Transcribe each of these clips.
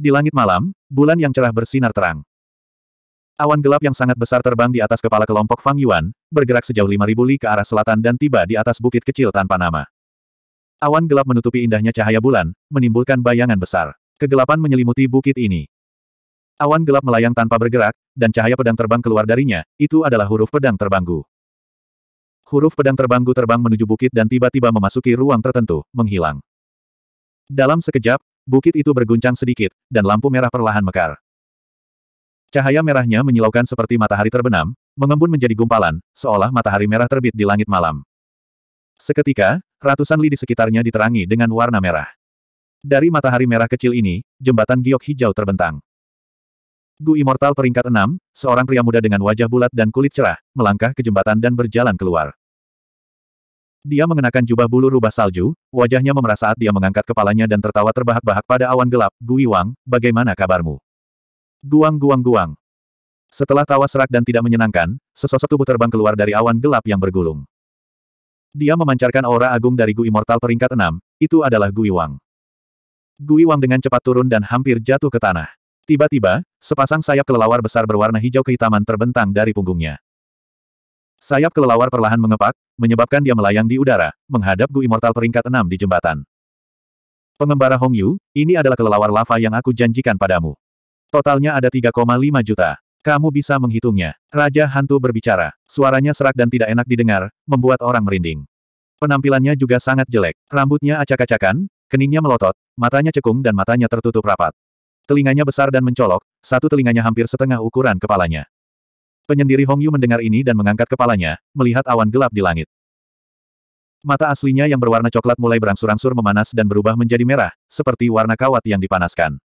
Di langit malam, bulan yang cerah bersinar terang. Awan gelap yang sangat besar terbang di atas kepala kelompok Fang Yuan, bergerak sejauh 5.000 li ke arah selatan dan tiba di atas bukit kecil tanpa nama. Awan gelap menutupi indahnya cahaya bulan, menimbulkan bayangan besar. Kegelapan menyelimuti bukit ini. Awan gelap melayang tanpa bergerak, dan cahaya pedang terbang keluar darinya, itu adalah huruf pedang terbanggu. Huruf pedang terbanggu terbang menuju bukit dan tiba-tiba memasuki ruang tertentu, menghilang. Dalam sekejap, bukit itu berguncang sedikit, dan lampu merah perlahan mekar. Cahaya merahnya menyilaukan seperti matahari terbenam, mengembun menjadi gumpalan, seolah matahari merah terbit di langit malam. Seketika, ratusan li di sekitarnya diterangi dengan warna merah. Dari matahari merah kecil ini, jembatan giok hijau terbentang. Gu Immortal peringkat enam, seorang pria muda dengan wajah bulat dan kulit cerah, melangkah ke jembatan dan berjalan keluar. Dia mengenakan jubah bulu rubah salju, wajahnya memerah saat dia mengangkat kepalanya dan tertawa terbahak-bahak pada awan gelap. Gui Wang, bagaimana kabarmu? Guang guang guang. Setelah tawa serak dan tidak menyenangkan, sesosok tubuh terbang keluar dari awan gelap yang bergulung. Dia memancarkan aura agung dari Gui Immortal peringkat 6, itu adalah Gui Wang. Gui Wang dengan cepat turun dan hampir jatuh ke tanah. Tiba-tiba, sepasang sayap kelelawar besar berwarna hijau kehitaman terbentang dari punggungnya. Sayap kelelawar perlahan mengepak, menyebabkan dia melayang di udara, menghadap Gu Immortal peringkat 6 di jembatan. Pengembara Hong Yu, ini adalah kelelawar lava yang aku janjikan padamu. Totalnya ada 3,5 juta. Kamu bisa menghitungnya. Raja Hantu berbicara. Suaranya serak dan tidak enak didengar, membuat orang merinding. Penampilannya juga sangat jelek. Rambutnya acak-acakan, keningnya melotot, matanya cekung dan matanya tertutup rapat. Telinganya besar dan mencolok, satu telinganya hampir setengah ukuran kepalanya. Penyendiri Hong Yu mendengar ini dan mengangkat kepalanya, melihat awan gelap di langit. Mata aslinya yang berwarna coklat mulai berangsur-angsur memanas dan berubah menjadi merah, seperti warna kawat yang dipanaskan.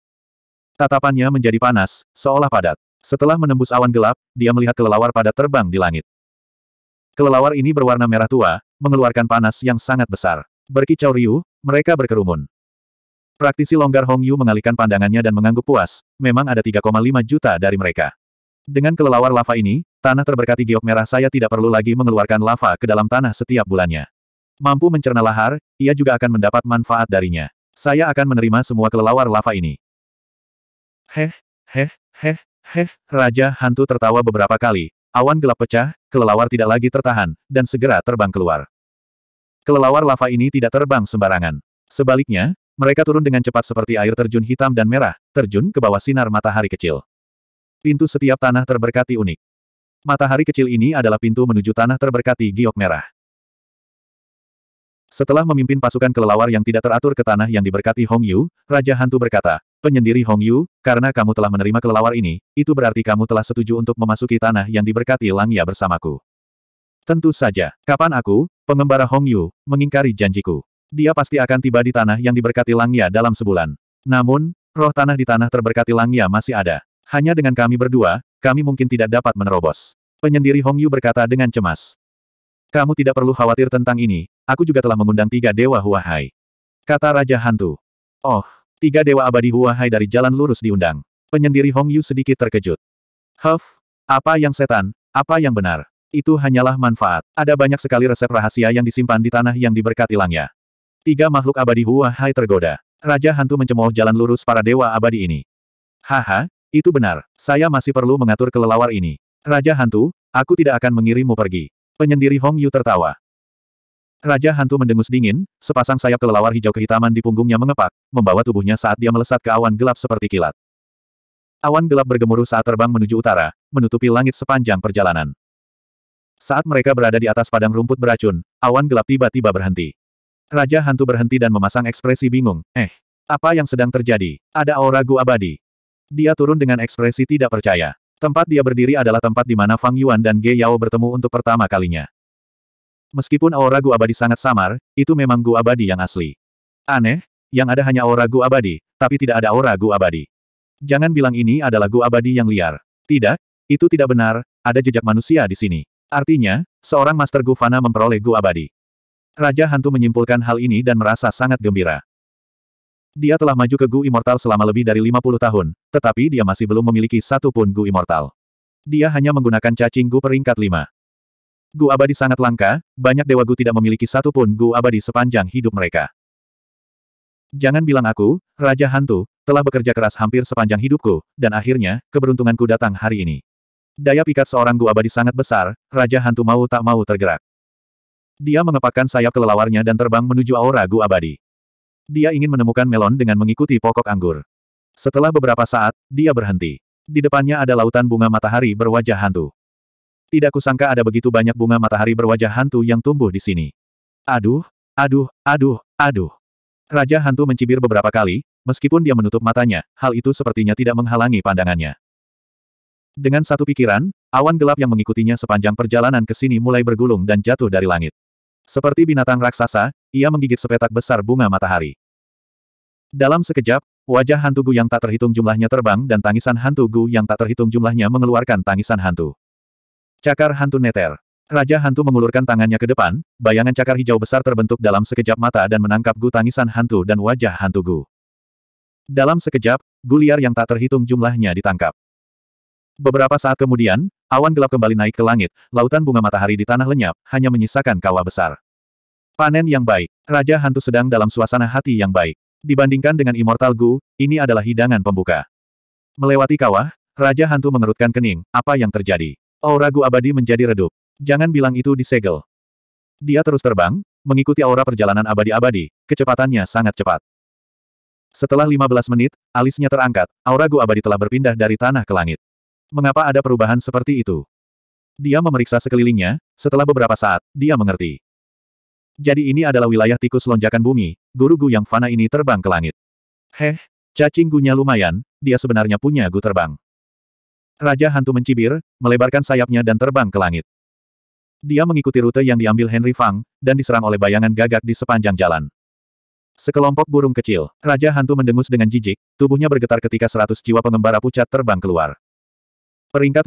Tatapannya menjadi panas, seolah padat. Setelah menembus awan gelap, dia melihat kelelawar padat terbang di langit. Kelelawar ini berwarna merah tua, mengeluarkan panas yang sangat besar. Berkicau riuh, mereka berkerumun. Praktisi longgar Hong Yu mengalihkan pandangannya dan mengangguk puas, memang ada 3,5 juta dari mereka. Dengan kelelawar lava ini, tanah terberkati giok merah saya tidak perlu lagi mengeluarkan lava ke dalam tanah setiap bulannya. Mampu mencerna lahar, ia juga akan mendapat manfaat darinya. Saya akan menerima semua kelelawar lava ini. Heh, heh, heh, heh, Raja Hantu tertawa beberapa kali. Awan gelap pecah, kelelawar tidak lagi tertahan, dan segera terbang keluar. Kelelawar lava ini tidak terbang sembarangan. Sebaliknya, mereka turun dengan cepat seperti air terjun hitam dan merah, terjun ke bawah sinar matahari kecil. Pintu setiap tanah terberkati unik. Matahari kecil ini adalah pintu menuju tanah terberkati giok merah. Setelah memimpin pasukan kelelawar yang tidak teratur ke tanah yang diberkati Hong Yu, Raja Hantu berkata, Penyendiri Hong Yu, karena kamu telah menerima kelelawar ini, itu berarti kamu telah setuju untuk memasuki tanah yang diberkati Langya bersamaku. Tentu saja, kapan aku, pengembara Hong Yu, mengingkari janjiku. Dia pasti akan tiba di tanah yang diberkati Langya dalam sebulan. Namun, roh tanah di tanah terberkati Langya masih ada. Hanya dengan kami berdua, kami mungkin tidak dapat menerobos. Penyendiri Hong Yu berkata dengan cemas. Kamu tidak perlu khawatir tentang ini, aku juga telah mengundang tiga dewa Huahai. Kata Raja Hantu. Oh, tiga dewa abadi Huahai dari jalan lurus diundang. Penyendiri Hong Yu sedikit terkejut. Huff, apa yang setan, apa yang benar? Itu hanyalah manfaat. Ada banyak sekali resep rahasia yang disimpan di tanah yang diberkati langnya. Tiga makhluk abadi Hua Hai tergoda. Raja hantu mencemooh jalan lurus para dewa abadi ini. Haha, itu benar, saya masih perlu mengatur kelelawar ini. Raja Hantu, aku tidak akan mengirimmu pergi. Penyendiri Hong Yu tertawa. Raja Hantu mendengus dingin, sepasang sayap kelelawar hijau kehitaman di punggungnya mengepak, membawa tubuhnya saat dia melesat ke awan gelap seperti kilat. Awan gelap bergemuruh saat terbang menuju utara, menutupi langit sepanjang perjalanan. Saat mereka berada di atas padang rumput beracun, awan gelap tiba-tiba berhenti. Raja Hantu berhenti dan memasang ekspresi bingung, eh, apa yang sedang terjadi? Ada aura gua abadi. Dia turun dengan ekspresi tidak percaya. Tempat dia berdiri adalah tempat di mana Fang Yuan dan Ge Yao bertemu untuk pertama kalinya. Meskipun aura Gu Abadi sangat samar, itu memang Gu Abadi yang asli. Aneh, yang ada hanya aura Gu Abadi, tapi tidak ada aura Gu Abadi. Jangan bilang ini adalah Gu Abadi yang liar. Tidak, itu tidak benar, ada jejak manusia di sini. Artinya, seorang Master Gu Fana memperoleh Gu Abadi. Raja Hantu menyimpulkan hal ini dan merasa sangat gembira. Dia telah maju ke Gu Immortal selama lebih dari 50 tahun, tetapi dia masih belum memiliki satu pun Gu Immortal. Dia hanya menggunakan cacing Gu peringkat 5. Gu abadi sangat langka, banyak dewa Gu tidak memiliki satu pun Gu abadi sepanjang hidup mereka. Jangan bilang aku, Raja Hantu, telah bekerja keras hampir sepanjang hidupku, dan akhirnya, keberuntunganku datang hari ini. Daya pikat seorang Gu abadi sangat besar, Raja Hantu mau tak mau tergerak. Dia mengepakkan sayap kelelawarnya dan terbang menuju aura Gu abadi. Dia ingin menemukan melon dengan mengikuti pokok anggur. Setelah beberapa saat, dia berhenti. Di depannya ada lautan bunga matahari berwajah hantu. Tidak kusangka ada begitu banyak bunga matahari berwajah hantu yang tumbuh di sini. Aduh, aduh, aduh, aduh. Raja hantu mencibir beberapa kali, meskipun dia menutup matanya, hal itu sepertinya tidak menghalangi pandangannya. Dengan satu pikiran, awan gelap yang mengikutinya sepanjang perjalanan ke sini mulai bergulung dan jatuh dari langit. Seperti binatang raksasa, ia menggigit sepetak besar bunga matahari. Dalam sekejap, wajah hantu Gu yang tak terhitung jumlahnya terbang dan tangisan hantu Gu yang tak terhitung jumlahnya mengeluarkan tangisan hantu. Cakar hantu neter. Raja hantu mengulurkan tangannya ke depan, bayangan cakar hijau besar terbentuk dalam sekejap mata dan menangkap Gu tangisan hantu dan wajah hantu Gu. Dalam sekejap, Gu liar yang tak terhitung jumlahnya ditangkap. Beberapa saat kemudian, Awan gelap kembali naik ke langit, lautan bunga matahari di tanah lenyap, hanya menyisakan kawah besar. Panen yang baik. Raja Hantu sedang dalam suasana hati yang baik. Dibandingkan dengan Immortal Gu, ini adalah hidangan pembuka. Melewati kawah, Raja Hantu mengerutkan kening, apa yang terjadi? Aura oh, Gu abadi menjadi redup. Jangan bilang itu disegel. Dia terus terbang, mengikuti aura perjalanan abadi-abadi, kecepatannya sangat cepat. Setelah 15 menit, alisnya terangkat, aura Gu abadi telah berpindah dari tanah ke langit mengapa ada perubahan seperti itu. Dia memeriksa sekelilingnya, setelah beberapa saat, dia mengerti. Jadi ini adalah wilayah tikus lonjakan bumi, guru Gu yang fana ini terbang ke langit. Heh, cacing gunya lumayan, dia sebenarnya punya Gu terbang. Raja hantu mencibir, melebarkan sayapnya dan terbang ke langit. Dia mengikuti rute yang diambil Henry Fang, dan diserang oleh bayangan gagak di sepanjang jalan. Sekelompok burung kecil, Raja hantu mendengus dengan jijik, tubuhnya bergetar ketika seratus jiwa pengembara pucat terbang keluar. Peringkat 5,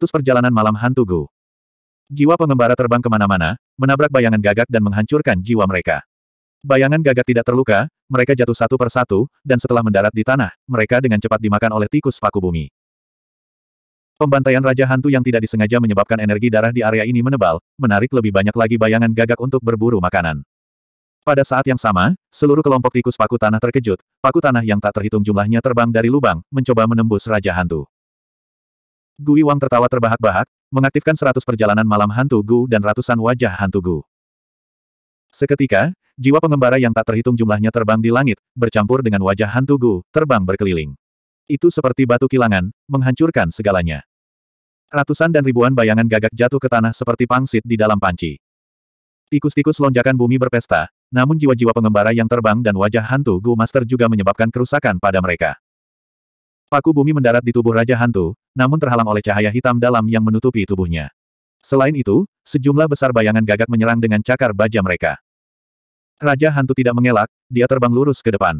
100 perjalanan malam hantu Gu. Jiwa pengembara terbang kemana-mana, menabrak bayangan gagak dan menghancurkan jiwa mereka. Bayangan gagak tidak terluka, mereka jatuh satu per satu, dan setelah mendarat di tanah, mereka dengan cepat dimakan oleh tikus paku bumi. Pembantaian Raja Hantu yang tidak disengaja menyebabkan energi darah di area ini menebal, menarik lebih banyak lagi bayangan gagak untuk berburu makanan. Pada saat yang sama, seluruh kelompok tikus paku tanah terkejut, paku tanah yang tak terhitung jumlahnya terbang dari lubang, mencoba menembus Raja Hantu. Gui Wang tertawa terbahak-bahak, mengaktifkan seratus perjalanan malam hantu Gu dan ratusan wajah hantu Gu. Seketika, jiwa pengembara yang tak terhitung jumlahnya terbang di langit, bercampur dengan wajah hantu Gu, terbang berkeliling. Itu seperti batu kilangan, menghancurkan segalanya. Ratusan dan ribuan bayangan gagak jatuh ke tanah seperti pangsit di dalam panci. Tikus-tikus lonjakan bumi berpesta, namun jiwa-jiwa pengembara yang terbang dan wajah hantu Gu Master juga menyebabkan kerusakan pada mereka. Paku bumi mendarat di tubuh Raja Hantu, namun terhalang oleh cahaya hitam dalam yang menutupi tubuhnya. Selain itu, sejumlah besar bayangan gagak menyerang dengan cakar baja mereka. Raja Hantu tidak mengelak, dia terbang lurus ke depan.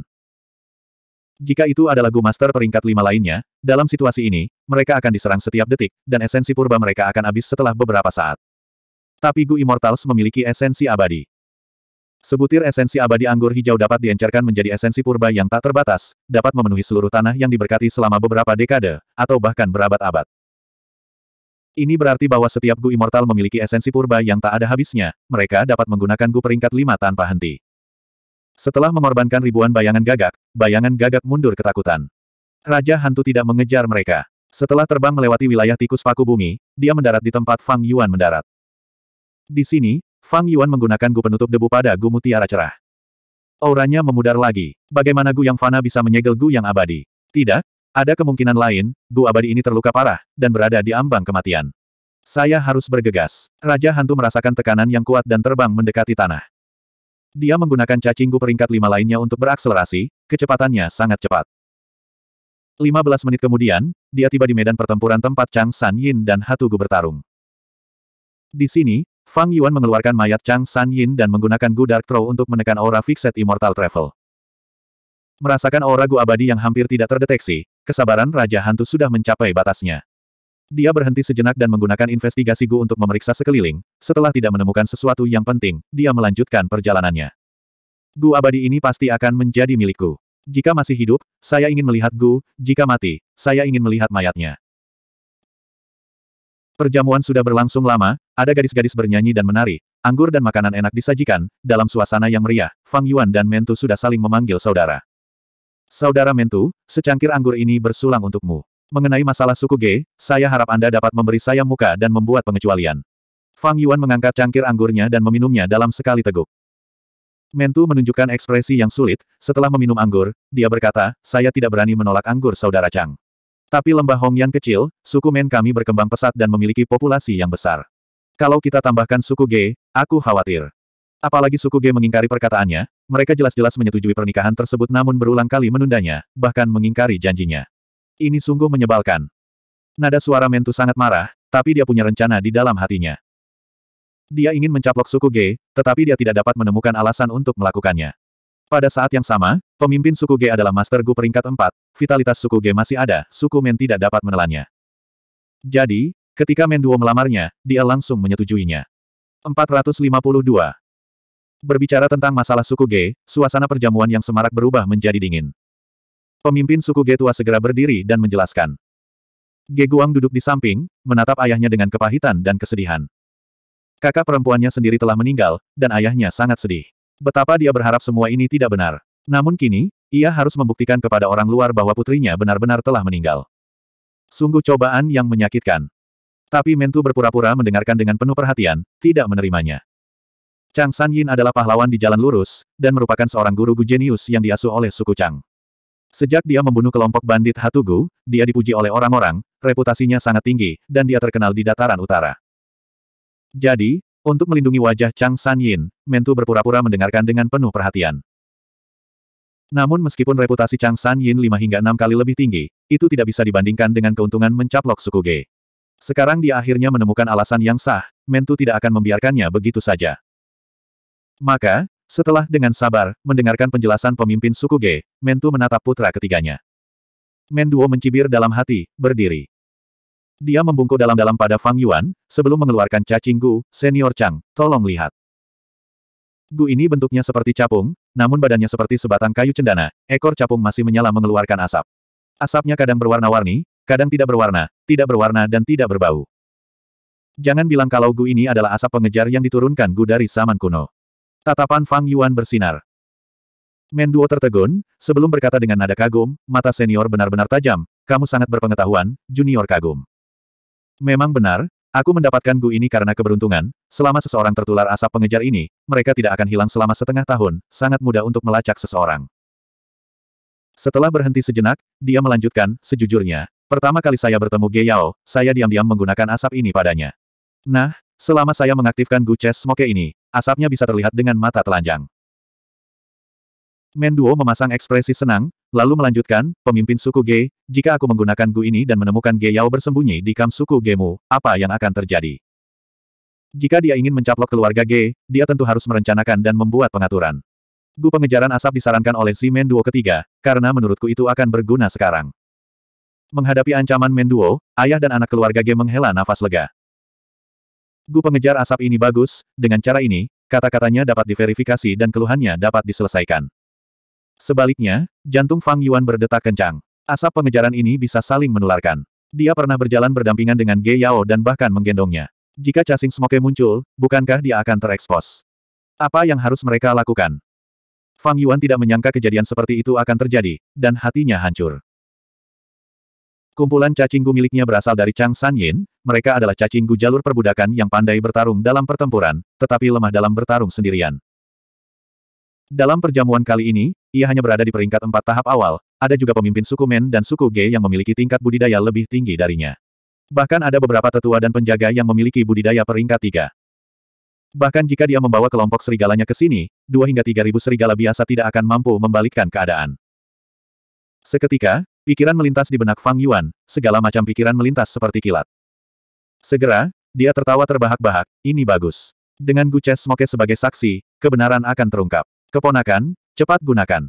Jika itu adalah Gu Master peringkat lima lainnya, dalam situasi ini, mereka akan diserang setiap detik, dan esensi purba mereka akan habis setelah beberapa saat. Tapi Gu Immortals memiliki esensi abadi. Sebutir esensi abadi anggur hijau dapat diencerkan menjadi esensi purba yang tak terbatas, dapat memenuhi seluruh tanah yang diberkati selama beberapa dekade, atau bahkan berabad-abad. Ini berarti bahwa setiap Gu Immortal memiliki esensi purba yang tak ada habisnya, mereka dapat menggunakan Gu peringkat lima tanpa henti. Setelah mengorbankan ribuan bayangan gagak, bayangan gagak mundur ketakutan. Raja Hantu tidak mengejar mereka. Setelah terbang melewati wilayah tikus paku bumi, dia mendarat di tempat Fang Yuan mendarat. Di sini, Fang Yuan menggunakan gu penutup debu pada gu mutiara cerah. Auranya memudar lagi. Bagaimana gu yang fana bisa menyegel gu yang abadi? Tidak, ada kemungkinan lain, gu abadi ini terluka parah, dan berada di ambang kematian. Saya harus bergegas. Raja Hantu merasakan tekanan yang kuat dan terbang mendekati tanah. Dia menggunakan cacing gu peringkat lima lainnya untuk berakselerasi, kecepatannya sangat cepat. 15 menit kemudian, dia tiba di medan pertempuran tempat Chang San Yin dan Gu bertarung. Di sini, Fang Yuan mengeluarkan mayat Chang San Yin dan menggunakan Gu Dark Throw untuk menekan aura Fixed Immortal Travel. Merasakan aura Gu Abadi yang hampir tidak terdeteksi, kesabaran Raja Hantu sudah mencapai batasnya. Dia berhenti sejenak dan menggunakan investigasi Gu untuk memeriksa sekeliling, setelah tidak menemukan sesuatu yang penting, dia melanjutkan perjalanannya. Gu Abadi ini pasti akan menjadi milikku. Jika masih hidup, saya ingin melihat Gu, jika mati, saya ingin melihat mayatnya. Perjamuan sudah berlangsung lama, ada gadis-gadis bernyanyi dan menari, anggur dan makanan enak disajikan, dalam suasana yang meriah, Fang Yuan dan Mentu sudah saling memanggil saudara. Saudara Mentu, secangkir anggur ini bersulang untukmu. Mengenai masalah suku G, saya harap Anda dapat memberi saya muka dan membuat pengecualian. Fang Yuan mengangkat cangkir anggurnya dan meminumnya dalam sekali teguk. Mentu menunjukkan ekspresi yang sulit, setelah meminum anggur, dia berkata, saya tidak berani menolak anggur saudara Chang. Tapi lembah Hong yang kecil, suku Men kami berkembang pesat dan memiliki populasi yang besar. Kalau kita tambahkan suku G, aku khawatir. Apalagi suku G mengingkari perkataannya, mereka jelas-jelas menyetujui pernikahan tersebut namun berulang kali menundanya, bahkan mengingkari janjinya. Ini sungguh menyebalkan. Nada suara Mentu sangat marah, tapi dia punya rencana di dalam hatinya. Dia ingin mencaplok suku G, tetapi dia tidak dapat menemukan alasan untuk melakukannya. Pada saat yang sama, pemimpin suku G adalah Master Gu peringkat 4, vitalitas suku G masih ada, suku Men tidak dapat menelannya. Jadi, ketika Men Duo melamarnya, dia langsung menyetujuinya. 452. Berbicara tentang masalah suku G, suasana perjamuan yang semarak berubah menjadi dingin. Pemimpin suku G tua segera berdiri dan menjelaskan. Ge Guang duduk di samping, menatap ayahnya dengan kepahitan dan kesedihan. Kakak perempuannya sendiri telah meninggal, dan ayahnya sangat sedih. Betapa dia berharap semua ini tidak benar. Namun kini, ia harus membuktikan kepada orang luar bahwa putrinya benar-benar telah meninggal. Sungguh cobaan yang menyakitkan. Tapi Mentu berpura-pura mendengarkan dengan penuh perhatian, tidak menerimanya. Chang San Yin adalah pahlawan di jalan lurus, dan merupakan seorang guru Gu jenius yang diasuh oleh suku Chang. Sejak dia membunuh kelompok bandit Hatugu, dia dipuji oleh orang-orang, reputasinya sangat tinggi, dan dia terkenal di dataran utara. Jadi, untuk melindungi wajah Chang San Yin, Mentu berpura-pura mendengarkan dengan penuh perhatian. Namun meskipun reputasi Chang San Yin 5 hingga 6 kali lebih tinggi, itu tidak bisa dibandingkan dengan keuntungan mencaplok suku G. Sekarang dia akhirnya menemukan alasan yang sah, Mentu tidak akan membiarkannya begitu saja. Maka, setelah dengan sabar mendengarkan penjelasan pemimpin suku G, Mentu menatap putra ketiganya. Menduo mencibir dalam hati, berdiri. Dia membungkuk dalam-dalam pada Fang Yuan, sebelum mengeluarkan cacing Gu, senior Chang, tolong lihat. Gu ini bentuknya seperti capung, namun badannya seperti sebatang kayu cendana, ekor capung masih menyala mengeluarkan asap. Asapnya kadang berwarna-warni, kadang tidak berwarna, tidak berwarna dan tidak berbau. Jangan bilang kalau Gu ini adalah asap pengejar yang diturunkan Gu dari zaman kuno. Tatapan Fang Yuan bersinar. Menduo tertegun, sebelum berkata dengan nada kagum, mata senior benar-benar tajam, kamu sangat berpengetahuan, junior kagum. Memang benar, aku mendapatkan Gu ini karena keberuntungan, selama seseorang tertular asap pengejar ini, mereka tidak akan hilang selama setengah tahun, sangat mudah untuk melacak seseorang. Setelah berhenti sejenak, dia melanjutkan, sejujurnya, pertama kali saya bertemu Ge Yao, saya diam-diam menggunakan asap ini padanya. Nah, selama saya mengaktifkan Gu Chess Smoke ini, asapnya bisa terlihat dengan mata telanjang. Menduo memasang ekspresi senang, Lalu melanjutkan, pemimpin suku G, jika aku menggunakan Gu ini dan menemukan Ge Yao bersembunyi di kam suku Gemu, apa yang akan terjadi? Jika dia ingin mencaplok keluarga G, dia tentu harus merencanakan dan membuat pengaturan. Gu pengejaran asap disarankan oleh si Menduo ketiga, karena menurutku itu akan berguna sekarang. Menghadapi ancaman Menduo, ayah dan anak keluarga G menghela nafas lega. Gu pengejar asap ini bagus, dengan cara ini, kata-katanya dapat diverifikasi dan keluhannya dapat diselesaikan. Sebaliknya, jantung Fang Yuan berdetak kencang. Asap pengejaran ini bisa saling menularkan. Dia pernah berjalan berdampingan dengan Ge Yao dan bahkan menggendongnya. Jika cacing smoke muncul, bukankah dia akan terekspos? Apa yang harus mereka lakukan? Fang Yuan tidak menyangka kejadian seperti itu akan terjadi, dan hatinya hancur. Kumpulan cacinggu miliknya berasal dari Chang San Yin, mereka adalah cacinggu jalur perbudakan yang pandai bertarung dalam pertempuran, tetapi lemah dalam bertarung sendirian. Dalam perjamuan kali ini, ia hanya berada di peringkat empat tahap awal, ada juga pemimpin suku Men dan suku G yang memiliki tingkat budidaya lebih tinggi darinya. Bahkan ada beberapa tetua dan penjaga yang memiliki budidaya peringkat tiga. Bahkan jika dia membawa kelompok serigalanya ke sini, dua hingga tiga ribu serigala biasa tidak akan mampu membalikkan keadaan. Seketika, pikiran melintas di benak Fang Yuan, segala macam pikiran melintas seperti kilat. Segera, dia tertawa terbahak-bahak, ini bagus. Dengan Gu Smoke sebagai saksi, kebenaran akan terungkap. Keponakan, cepat gunakan.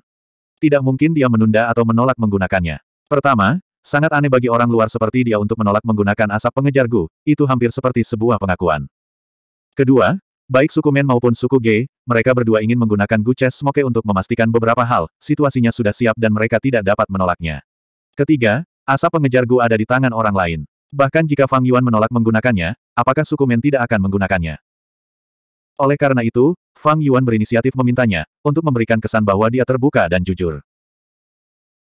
Tidak mungkin dia menunda atau menolak menggunakannya. Pertama, sangat aneh bagi orang luar seperti dia untuk menolak menggunakan asap pengejar Gu, itu hampir seperti sebuah pengakuan. Kedua, baik suku Men maupun suku G, mereka berdua ingin menggunakan Gu Chess Smoke untuk memastikan beberapa hal, situasinya sudah siap dan mereka tidak dapat menolaknya. Ketiga, asap pengejar Gu ada di tangan orang lain. Bahkan jika Fang Yuan menolak menggunakannya, apakah suku Men tidak akan menggunakannya? Oleh karena itu, Fang Yuan berinisiatif memintanya, untuk memberikan kesan bahwa dia terbuka dan jujur.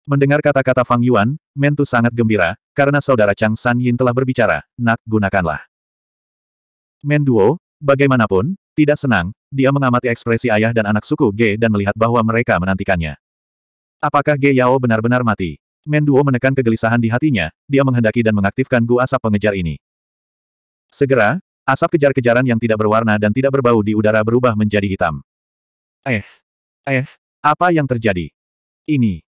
Mendengar kata-kata Fang Yuan, Mentu sangat gembira, karena saudara Chang San Yin telah berbicara, nak gunakanlah. Menduo, bagaimanapun, tidak senang, dia mengamati ekspresi ayah dan anak suku G dan melihat bahwa mereka menantikannya. Apakah G Yao benar-benar mati? Menduo menekan kegelisahan di hatinya, dia menghendaki dan mengaktifkan gua asap pengejar ini. Segera, Asap kejar-kejaran yang tidak berwarna dan tidak berbau di udara berubah menjadi hitam. Eh, eh, apa yang terjadi? Ini.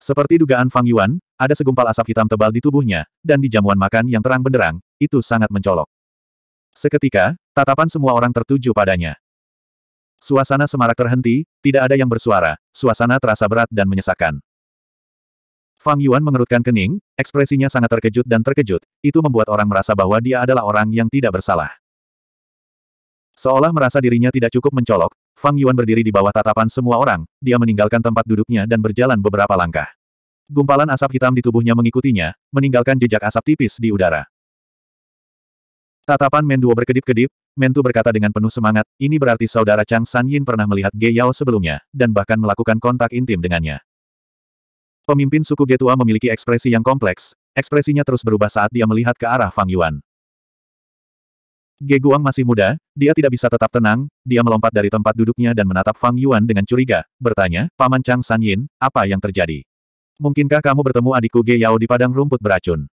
Seperti dugaan Fang Yuan, ada segumpal asap hitam tebal di tubuhnya, dan di jamuan makan yang terang benderang, itu sangat mencolok. Seketika, tatapan semua orang tertuju padanya. Suasana semarak terhenti, tidak ada yang bersuara, suasana terasa berat dan menyesakkan. Fang Yuan mengerutkan kening, ekspresinya sangat terkejut dan terkejut, itu membuat orang merasa bahwa dia adalah orang yang tidak bersalah. Seolah merasa dirinya tidak cukup mencolok, Fang Yuan berdiri di bawah tatapan semua orang, dia meninggalkan tempat duduknya dan berjalan beberapa langkah. Gumpalan asap hitam di tubuhnya mengikutinya, meninggalkan jejak asap tipis di udara. Tatapan Menduo berkedip-kedip, Mentu berkata dengan penuh semangat, ini berarti saudara Chang San Yin pernah melihat Ge Yao sebelumnya, dan bahkan melakukan kontak intim dengannya. Pemimpin suku Getua memiliki ekspresi yang kompleks, ekspresinya terus berubah saat dia melihat ke arah Fang Yuan. Geguang masih muda, dia tidak bisa tetap tenang, dia melompat dari tempat duduknya dan menatap Fang Yuan dengan curiga, bertanya, Paman Chang San Yin, apa yang terjadi? Mungkinkah kamu bertemu adikku Ge Yao di padang rumput beracun?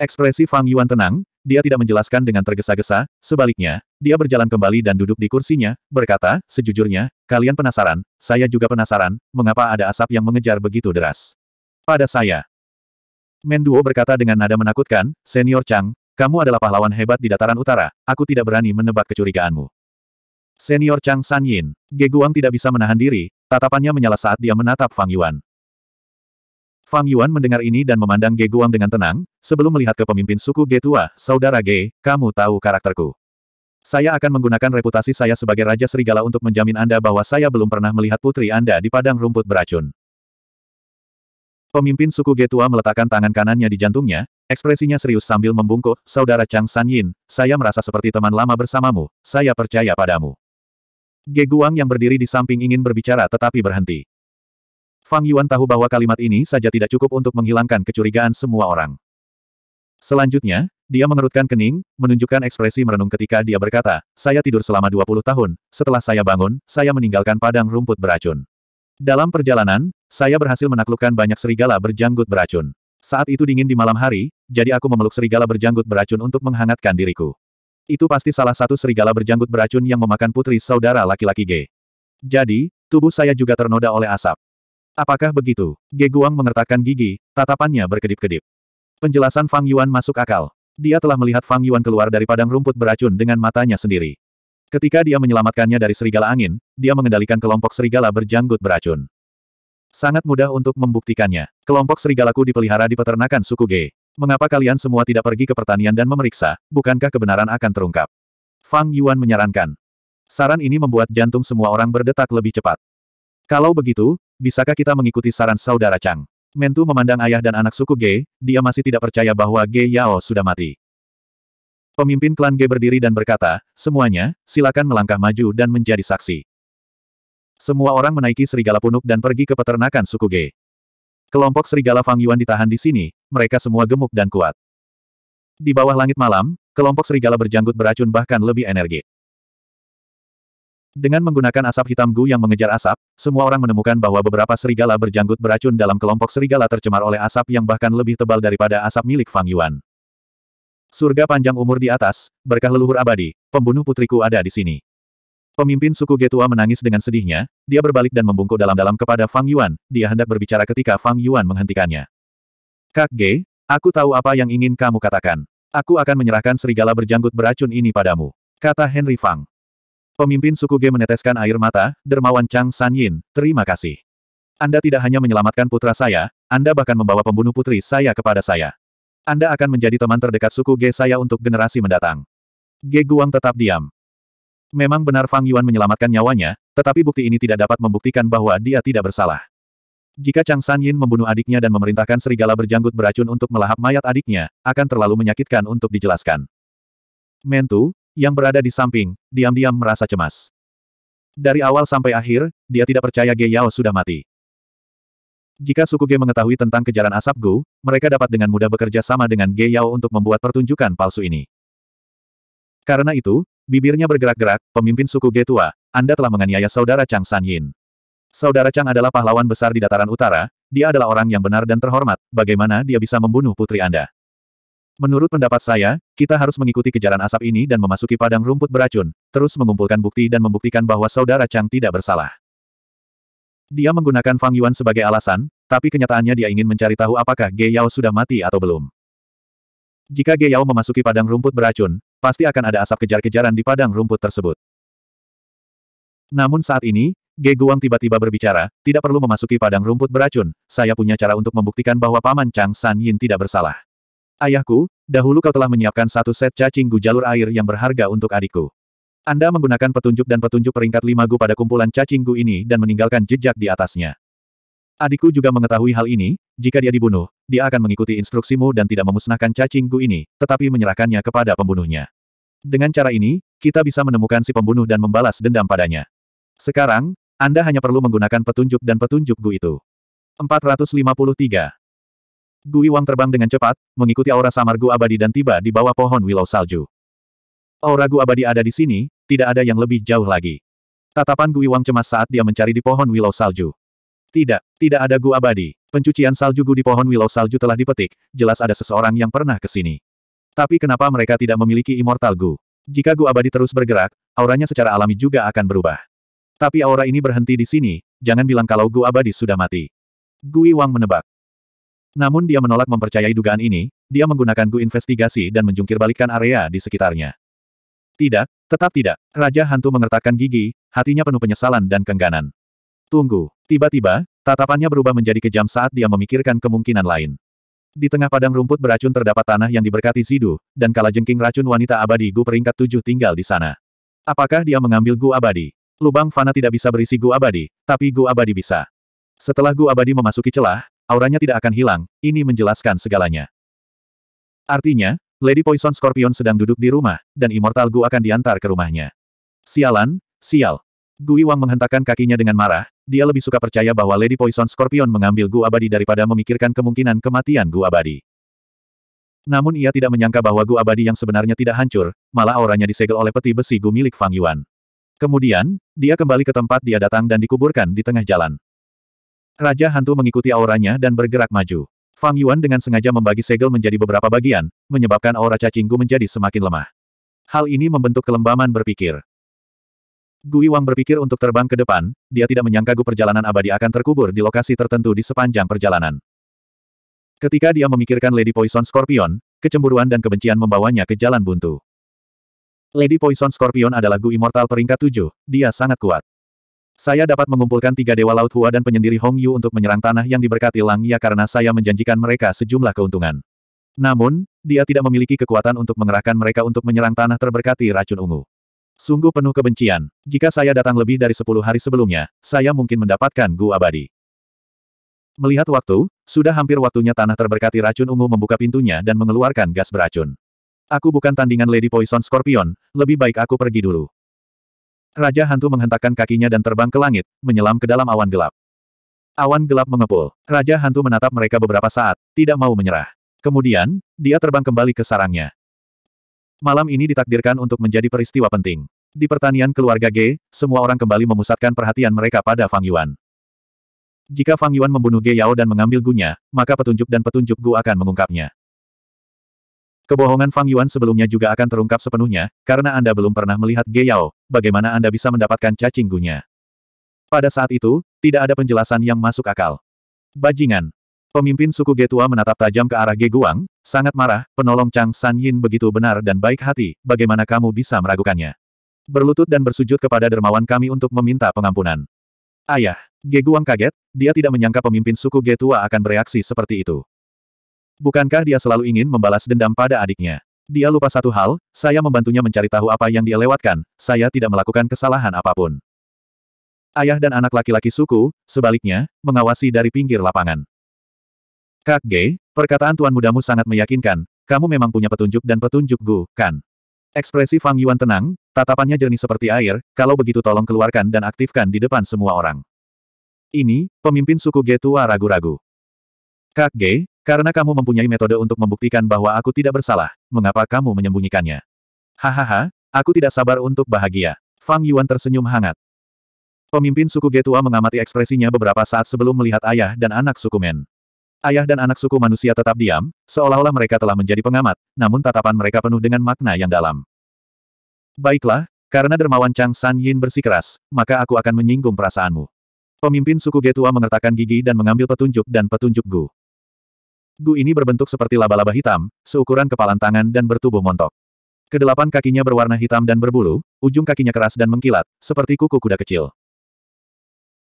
Ekspresi Fang Yuan tenang, dia tidak menjelaskan dengan tergesa-gesa, sebaliknya, dia berjalan kembali dan duduk di kursinya, berkata, sejujurnya, kalian penasaran, saya juga penasaran, mengapa ada asap yang mengejar begitu deras. Pada saya. Menduo berkata dengan nada menakutkan, Senior Chang, kamu adalah pahlawan hebat di dataran utara, aku tidak berani menebak kecurigaanmu. Senior Chang San Yin, Ge Guang tidak bisa menahan diri, tatapannya menyala saat dia menatap Fang Yuan. Fang Yuan mendengar ini dan memandang Ge Guang dengan tenang, sebelum melihat ke pemimpin suku Ge tua, saudara Ge, kamu tahu karakterku. Saya akan menggunakan reputasi saya sebagai Raja Serigala untuk menjamin Anda bahwa saya belum pernah melihat putri Anda di padang rumput beracun. Pemimpin suku Getua meletakkan tangan kanannya di jantungnya, ekspresinya serius sambil membungkuk, Saudara Chang San Yin, saya merasa seperti teman lama bersamamu, saya percaya padamu. Ge Guang yang berdiri di samping ingin berbicara tetapi berhenti. Fang Yuan tahu bahwa kalimat ini saja tidak cukup untuk menghilangkan kecurigaan semua orang. Selanjutnya, dia mengerutkan kening, menunjukkan ekspresi merenung ketika dia berkata, saya tidur selama 20 tahun, setelah saya bangun, saya meninggalkan padang rumput beracun. Dalam perjalanan, saya berhasil menaklukkan banyak serigala berjanggut beracun. Saat itu dingin di malam hari, jadi aku memeluk serigala berjanggut beracun untuk menghangatkan diriku. Itu pasti salah satu serigala berjanggut beracun yang memakan putri saudara laki-laki G. Jadi, tubuh saya juga ternoda oleh asap. Apakah begitu? Ge Guang mengertakkan gigi, tatapannya berkedip-kedip. Penjelasan Fang Yuan masuk akal. Dia telah melihat Fang Yuan keluar dari padang rumput beracun dengan matanya sendiri. Ketika dia menyelamatkannya dari serigala angin, dia mengendalikan kelompok serigala berjanggut beracun. Sangat mudah untuk membuktikannya. Kelompok serigalaku dipelihara di peternakan suku G. Mengapa kalian semua tidak pergi ke pertanian dan memeriksa, bukankah kebenaran akan terungkap? Fang Yuan menyarankan. Saran ini membuat jantung semua orang berdetak lebih cepat. Kalau begitu, bisakah kita mengikuti saran saudara Chang? Mentu memandang ayah dan anak suku G, dia masih tidak percaya bahwa G Yao sudah mati. Pemimpin klan G berdiri dan berkata, semuanya, silakan melangkah maju dan menjadi saksi. Semua orang menaiki serigala punuk dan pergi ke peternakan suku G. Kelompok serigala Fang Yuan ditahan di sini, mereka semua gemuk dan kuat. Di bawah langit malam, kelompok serigala berjanggut beracun bahkan lebih energik. Dengan menggunakan asap hitam Gu yang mengejar asap, semua orang menemukan bahwa beberapa serigala berjanggut beracun dalam kelompok serigala tercemar oleh asap yang bahkan lebih tebal daripada asap milik Fang Yuan. Surga panjang umur di atas, berkah leluhur abadi, pembunuh putriku ada di sini. Pemimpin suku Getua menangis dengan sedihnya, dia berbalik dan membungkuk dalam-dalam kepada Fang Yuan, dia hendak berbicara ketika Fang Yuan menghentikannya. Kak Ge, aku tahu apa yang ingin kamu katakan. Aku akan menyerahkan serigala berjanggut beracun ini padamu. Kata Henry Fang. Pemimpin suku G meneteskan air mata, dermawan Chang San Yin, terima kasih. Anda tidak hanya menyelamatkan putra saya, Anda bahkan membawa pembunuh putri saya kepada saya. Anda akan menjadi teman terdekat suku G saya untuk generasi mendatang. G Guang tetap diam. Memang benar Fang Yuan menyelamatkan nyawanya, tetapi bukti ini tidak dapat membuktikan bahwa dia tidak bersalah. Jika Chang San Yin membunuh adiknya dan memerintahkan serigala berjanggut beracun untuk melahap mayat adiknya, akan terlalu menyakitkan untuk dijelaskan. Mentu, yang berada di samping, diam-diam merasa cemas. Dari awal sampai akhir, dia tidak percaya Ge Yao sudah mati. Jika suku Ge mengetahui tentang kejaran asap Gu, mereka dapat dengan mudah bekerja sama dengan Ge Yao untuk membuat pertunjukan palsu ini. Karena itu, bibirnya bergerak-gerak, pemimpin suku Ge tua, Anda telah menganiaya saudara Chang San Yin. Saudara Chang adalah pahlawan besar di dataran utara, dia adalah orang yang benar dan terhormat, bagaimana dia bisa membunuh putri Anda? Menurut pendapat saya, kita harus mengikuti kejaran asap ini dan memasuki padang rumput beracun, terus mengumpulkan bukti dan membuktikan bahwa saudara Chang tidak bersalah. Dia menggunakan Fang Yuan sebagai alasan, tapi kenyataannya dia ingin mencari tahu apakah Ge Yao sudah mati atau belum. Jika Ge Yao memasuki padang rumput beracun, pasti akan ada asap kejar-kejaran di padang rumput tersebut. Namun saat ini, Ge Guang tiba-tiba berbicara, tidak perlu memasuki padang rumput beracun, saya punya cara untuk membuktikan bahwa Paman Chang San Yin tidak bersalah. Ayahku, dahulu kau telah menyiapkan satu set cacing gu jalur air yang berharga untuk adikku. Anda menggunakan petunjuk dan petunjuk peringkat lima gu pada kumpulan cacing gu ini dan meninggalkan jejak di atasnya. Adikku juga mengetahui hal ini, jika dia dibunuh, dia akan mengikuti instruksimu dan tidak memusnahkan cacing gu ini, tetapi menyerahkannya kepada pembunuhnya. Dengan cara ini, kita bisa menemukan si pembunuh dan membalas dendam padanya. Sekarang, Anda hanya perlu menggunakan petunjuk dan petunjuk gu itu. 453. Gui Wang terbang dengan cepat, mengikuti aura samar Gu Abadi dan tiba di bawah pohon Willow Salju. Aura Gu Abadi ada di sini, tidak ada yang lebih jauh lagi. Tatapan Gui Wang cemas saat dia mencari di pohon Willow Salju. Tidak, tidak ada Gu Abadi. Pencucian salju Gu di pohon Willow Salju telah dipetik, jelas ada seseorang yang pernah ke sini. Tapi kenapa mereka tidak memiliki Immortal Gu? Jika Gu Abadi terus bergerak, auranya secara alami juga akan berubah. Tapi aura ini berhenti di sini, jangan bilang kalau Gu Abadi sudah mati. Gui Wang menebak, namun dia menolak mempercayai dugaan ini, dia menggunakan gu investigasi dan menjungkirbalikkan area di sekitarnya. Tidak, tetap tidak. Raja Hantu mengertakkan gigi, hatinya penuh penyesalan dan kengganan. Tunggu. Tiba-tiba, tatapannya berubah menjadi kejam saat dia memikirkan kemungkinan lain. Di tengah padang rumput beracun terdapat tanah yang diberkati Sidu, dan kalajengking racun wanita abadi Gu peringkat tujuh tinggal di sana. Apakah dia mengambil Gu abadi? Lubang fana tidak bisa berisi Gu abadi, tapi Gu abadi bisa. Setelah Gu abadi memasuki celah, Auranya tidak akan hilang, ini menjelaskan segalanya. Artinya, Lady Poison Scorpion sedang duduk di rumah, dan Immortal Gu akan diantar ke rumahnya. Sialan, sial. Gui Wang menghentakkan kakinya dengan marah, dia lebih suka percaya bahwa Lady Poison Scorpion mengambil Gu Abadi daripada memikirkan kemungkinan kematian Gu Abadi. Namun ia tidak menyangka bahwa Gu Abadi yang sebenarnya tidak hancur, malah auranya disegel oleh peti besi Gu milik Fang Yuan. Kemudian, dia kembali ke tempat dia datang dan dikuburkan di tengah jalan. Raja hantu mengikuti auranya dan bergerak maju. Fang Yuan dengan sengaja membagi segel menjadi beberapa bagian, menyebabkan aura cacinggu menjadi semakin lemah. Hal ini membentuk kelembaman berpikir. Gui Wang berpikir untuk terbang ke depan, dia tidak menyangka Gu perjalanan abadi akan terkubur di lokasi tertentu di sepanjang perjalanan. Ketika dia memikirkan Lady Poison Scorpion, kecemburuan dan kebencian membawanya ke jalan buntu. Lady Poison Scorpion adalah Gu Immortal peringkat tujuh. dia sangat kuat. Saya dapat mengumpulkan tiga dewa laut Hua dan penyendiri Hong Yu untuk menyerang tanah yang diberkati Lang Ya karena saya menjanjikan mereka sejumlah keuntungan. Namun, dia tidak memiliki kekuatan untuk mengerahkan mereka untuk menyerang tanah terberkati racun ungu. Sungguh penuh kebencian. Jika saya datang lebih dari sepuluh hari sebelumnya, saya mungkin mendapatkan Gu Abadi. Melihat waktu, sudah hampir waktunya tanah terberkati racun ungu membuka pintunya dan mengeluarkan gas beracun. Aku bukan tandingan Lady Poison Scorpion, lebih baik aku pergi dulu. Raja hantu menghentakkan kakinya dan terbang ke langit, menyelam ke dalam awan gelap. Awan gelap mengepul. Raja hantu menatap mereka beberapa saat, tidak mau menyerah. Kemudian, dia terbang kembali ke sarangnya. Malam ini ditakdirkan untuk menjadi peristiwa penting. Di pertanian keluarga G, semua orang kembali memusatkan perhatian mereka pada Fang Yuan. Jika Fang Yuan membunuh Ge Yao dan mengambil gunya, maka petunjuk dan petunjuk Gu akan mengungkapnya. Kebohongan Fang Yuan sebelumnya juga akan terungkap sepenuhnya, karena Anda belum pernah melihat Ge Yao, bagaimana Anda bisa mendapatkan cacing gunya. Pada saat itu, tidak ada penjelasan yang masuk akal. Bajingan. Pemimpin suku Getua menatap tajam ke arah Geguang, sangat marah, penolong Chang San Yin begitu benar dan baik hati, bagaimana kamu bisa meragukannya. Berlutut dan bersujud kepada dermawan kami untuk meminta pengampunan. Ayah, Geguang kaget, dia tidak menyangka pemimpin suku Getua akan bereaksi seperti itu. Bukankah dia selalu ingin membalas dendam pada adiknya? Dia lupa satu hal, saya membantunya mencari tahu apa yang dia lewatkan, saya tidak melakukan kesalahan apapun. Ayah dan anak laki-laki suku, sebaliknya, mengawasi dari pinggir lapangan. Kak G, perkataan tuan mudamu sangat meyakinkan, kamu memang punya petunjuk dan petunjuk Gu, kan? Ekspresi Fang Yuan tenang, tatapannya jernih seperti air, kalau begitu tolong keluarkan dan aktifkan di depan semua orang. Ini, pemimpin suku Getua ragu-ragu. Kak G, karena kamu mempunyai metode untuk membuktikan bahwa aku tidak bersalah, mengapa kamu menyembunyikannya? Hahaha, aku tidak sabar untuk bahagia. Fang Yuan tersenyum hangat. Pemimpin suku Getua mengamati ekspresinya beberapa saat sebelum melihat ayah dan anak suku Men. Ayah dan anak suku manusia tetap diam, seolah-olah mereka telah menjadi pengamat, namun tatapan mereka penuh dengan makna yang dalam. Baiklah, karena dermawan Chang San Yin bersikeras, maka aku akan menyinggung perasaanmu. Pemimpin suku Getua mengertakkan gigi dan mengambil petunjuk dan petunjuk Gu. Gu ini berbentuk seperti laba-laba hitam, seukuran kepalan tangan dan bertubuh montok. Kedelapan kakinya berwarna hitam dan berbulu, ujung kakinya keras dan mengkilat, seperti kuku kuda kecil.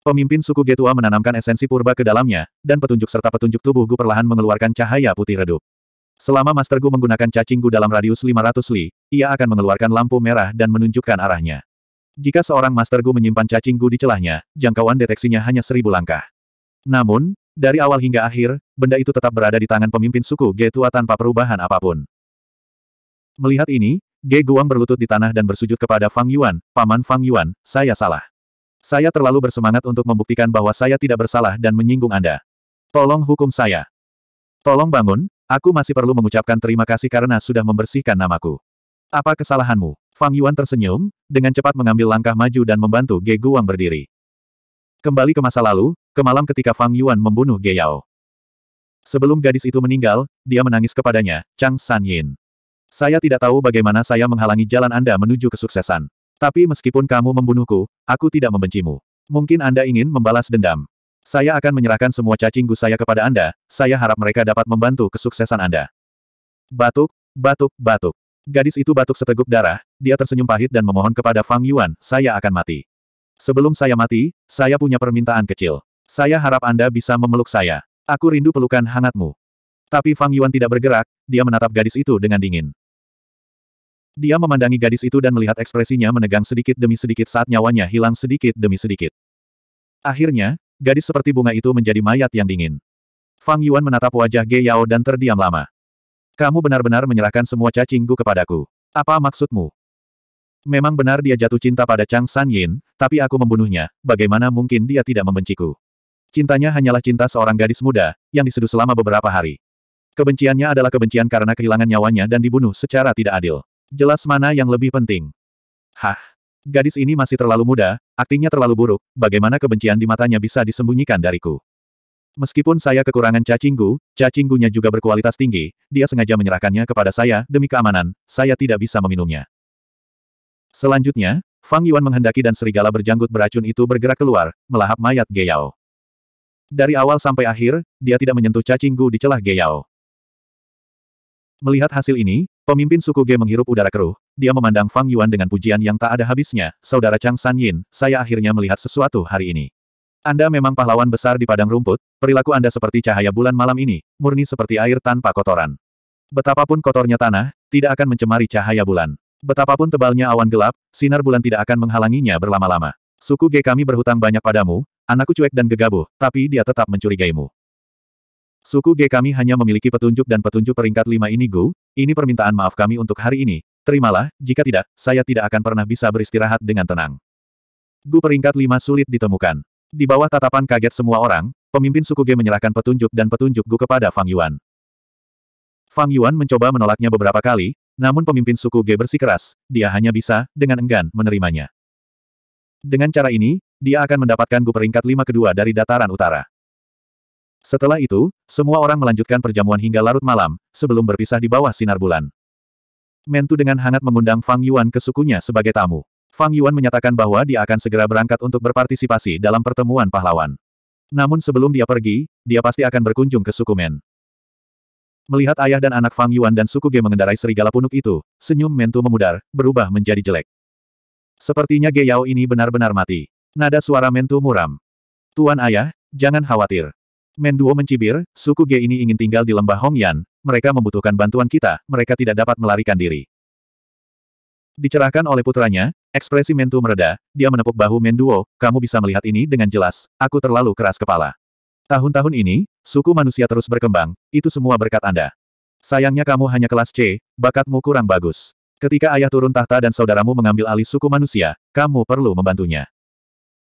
Pemimpin suku Getua menanamkan esensi purba ke dalamnya, dan petunjuk serta petunjuk tubuh Gu perlahan mengeluarkan cahaya putih redup. Selama Master Gu menggunakan cacing Gu dalam radius 500 li, ia akan mengeluarkan lampu merah dan menunjukkan arahnya. Jika seorang Master Gu menyimpan cacing Gu di celahnya, jangkauan deteksinya hanya seribu langkah. Namun, dari awal hingga akhir, benda itu tetap berada di tangan pemimpin suku Ge Tua tanpa perubahan apapun. Melihat ini, Ge Guang berlutut di tanah dan bersujud kepada Fang Yuan, Paman Fang Yuan, saya salah. Saya terlalu bersemangat untuk membuktikan bahwa saya tidak bersalah dan menyinggung Anda. Tolong hukum saya. Tolong bangun, aku masih perlu mengucapkan terima kasih karena sudah membersihkan namaku. Apa kesalahanmu? Fang Yuan tersenyum, dengan cepat mengambil langkah maju dan membantu Ge Guang berdiri. Kembali ke masa lalu, Kemalam ketika Fang Yuan membunuh Ge Yao. Sebelum gadis itu meninggal, dia menangis kepadanya, Chang San Yin. Saya tidak tahu bagaimana saya menghalangi jalan Anda menuju kesuksesan. Tapi meskipun kamu membunuhku, aku tidak membencimu. Mungkin Anda ingin membalas dendam. Saya akan menyerahkan semua cacinggu saya kepada Anda, saya harap mereka dapat membantu kesuksesan Anda. Batuk, batuk, batuk. Gadis itu batuk seteguk darah, dia tersenyum pahit dan memohon kepada Fang Yuan, saya akan mati. Sebelum saya mati, saya punya permintaan kecil. Saya harap Anda bisa memeluk saya. Aku rindu pelukan hangatmu. Tapi Fang Yuan tidak bergerak, dia menatap gadis itu dengan dingin. Dia memandangi gadis itu dan melihat ekspresinya menegang sedikit demi sedikit saat nyawanya hilang sedikit demi sedikit. Akhirnya, gadis seperti bunga itu menjadi mayat yang dingin. Fang Yuan menatap wajah Ge Yao dan terdiam lama. Kamu benar-benar menyerahkan semua cacingku kepadaku. Apa maksudmu? Memang benar dia jatuh cinta pada Chang San Yin, tapi aku membunuhnya, bagaimana mungkin dia tidak membenciku? Cintanya hanyalah cinta seorang gadis muda, yang diseduh selama beberapa hari. Kebenciannya adalah kebencian karena kehilangan nyawanya dan dibunuh secara tidak adil. Jelas mana yang lebih penting. Hah. Gadis ini masih terlalu muda, aktingnya terlalu buruk, bagaimana kebencian di matanya bisa disembunyikan dariku. Meskipun saya kekurangan cacingku, cacinggunya juga berkualitas tinggi, dia sengaja menyerahkannya kepada saya, demi keamanan, saya tidak bisa meminumnya. Selanjutnya, Fang Yuan menghendaki dan serigala berjanggut beracun itu bergerak keluar, melahap mayat Geyao. Dari awal sampai akhir, dia tidak menyentuh cacing gu di celah Geyao. Melihat hasil ini, pemimpin suku Ge menghirup udara keruh, dia memandang Fang Yuan dengan pujian yang tak ada habisnya, Saudara Chang San Yin, saya akhirnya melihat sesuatu hari ini. Anda memang pahlawan besar di padang rumput, perilaku Anda seperti cahaya bulan malam ini, murni seperti air tanpa kotoran. Betapapun kotornya tanah, tidak akan mencemari cahaya bulan. Betapapun tebalnya awan gelap, sinar bulan tidak akan menghalanginya berlama-lama. Suku Ge kami berhutang banyak padamu, Anakku cuek dan gegabah, tapi dia tetap mencurigaimu. Suku G kami hanya memiliki petunjuk dan petunjuk peringkat lima ini Gu, ini permintaan maaf kami untuk hari ini, terimalah, jika tidak, saya tidak akan pernah bisa beristirahat dengan tenang. Gu peringkat lima sulit ditemukan. Di bawah tatapan kaget semua orang, pemimpin suku G menyerahkan petunjuk dan petunjuk Gu kepada Fang Yuan. Fang Yuan mencoba menolaknya beberapa kali, namun pemimpin suku G bersikeras, dia hanya bisa, dengan enggan, menerimanya. Dengan cara ini, dia akan mendapatkan gu peringkat lima kedua dari dataran utara. Setelah itu, semua orang melanjutkan perjamuan hingga larut malam, sebelum berpisah di bawah sinar bulan. Mentu dengan hangat mengundang Fang Yuan ke sukunya sebagai tamu. Fang Yuan menyatakan bahwa dia akan segera berangkat untuk berpartisipasi dalam pertemuan pahlawan. Namun sebelum dia pergi, dia pasti akan berkunjung ke suku Men. Melihat ayah dan anak Fang Yuan dan suku Ge mengendarai serigala punuk itu, senyum Mentu memudar, berubah menjadi jelek. Sepertinya Ge Yao ini benar-benar mati. Nada suara Mentu muram. Tuan Ayah, jangan khawatir. Menduo mencibir, suku G ini ingin tinggal di lembah Hongyan, mereka membutuhkan bantuan kita, mereka tidak dapat melarikan diri. Dicerahkan oleh putranya, ekspresi Mentu mereda, dia menepuk bahu Menduo, kamu bisa melihat ini dengan jelas, aku terlalu keras kepala. Tahun-tahun ini, suku manusia terus berkembang, itu semua berkat Anda. Sayangnya kamu hanya kelas C, bakatmu kurang bagus. Ketika ayah turun tahta dan saudaramu mengambil alih suku manusia, kamu perlu membantunya.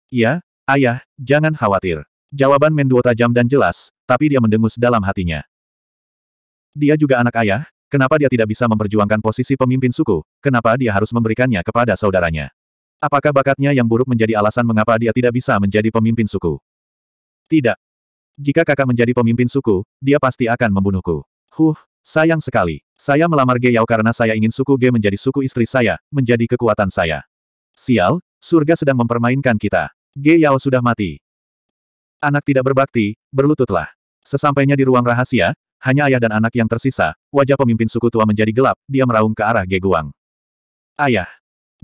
Iya, ayah, jangan khawatir. Jawaban Menduo tajam dan jelas, tapi dia mendengus dalam hatinya. Dia juga anak ayah, kenapa dia tidak bisa memperjuangkan posisi pemimpin suku, kenapa dia harus memberikannya kepada saudaranya? Apakah bakatnya yang buruk menjadi alasan mengapa dia tidak bisa menjadi pemimpin suku? Tidak. Jika kakak menjadi pemimpin suku, dia pasti akan membunuhku. Huh, sayang sekali. Saya melamar Ge Yao karena saya ingin suku Ge menjadi suku istri saya, menjadi kekuatan saya. Sial, surga sedang mempermainkan kita. Ge Yao sudah mati. Anak tidak berbakti, berlututlah. Sesampainya di ruang rahasia, hanya ayah dan anak yang tersisa, wajah pemimpin suku tua menjadi gelap, dia meraung ke arah Ge Guang. Ayah.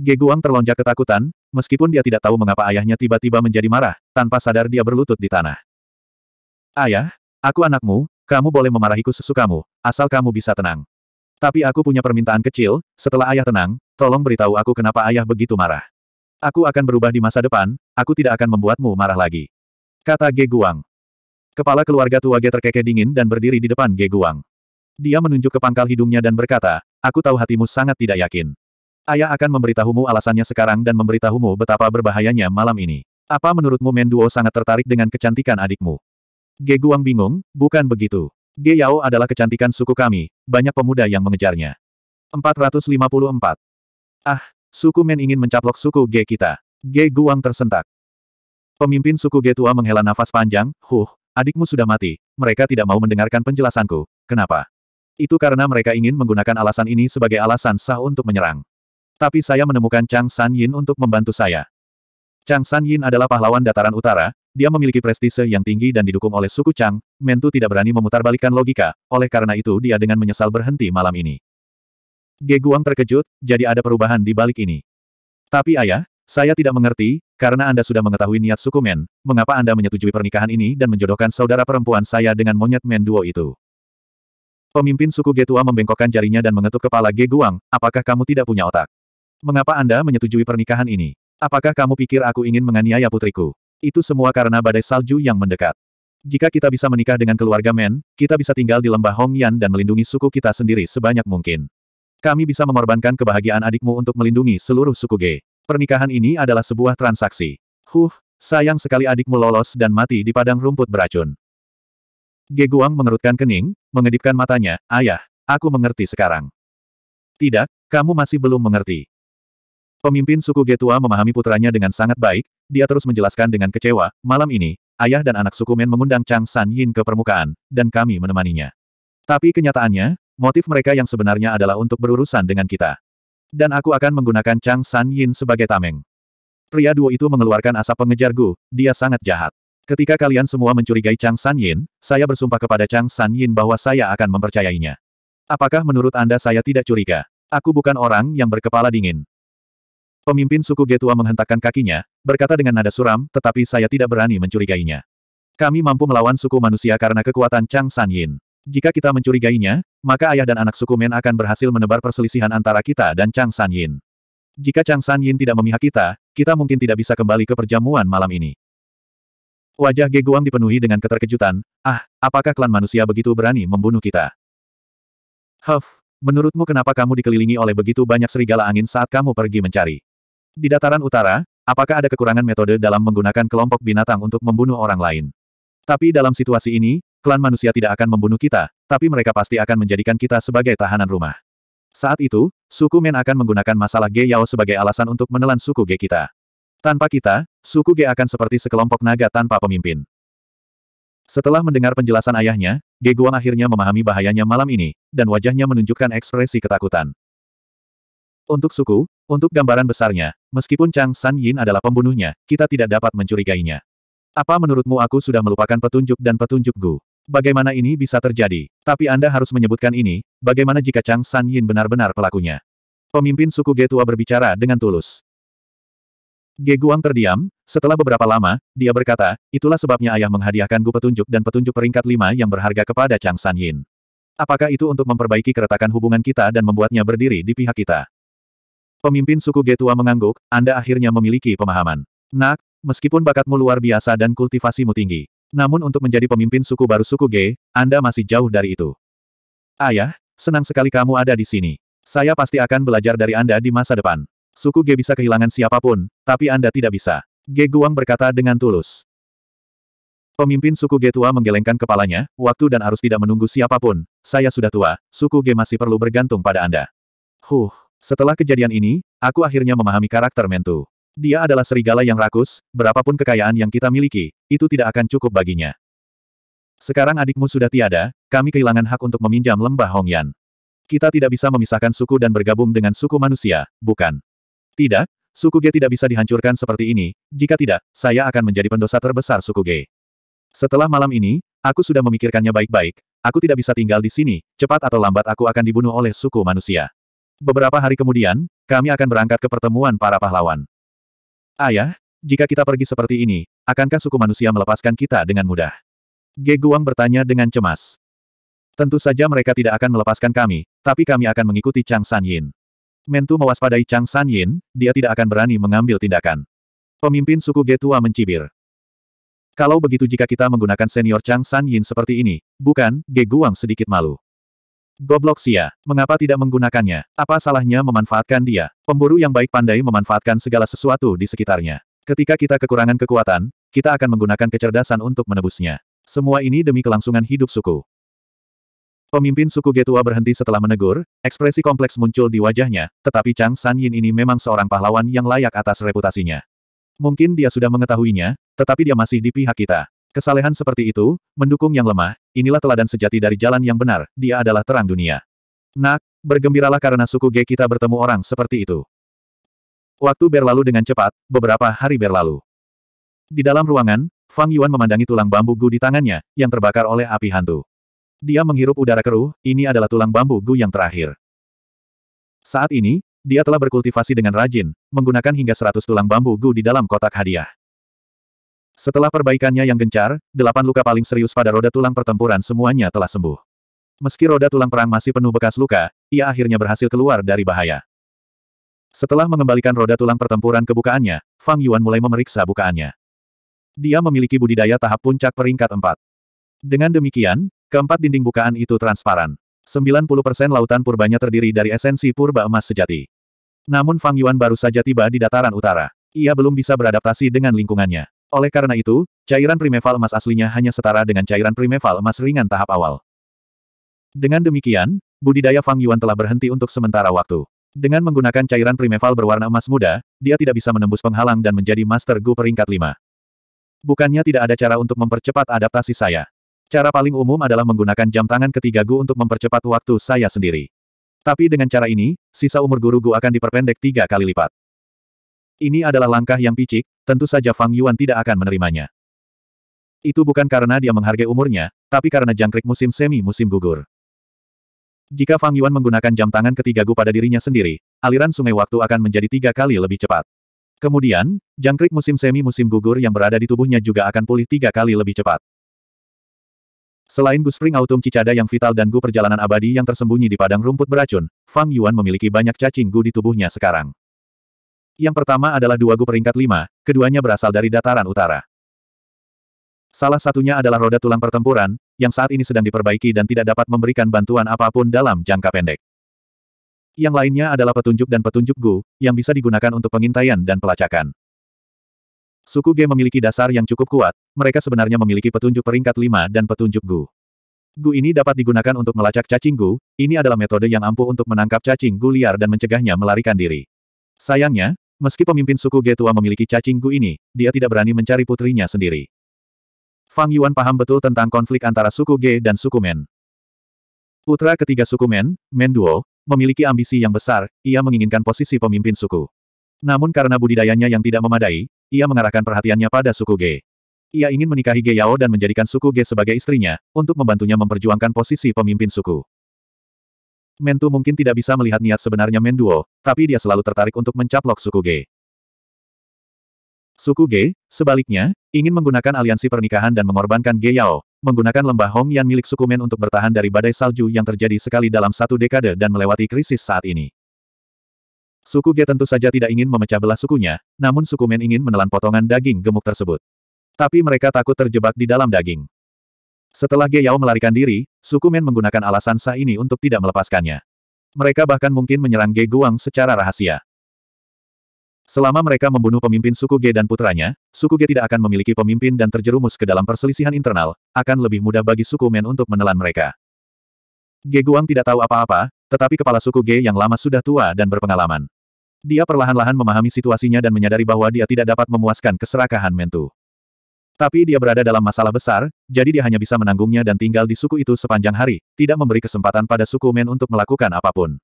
Ge Guang terlonjak ketakutan, meskipun dia tidak tahu mengapa ayahnya tiba-tiba menjadi marah, tanpa sadar dia berlutut di tanah. Ayah, aku anakmu, kamu boleh memarahiku sesukamu, asal kamu bisa tenang. Tapi aku punya permintaan kecil, setelah ayah tenang, tolong beritahu aku kenapa ayah begitu marah. Aku akan berubah di masa depan, aku tidak akan membuatmu marah lagi. Kata Ge Guang. Kepala keluarga tua Ge terkekeh dingin dan berdiri di depan Ge Guang. Dia menunjuk ke pangkal hidungnya dan berkata, aku tahu hatimu sangat tidak yakin. Ayah akan memberitahumu alasannya sekarang dan memberitahumu betapa berbahayanya malam ini. Apa menurutmu Menduo sangat tertarik dengan kecantikan adikmu? Ge Guang bingung, bukan begitu. Ge Yao adalah kecantikan suku kami, banyak pemuda yang mengejarnya. 454. Ah, Suku Men ingin mencaplok suku G kita. G Guang tersentak. Pemimpin suku G tua menghela nafas panjang, huh, adikmu sudah mati, mereka tidak mau mendengarkan penjelasanku, kenapa? Itu karena mereka ingin menggunakan alasan ini sebagai alasan sah untuk menyerang. Tapi saya menemukan Chang San Yin untuk membantu saya. Chang San Yin adalah pahlawan dataran utara, dia memiliki prestise yang tinggi dan didukung oleh suku Chang, Mentu tidak berani memutarbalikkan logika, oleh karena itu dia dengan menyesal berhenti malam ini. Geguang terkejut, jadi ada perubahan di balik ini. Tapi ayah, saya tidak mengerti, karena Anda sudah mengetahui niat suku Men, mengapa Anda menyetujui pernikahan ini dan menjodohkan saudara perempuan saya dengan monyet Men Duo itu? Pemimpin suku Getua membengkokkan jarinya dan mengetuk kepala Geguang, apakah kamu tidak punya otak? Mengapa Anda menyetujui pernikahan ini? Apakah kamu pikir aku ingin menganiaya putriku? Itu semua karena badai salju yang mendekat. Jika kita bisa menikah dengan keluarga Men, kita bisa tinggal di lembah Hongyan dan melindungi suku kita sendiri sebanyak mungkin. Kami bisa mengorbankan kebahagiaan adikmu untuk melindungi seluruh suku G. Pernikahan ini adalah sebuah transaksi. Huh, sayang sekali adikmu lolos dan mati di padang rumput beracun. G. Guang mengerutkan kening, mengedipkan matanya, Ayah, aku mengerti sekarang. Tidak, kamu masih belum mengerti. Pemimpin suku G tua memahami putranya dengan sangat baik, dia terus menjelaskan dengan kecewa, malam ini, ayah dan anak suku Men mengundang Chang San Yin ke permukaan, dan kami menemaninya. Tapi kenyataannya, Motif mereka yang sebenarnya adalah untuk berurusan dengan kita. Dan aku akan menggunakan Chang San Yin sebagai tameng. Pria duo itu mengeluarkan asap pengejar Gu, dia sangat jahat. Ketika kalian semua mencurigai Chang San Yin, saya bersumpah kepada Chang San Yin bahwa saya akan mempercayainya. Apakah menurut Anda saya tidak curiga? Aku bukan orang yang berkepala dingin. Pemimpin suku Getua menghentakkan kakinya, berkata dengan nada suram, tetapi saya tidak berani mencurigainya. Kami mampu melawan suku manusia karena kekuatan Chang San Yin. Jika kita mencurigainya, maka ayah dan anak suku Men akan berhasil menebar perselisihan antara kita dan Chang San Yin. Jika Chang San Yin tidak memihak kita, kita mungkin tidak bisa kembali ke perjamuan malam ini. Wajah Ge Guang dipenuhi dengan keterkejutan, ah, apakah klan manusia begitu berani membunuh kita? Huff, menurutmu kenapa kamu dikelilingi oleh begitu banyak serigala angin saat kamu pergi mencari? Di dataran utara, apakah ada kekurangan metode dalam menggunakan kelompok binatang untuk membunuh orang lain? Tapi dalam situasi ini, klan manusia tidak akan membunuh kita, tapi mereka pasti akan menjadikan kita sebagai tahanan rumah. Saat itu, suku Men akan menggunakan masalah Ge Yao sebagai alasan untuk menelan suku Ge kita. Tanpa kita, suku Ge akan seperti sekelompok naga tanpa pemimpin. Setelah mendengar penjelasan ayahnya, Ge Guang akhirnya memahami bahayanya malam ini, dan wajahnya menunjukkan ekspresi ketakutan. Untuk suku, untuk gambaran besarnya, meskipun Chang San Yin adalah pembunuhnya, kita tidak dapat mencurigainya. Apa menurutmu aku sudah melupakan petunjuk dan petunjuk Gu? Bagaimana ini bisa terjadi? Tapi Anda harus menyebutkan ini, bagaimana jika Chang San Yin benar-benar pelakunya? Pemimpin suku Getua berbicara dengan tulus. Ge Guang terdiam, setelah beberapa lama, dia berkata, itulah sebabnya ayah menghadiahkan gu petunjuk dan petunjuk peringkat lima yang berharga kepada Chang San Yin. Apakah itu untuk memperbaiki keretakan hubungan kita dan membuatnya berdiri di pihak kita? Pemimpin suku Getua mengangguk, Anda akhirnya memiliki pemahaman. Nak, meskipun bakatmu luar biasa dan kultivasimu tinggi, namun untuk menjadi pemimpin suku baru suku G, Anda masih jauh dari itu. Ayah, senang sekali kamu ada di sini. Saya pasti akan belajar dari Anda di masa depan. Suku G bisa kehilangan siapapun, tapi Anda tidak bisa. G Guang berkata dengan tulus. Pemimpin suku G tua menggelengkan kepalanya, waktu dan arus tidak menunggu siapapun, saya sudah tua, suku G masih perlu bergantung pada Anda. Huh, setelah kejadian ini, aku akhirnya memahami karakter Mentu. Dia adalah serigala yang rakus, berapapun kekayaan yang kita miliki, itu tidak akan cukup baginya. Sekarang adikmu sudah tiada, kami kehilangan hak untuk meminjam lembah Hongyan. Kita tidak bisa memisahkan suku dan bergabung dengan suku manusia, bukan? Tidak, suku G tidak bisa dihancurkan seperti ini, jika tidak, saya akan menjadi pendosa terbesar suku G. Setelah malam ini, aku sudah memikirkannya baik-baik, aku tidak bisa tinggal di sini, cepat atau lambat aku akan dibunuh oleh suku manusia. Beberapa hari kemudian, kami akan berangkat ke pertemuan para pahlawan. Ayah, jika kita pergi seperti ini, akankah suku manusia melepaskan kita dengan mudah? Ge Guang bertanya dengan cemas. Tentu saja mereka tidak akan melepaskan kami, tapi kami akan mengikuti Chang San Yin. Mentu mewaspadai Chang San Yin, dia tidak akan berani mengambil tindakan. Pemimpin suku Ge tua mencibir. Kalau begitu jika kita menggunakan senior Chang San Yin seperti ini, bukan, Ge Guang sedikit malu. Goblok sia, mengapa tidak menggunakannya? Apa salahnya memanfaatkan dia? Pemburu yang baik pandai memanfaatkan segala sesuatu di sekitarnya. Ketika kita kekurangan kekuatan, kita akan menggunakan kecerdasan untuk menebusnya. Semua ini demi kelangsungan hidup suku. Pemimpin suku Getua berhenti setelah menegur, ekspresi kompleks muncul di wajahnya, tetapi Chang San Yin ini memang seorang pahlawan yang layak atas reputasinya. Mungkin dia sudah mengetahuinya, tetapi dia masih di pihak kita. Kesalehan seperti itu, mendukung yang lemah, inilah teladan sejati dari jalan yang benar, dia adalah terang dunia. Nak, bergembiralah karena suku G kita bertemu orang seperti itu. Waktu berlalu dengan cepat, beberapa hari berlalu. Di dalam ruangan, Fang Yuan memandangi tulang bambu gu di tangannya, yang terbakar oleh api hantu. Dia menghirup udara keruh, ini adalah tulang bambu gu yang terakhir. Saat ini, dia telah berkultivasi dengan rajin, menggunakan hingga 100 tulang bambu gu di dalam kotak hadiah. Setelah perbaikannya yang gencar, delapan luka paling serius pada roda tulang pertempuran semuanya telah sembuh. Meski roda tulang perang masih penuh bekas luka, ia akhirnya berhasil keluar dari bahaya. Setelah mengembalikan roda tulang pertempuran ke bukaannya, Fang Yuan mulai memeriksa bukaannya. Dia memiliki budidaya tahap puncak peringkat 4. Dengan demikian, keempat dinding bukaan itu transparan. 90% lautan purbanya terdiri dari esensi purba emas sejati. Namun Fang Yuan baru saja tiba di dataran utara. Ia belum bisa beradaptasi dengan lingkungannya. Oleh karena itu, cairan primeval emas aslinya hanya setara dengan cairan primeval emas ringan tahap awal. Dengan demikian, budidaya Fang Yuan telah berhenti untuk sementara waktu. Dengan menggunakan cairan primeval berwarna emas muda, dia tidak bisa menembus penghalang dan menjadi Master Gu peringkat 5. Bukannya tidak ada cara untuk mempercepat adaptasi saya. Cara paling umum adalah menggunakan jam tangan ketiga Gu untuk mempercepat waktu saya sendiri. Tapi dengan cara ini, sisa umur guru Gu akan diperpendek tiga kali lipat. Ini adalah langkah yang picik, tentu saja Fang Yuan tidak akan menerimanya. Itu bukan karena dia menghargai umurnya, tapi karena jangkrik musim semi musim gugur. Jika Fang Yuan menggunakan jam tangan ketiga gu pada dirinya sendiri, aliran sungai waktu akan menjadi tiga kali lebih cepat. Kemudian, jangkrik musim semi musim gugur yang berada di tubuhnya juga akan pulih tiga kali lebih cepat. Selain Gu Spring Autumn Cicada yang vital dan Gu perjalanan abadi yang tersembunyi di padang rumput beracun, Fang Yuan memiliki banyak cacing Gu di tubuhnya sekarang. Yang pertama adalah dua gu peringkat lima, keduanya berasal dari dataran utara. Salah satunya adalah roda tulang pertempuran, yang saat ini sedang diperbaiki dan tidak dapat memberikan bantuan apapun dalam jangka pendek. Yang lainnya adalah petunjuk dan petunjuk gu, yang bisa digunakan untuk pengintaian dan pelacakan. Suku G memiliki dasar yang cukup kuat, mereka sebenarnya memiliki petunjuk peringkat lima dan petunjuk gu. Gu ini dapat digunakan untuk melacak cacing gu, ini adalah metode yang ampuh untuk menangkap cacing gu liar dan mencegahnya melarikan diri. Sayangnya, Meski pemimpin suku Getua memiliki cacing gu ini, dia tidak berani mencari putrinya sendiri. Fang Yuan paham betul tentang konflik antara suku G dan suku Men. Putra ketiga suku Men, Men Duo, memiliki ambisi yang besar, ia menginginkan posisi pemimpin suku. Namun karena budidayanya yang tidak memadai, ia mengarahkan perhatiannya pada suku G. Ia ingin menikahi Ge Yao dan menjadikan suku G sebagai istrinya, untuk membantunya memperjuangkan posisi pemimpin suku. Mentu mungkin tidak bisa melihat niat sebenarnya Menduo, tapi dia selalu tertarik untuk mencaplok suku G. Suku G, sebaliknya, ingin menggunakan aliansi pernikahan dan mengorbankan Ge Yao, menggunakan lembah Hong Yan milik suku Men untuk bertahan dari badai salju yang terjadi sekali dalam satu dekade dan melewati krisis saat ini. Suku G tentu saja tidak ingin memecah belah sukunya, namun suku Men ingin menelan potongan daging gemuk tersebut. Tapi mereka takut terjebak di dalam daging. Setelah Ge Yao melarikan diri, suku Men menggunakan alasan sah ini untuk tidak melepaskannya. Mereka bahkan mungkin menyerang Ge Guang secara rahasia. Selama mereka membunuh pemimpin suku Ge dan putranya, suku Ge tidak akan memiliki pemimpin dan terjerumus ke dalam perselisihan internal, akan lebih mudah bagi suku Men untuk menelan mereka. Ge Guang tidak tahu apa-apa, tetapi kepala suku Ge yang lama sudah tua dan berpengalaman. Dia perlahan-lahan memahami situasinya dan menyadari bahwa dia tidak dapat memuaskan keserakahan Mentu. Tapi dia berada dalam masalah besar, jadi dia hanya bisa menanggungnya dan tinggal di suku itu sepanjang hari, tidak memberi kesempatan pada suku Men untuk melakukan apapun.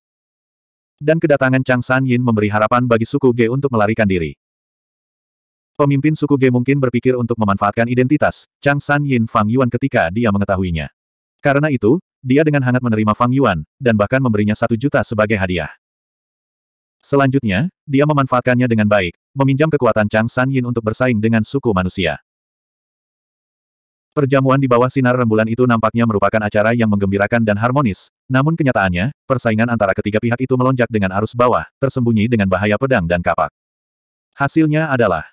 Dan kedatangan Chang San Yin memberi harapan bagi suku G untuk melarikan diri. Pemimpin suku G mungkin berpikir untuk memanfaatkan identitas Chang San Yin Fang Yuan ketika dia mengetahuinya. Karena itu, dia dengan hangat menerima Fang Yuan, dan bahkan memberinya satu juta sebagai hadiah. Selanjutnya, dia memanfaatkannya dengan baik, meminjam kekuatan Chang San Yin untuk bersaing dengan suku manusia. Perjamuan di bawah sinar rembulan itu nampaknya merupakan acara yang menggembirakan dan harmonis, namun kenyataannya, persaingan antara ketiga pihak itu melonjak dengan arus bawah, tersembunyi dengan bahaya pedang dan kapak. Hasilnya adalah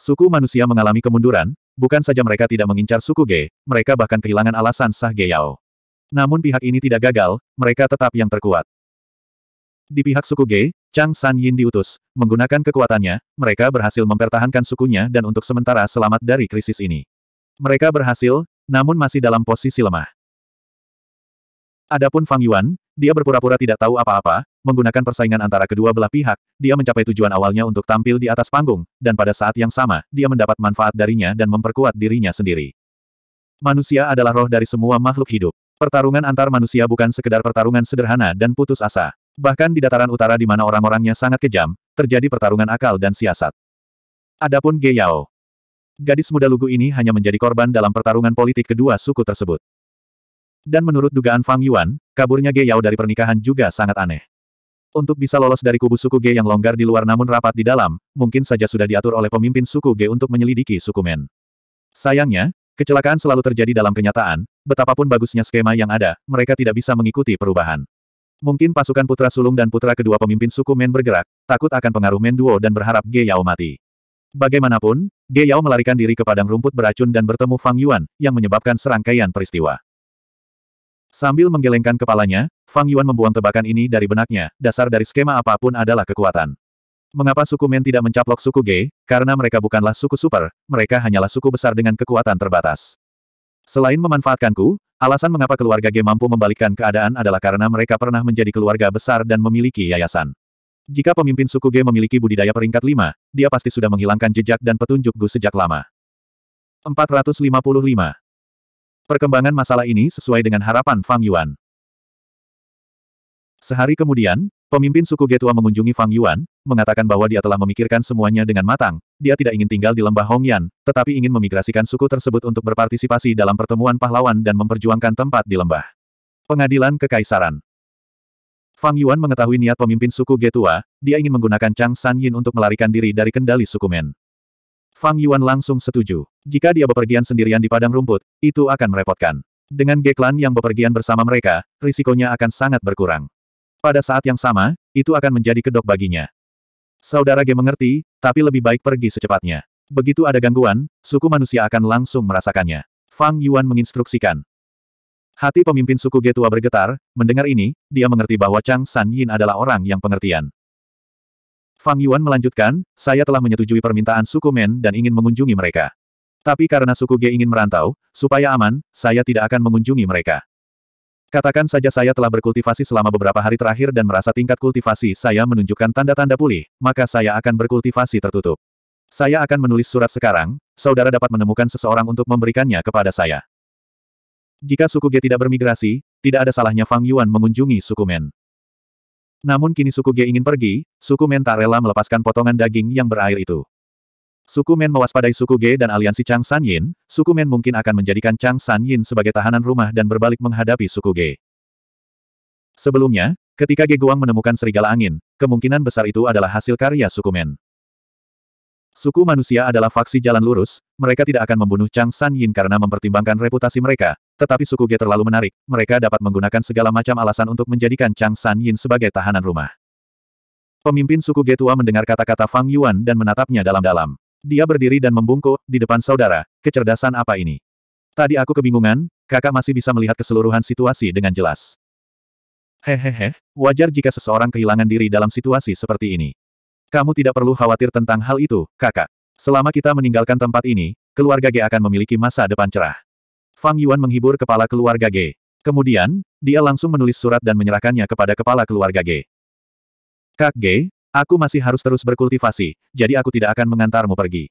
suku manusia mengalami kemunduran, bukan saja mereka tidak mengincar suku G, mereka bahkan kehilangan alasan sah Yao. Namun pihak ini tidak gagal, mereka tetap yang terkuat. Di pihak suku G, Chang San Yin diutus, menggunakan kekuatannya, mereka berhasil mempertahankan sukunya dan untuk sementara selamat dari krisis ini. Mereka berhasil, namun masih dalam posisi lemah. Adapun Fang Yuan, dia berpura-pura tidak tahu apa-apa, menggunakan persaingan antara kedua belah pihak, dia mencapai tujuan awalnya untuk tampil di atas panggung, dan pada saat yang sama, dia mendapat manfaat darinya dan memperkuat dirinya sendiri. Manusia adalah roh dari semua makhluk hidup. Pertarungan antar manusia bukan sekedar pertarungan sederhana dan putus asa. Bahkan di dataran utara di mana orang-orangnya sangat kejam, terjadi pertarungan akal dan siasat. Adapun Ge Yao, Gadis muda lugu ini hanya menjadi korban dalam pertarungan politik kedua suku tersebut. Dan menurut dugaan Fang Yuan, kaburnya Ge Yao dari pernikahan juga sangat aneh. Untuk bisa lolos dari kubu suku Ge yang longgar di luar namun rapat di dalam, mungkin saja sudah diatur oleh pemimpin suku Ge untuk menyelidiki suku Men. Sayangnya, kecelakaan selalu terjadi dalam kenyataan, betapapun bagusnya skema yang ada, mereka tidak bisa mengikuti perubahan. Mungkin pasukan putra sulung dan putra kedua pemimpin suku Men bergerak, takut akan pengaruh Men Duo dan berharap Ge Yao mati. Bagaimanapun, Ge Yao melarikan diri ke padang rumput beracun dan bertemu Fang Yuan, yang menyebabkan serangkaian peristiwa. Sambil menggelengkan kepalanya, Fang Yuan membuang tebakan ini dari benaknya, dasar dari skema apapun adalah kekuatan. Mengapa suku Men tidak mencaplok suku Ge? Karena mereka bukanlah suku super, mereka hanyalah suku besar dengan kekuatan terbatas. Selain memanfaatkanku, alasan mengapa keluarga Ge mampu membalikkan keadaan adalah karena mereka pernah menjadi keluarga besar dan memiliki yayasan. Jika pemimpin suku G memiliki budidaya peringkat 5, dia pasti sudah menghilangkan jejak dan petunjuk Gu sejak lama. 455. Perkembangan masalah ini sesuai dengan harapan Fang Yuan. Sehari kemudian, pemimpin suku G tua mengunjungi Fang Yuan, mengatakan bahwa dia telah memikirkan semuanya dengan matang, dia tidak ingin tinggal di lembah Hongyan, tetapi ingin memigrasikan suku tersebut untuk berpartisipasi dalam pertemuan pahlawan dan memperjuangkan tempat di lembah. Pengadilan Kekaisaran Fang Yuan mengetahui niat pemimpin suku Getua, dia ingin menggunakan Chang San Yin untuk melarikan diri dari kendali suku Men. Fang Yuan langsung setuju. Jika dia bepergian sendirian di padang rumput, itu akan merepotkan. Dengan Geklan yang bepergian bersama mereka, risikonya akan sangat berkurang. Pada saat yang sama, itu akan menjadi kedok baginya. Saudara Ge mengerti, tapi lebih baik pergi secepatnya. Begitu ada gangguan, suku manusia akan langsung merasakannya. Fang Yuan menginstruksikan. Hati pemimpin suku Getua bergetar, mendengar ini, dia mengerti bahwa Chang San Yin adalah orang yang pengertian. Fang Yuan melanjutkan, saya telah menyetujui permintaan suku Men dan ingin mengunjungi mereka. Tapi karena suku Ge ingin merantau, supaya aman, saya tidak akan mengunjungi mereka. Katakan saja saya telah berkultivasi selama beberapa hari terakhir dan merasa tingkat kultivasi saya menunjukkan tanda-tanda pulih, maka saya akan berkultivasi tertutup. Saya akan menulis surat sekarang, saudara dapat menemukan seseorang untuk memberikannya kepada saya. Jika suku G tidak bermigrasi, tidak ada salahnya Fang Yuan mengunjungi suku Men. Namun kini suku G ingin pergi, suku Men tak rela melepaskan potongan daging yang berair itu. Suku Men mewaspadai suku G dan aliansi Chang San Yin, suku Men mungkin akan menjadikan Chang San Yin sebagai tahanan rumah dan berbalik menghadapi suku G. Sebelumnya, ketika Ge Guang menemukan serigala angin, kemungkinan besar itu adalah hasil karya suku Men. Suku manusia adalah faksi jalan lurus, mereka tidak akan membunuh Chang San Yin karena mempertimbangkan reputasi mereka, tetapi suku Ge terlalu menarik, mereka dapat menggunakan segala macam alasan untuk menjadikan Chang San Yin sebagai tahanan rumah. Pemimpin suku Ge tua mendengar kata-kata Fang Yuan dan menatapnya dalam-dalam. Dia berdiri dan membungkuk, di depan saudara, kecerdasan apa ini? Tadi aku kebingungan, kakak masih bisa melihat keseluruhan situasi dengan jelas. Hehehe, wajar jika seseorang kehilangan diri dalam situasi seperti ini. Kamu tidak perlu khawatir tentang hal itu, kakak. Selama kita meninggalkan tempat ini, keluarga G akan memiliki masa depan cerah. Fang Yuan menghibur kepala keluarga G. Kemudian, dia langsung menulis surat dan menyerahkannya kepada kepala keluarga G. Kak G, aku masih harus terus berkultivasi, jadi aku tidak akan mengantarmu pergi.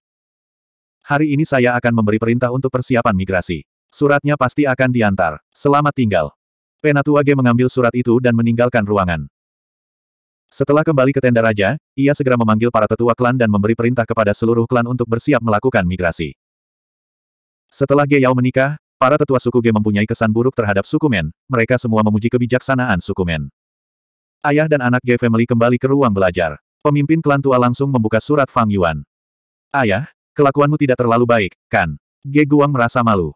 Hari ini saya akan memberi perintah untuk persiapan migrasi. Suratnya pasti akan diantar. Selamat tinggal. Penatua G mengambil surat itu dan meninggalkan ruangan. Setelah kembali ke tenda raja, ia segera memanggil para tetua klan dan memberi perintah kepada seluruh klan untuk bersiap melakukan migrasi. Setelah Ge Yao menikah, para tetua suku Ge mempunyai kesan buruk terhadap suku Men, mereka semua memuji kebijaksanaan suku Men. Ayah dan anak Ge family kembali ke ruang belajar. Pemimpin klan tua langsung membuka surat Fang Yuan. Ayah, kelakuanmu tidak terlalu baik, kan? Ge Guang merasa malu.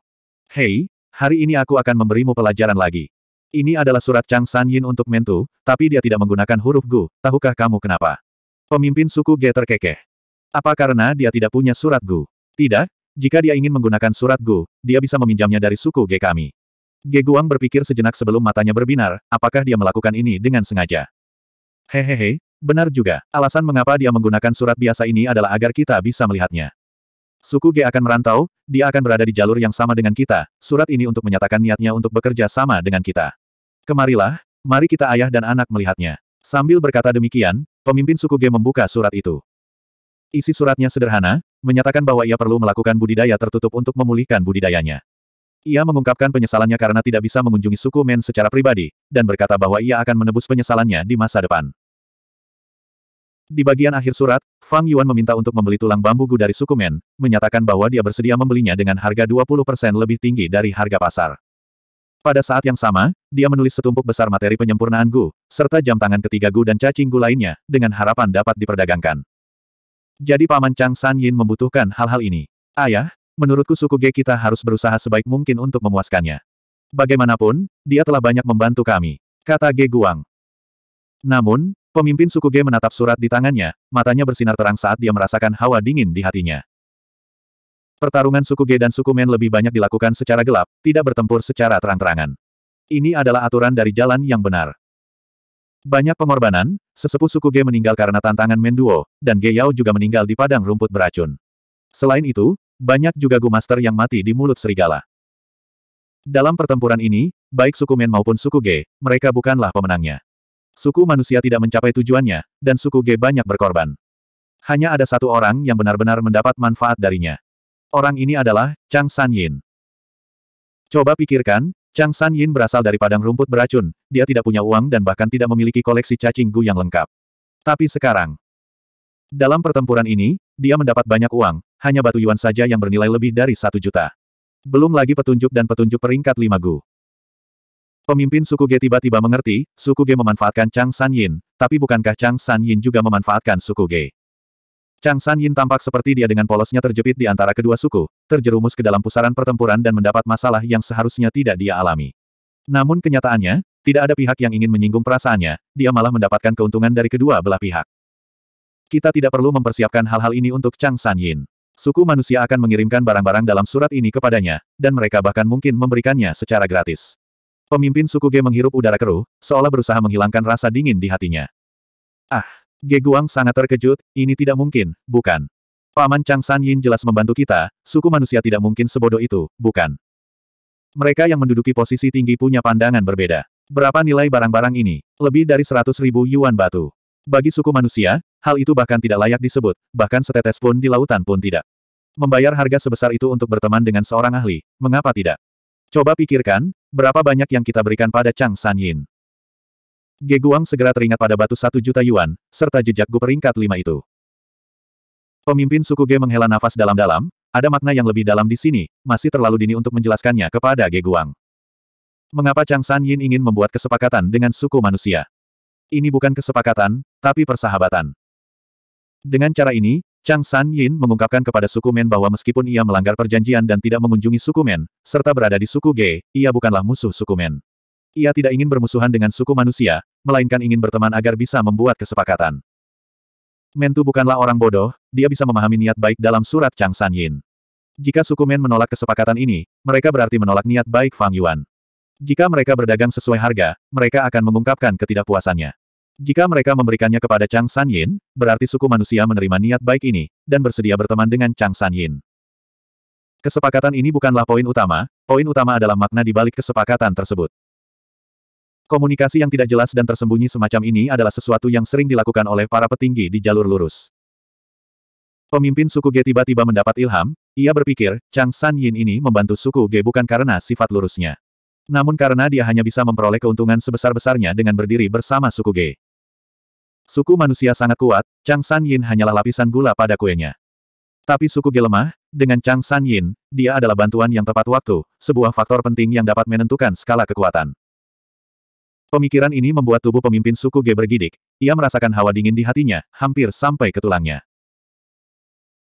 Hei, hari ini aku akan memberimu pelajaran lagi. Ini adalah surat Chang San Yin untuk Mentu, tapi dia tidak menggunakan huruf Gu. Tahukah kamu kenapa? Pemimpin suku Ge terkekeh. Apa karena dia tidak punya surat Gu? Tidak, jika dia ingin menggunakan surat Gu, dia bisa meminjamnya dari suku Ge kami. Ge Guang berpikir sejenak sebelum matanya berbinar, apakah dia melakukan ini dengan sengaja? Hehehe, benar juga. Alasan mengapa dia menggunakan surat biasa ini adalah agar kita bisa melihatnya. Suku G akan merantau, dia akan berada di jalur yang sama dengan kita, surat ini untuk menyatakan niatnya untuk bekerja sama dengan kita. Kemarilah, mari kita ayah dan anak melihatnya. Sambil berkata demikian, pemimpin suku G membuka surat itu. Isi suratnya sederhana, menyatakan bahwa ia perlu melakukan budidaya tertutup untuk memulihkan budidayanya. Ia mengungkapkan penyesalannya karena tidak bisa mengunjungi suku Men secara pribadi, dan berkata bahwa ia akan menebus penyesalannya di masa depan. Di bagian akhir surat, Fang Yuan meminta untuk membeli tulang bambu gu dari suku Men, menyatakan bahwa dia bersedia membelinya dengan harga 20% lebih tinggi dari harga pasar. Pada saat yang sama, dia menulis setumpuk besar materi penyempurnaan gu, serta jam tangan ketiga gu dan cacing gu lainnya, dengan harapan dapat diperdagangkan. Jadi Paman Chang San Yin membutuhkan hal-hal ini. Ayah, menurutku suku Ge kita harus berusaha sebaik mungkin untuk memuaskannya. Bagaimanapun, dia telah banyak membantu kami, kata Ge Guang. Namun, Pemimpin suku G menatap surat di tangannya, matanya bersinar terang saat dia merasakan hawa dingin di hatinya. Pertarungan suku G dan suku Men lebih banyak dilakukan secara gelap, tidak bertempur secara terang-terangan. Ini adalah aturan dari jalan yang benar. Banyak pengorbanan, sesepuh suku G meninggal karena tantangan Men Duo, dan Ge Yao juga meninggal di padang rumput beracun. Selain itu, banyak juga Gu Master yang mati di mulut serigala. Dalam pertempuran ini, baik suku Men maupun suku G, mereka bukanlah pemenangnya. Suku manusia tidak mencapai tujuannya, dan suku G banyak berkorban. Hanya ada satu orang yang benar-benar mendapat manfaat darinya. Orang ini adalah Chang San Yin. Coba pikirkan, Chang San Yin berasal dari padang rumput beracun, dia tidak punya uang dan bahkan tidak memiliki koleksi cacing gu yang lengkap. Tapi sekarang, dalam pertempuran ini, dia mendapat banyak uang, hanya batu yuan saja yang bernilai lebih dari satu juta. Belum lagi petunjuk dan petunjuk peringkat lima gu. Pemimpin suku Ge tiba-tiba mengerti, suku Ge memanfaatkan Chang San Yin, tapi bukankah Chang San Yin juga memanfaatkan suku Ge? Chang San Yin tampak seperti dia dengan polosnya terjepit di antara kedua suku, terjerumus ke dalam pusaran pertempuran dan mendapat masalah yang seharusnya tidak dia alami. Namun kenyataannya, tidak ada pihak yang ingin menyinggung perasaannya, dia malah mendapatkan keuntungan dari kedua belah pihak. Kita tidak perlu mempersiapkan hal-hal ini untuk Chang San Yin. Suku manusia akan mengirimkan barang-barang dalam surat ini kepadanya, dan mereka bahkan mungkin memberikannya secara gratis. Pemimpin suku Ge menghirup udara keruh, seolah berusaha menghilangkan rasa dingin di hatinya. Ah, Ge Guang sangat terkejut, ini tidak mungkin, bukan. Paman Chang San Yin jelas membantu kita, suku manusia tidak mungkin sebodoh itu, bukan. Mereka yang menduduki posisi tinggi punya pandangan berbeda. Berapa nilai barang-barang ini? Lebih dari 100 ribu yuan batu. Bagi suku manusia, hal itu bahkan tidak layak disebut, bahkan setetes pun di lautan pun tidak. Membayar harga sebesar itu untuk berteman dengan seorang ahli, mengapa tidak? Coba pikirkan, berapa banyak yang kita berikan pada Chang San Yin. Ge Guang segera teringat pada batu satu juta yuan, serta jejak gu peringkat lima itu. Pemimpin suku Ge menghela nafas dalam-dalam, ada makna yang lebih dalam di sini, masih terlalu dini untuk menjelaskannya kepada Ge Guang. Mengapa Chang San Yin ingin membuat kesepakatan dengan suku manusia? Ini bukan kesepakatan, tapi persahabatan. Dengan cara ini, Chang San Yin mengungkapkan kepada suku Men bahwa meskipun ia melanggar perjanjian dan tidak mengunjungi suku Men, serta berada di suku G, ia bukanlah musuh suku Men. Ia tidak ingin bermusuhan dengan suku manusia, melainkan ingin berteman agar bisa membuat kesepakatan. Mentu bukanlah orang bodoh, dia bisa memahami niat baik dalam surat Chang San Yin. Jika suku Men menolak kesepakatan ini, mereka berarti menolak niat baik Fang Yuan. Jika mereka berdagang sesuai harga, mereka akan mengungkapkan ketidakpuasannya. Jika mereka memberikannya kepada Chang San Yin, berarti suku manusia menerima niat baik ini, dan bersedia berteman dengan Chang San Yin. Kesepakatan ini bukanlah poin utama, poin utama adalah makna di balik kesepakatan tersebut. Komunikasi yang tidak jelas dan tersembunyi semacam ini adalah sesuatu yang sering dilakukan oleh para petinggi di jalur lurus. Pemimpin suku G tiba-tiba mendapat ilham, ia berpikir, Chang San Yin ini membantu suku G bukan karena sifat lurusnya. Namun karena dia hanya bisa memperoleh keuntungan sebesar-besarnya dengan berdiri bersama suku G. Suku manusia sangat kuat, Chang San Yin hanyalah lapisan gula pada kuenya. Tapi suku gelemah, dengan Chang San Yin, dia adalah bantuan yang tepat waktu, sebuah faktor penting yang dapat menentukan skala kekuatan. Pemikiran ini membuat tubuh pemimpin suku G bergidik. Ia merasakan hawa dingin di hatinya, hampir sampai ke tulangnya.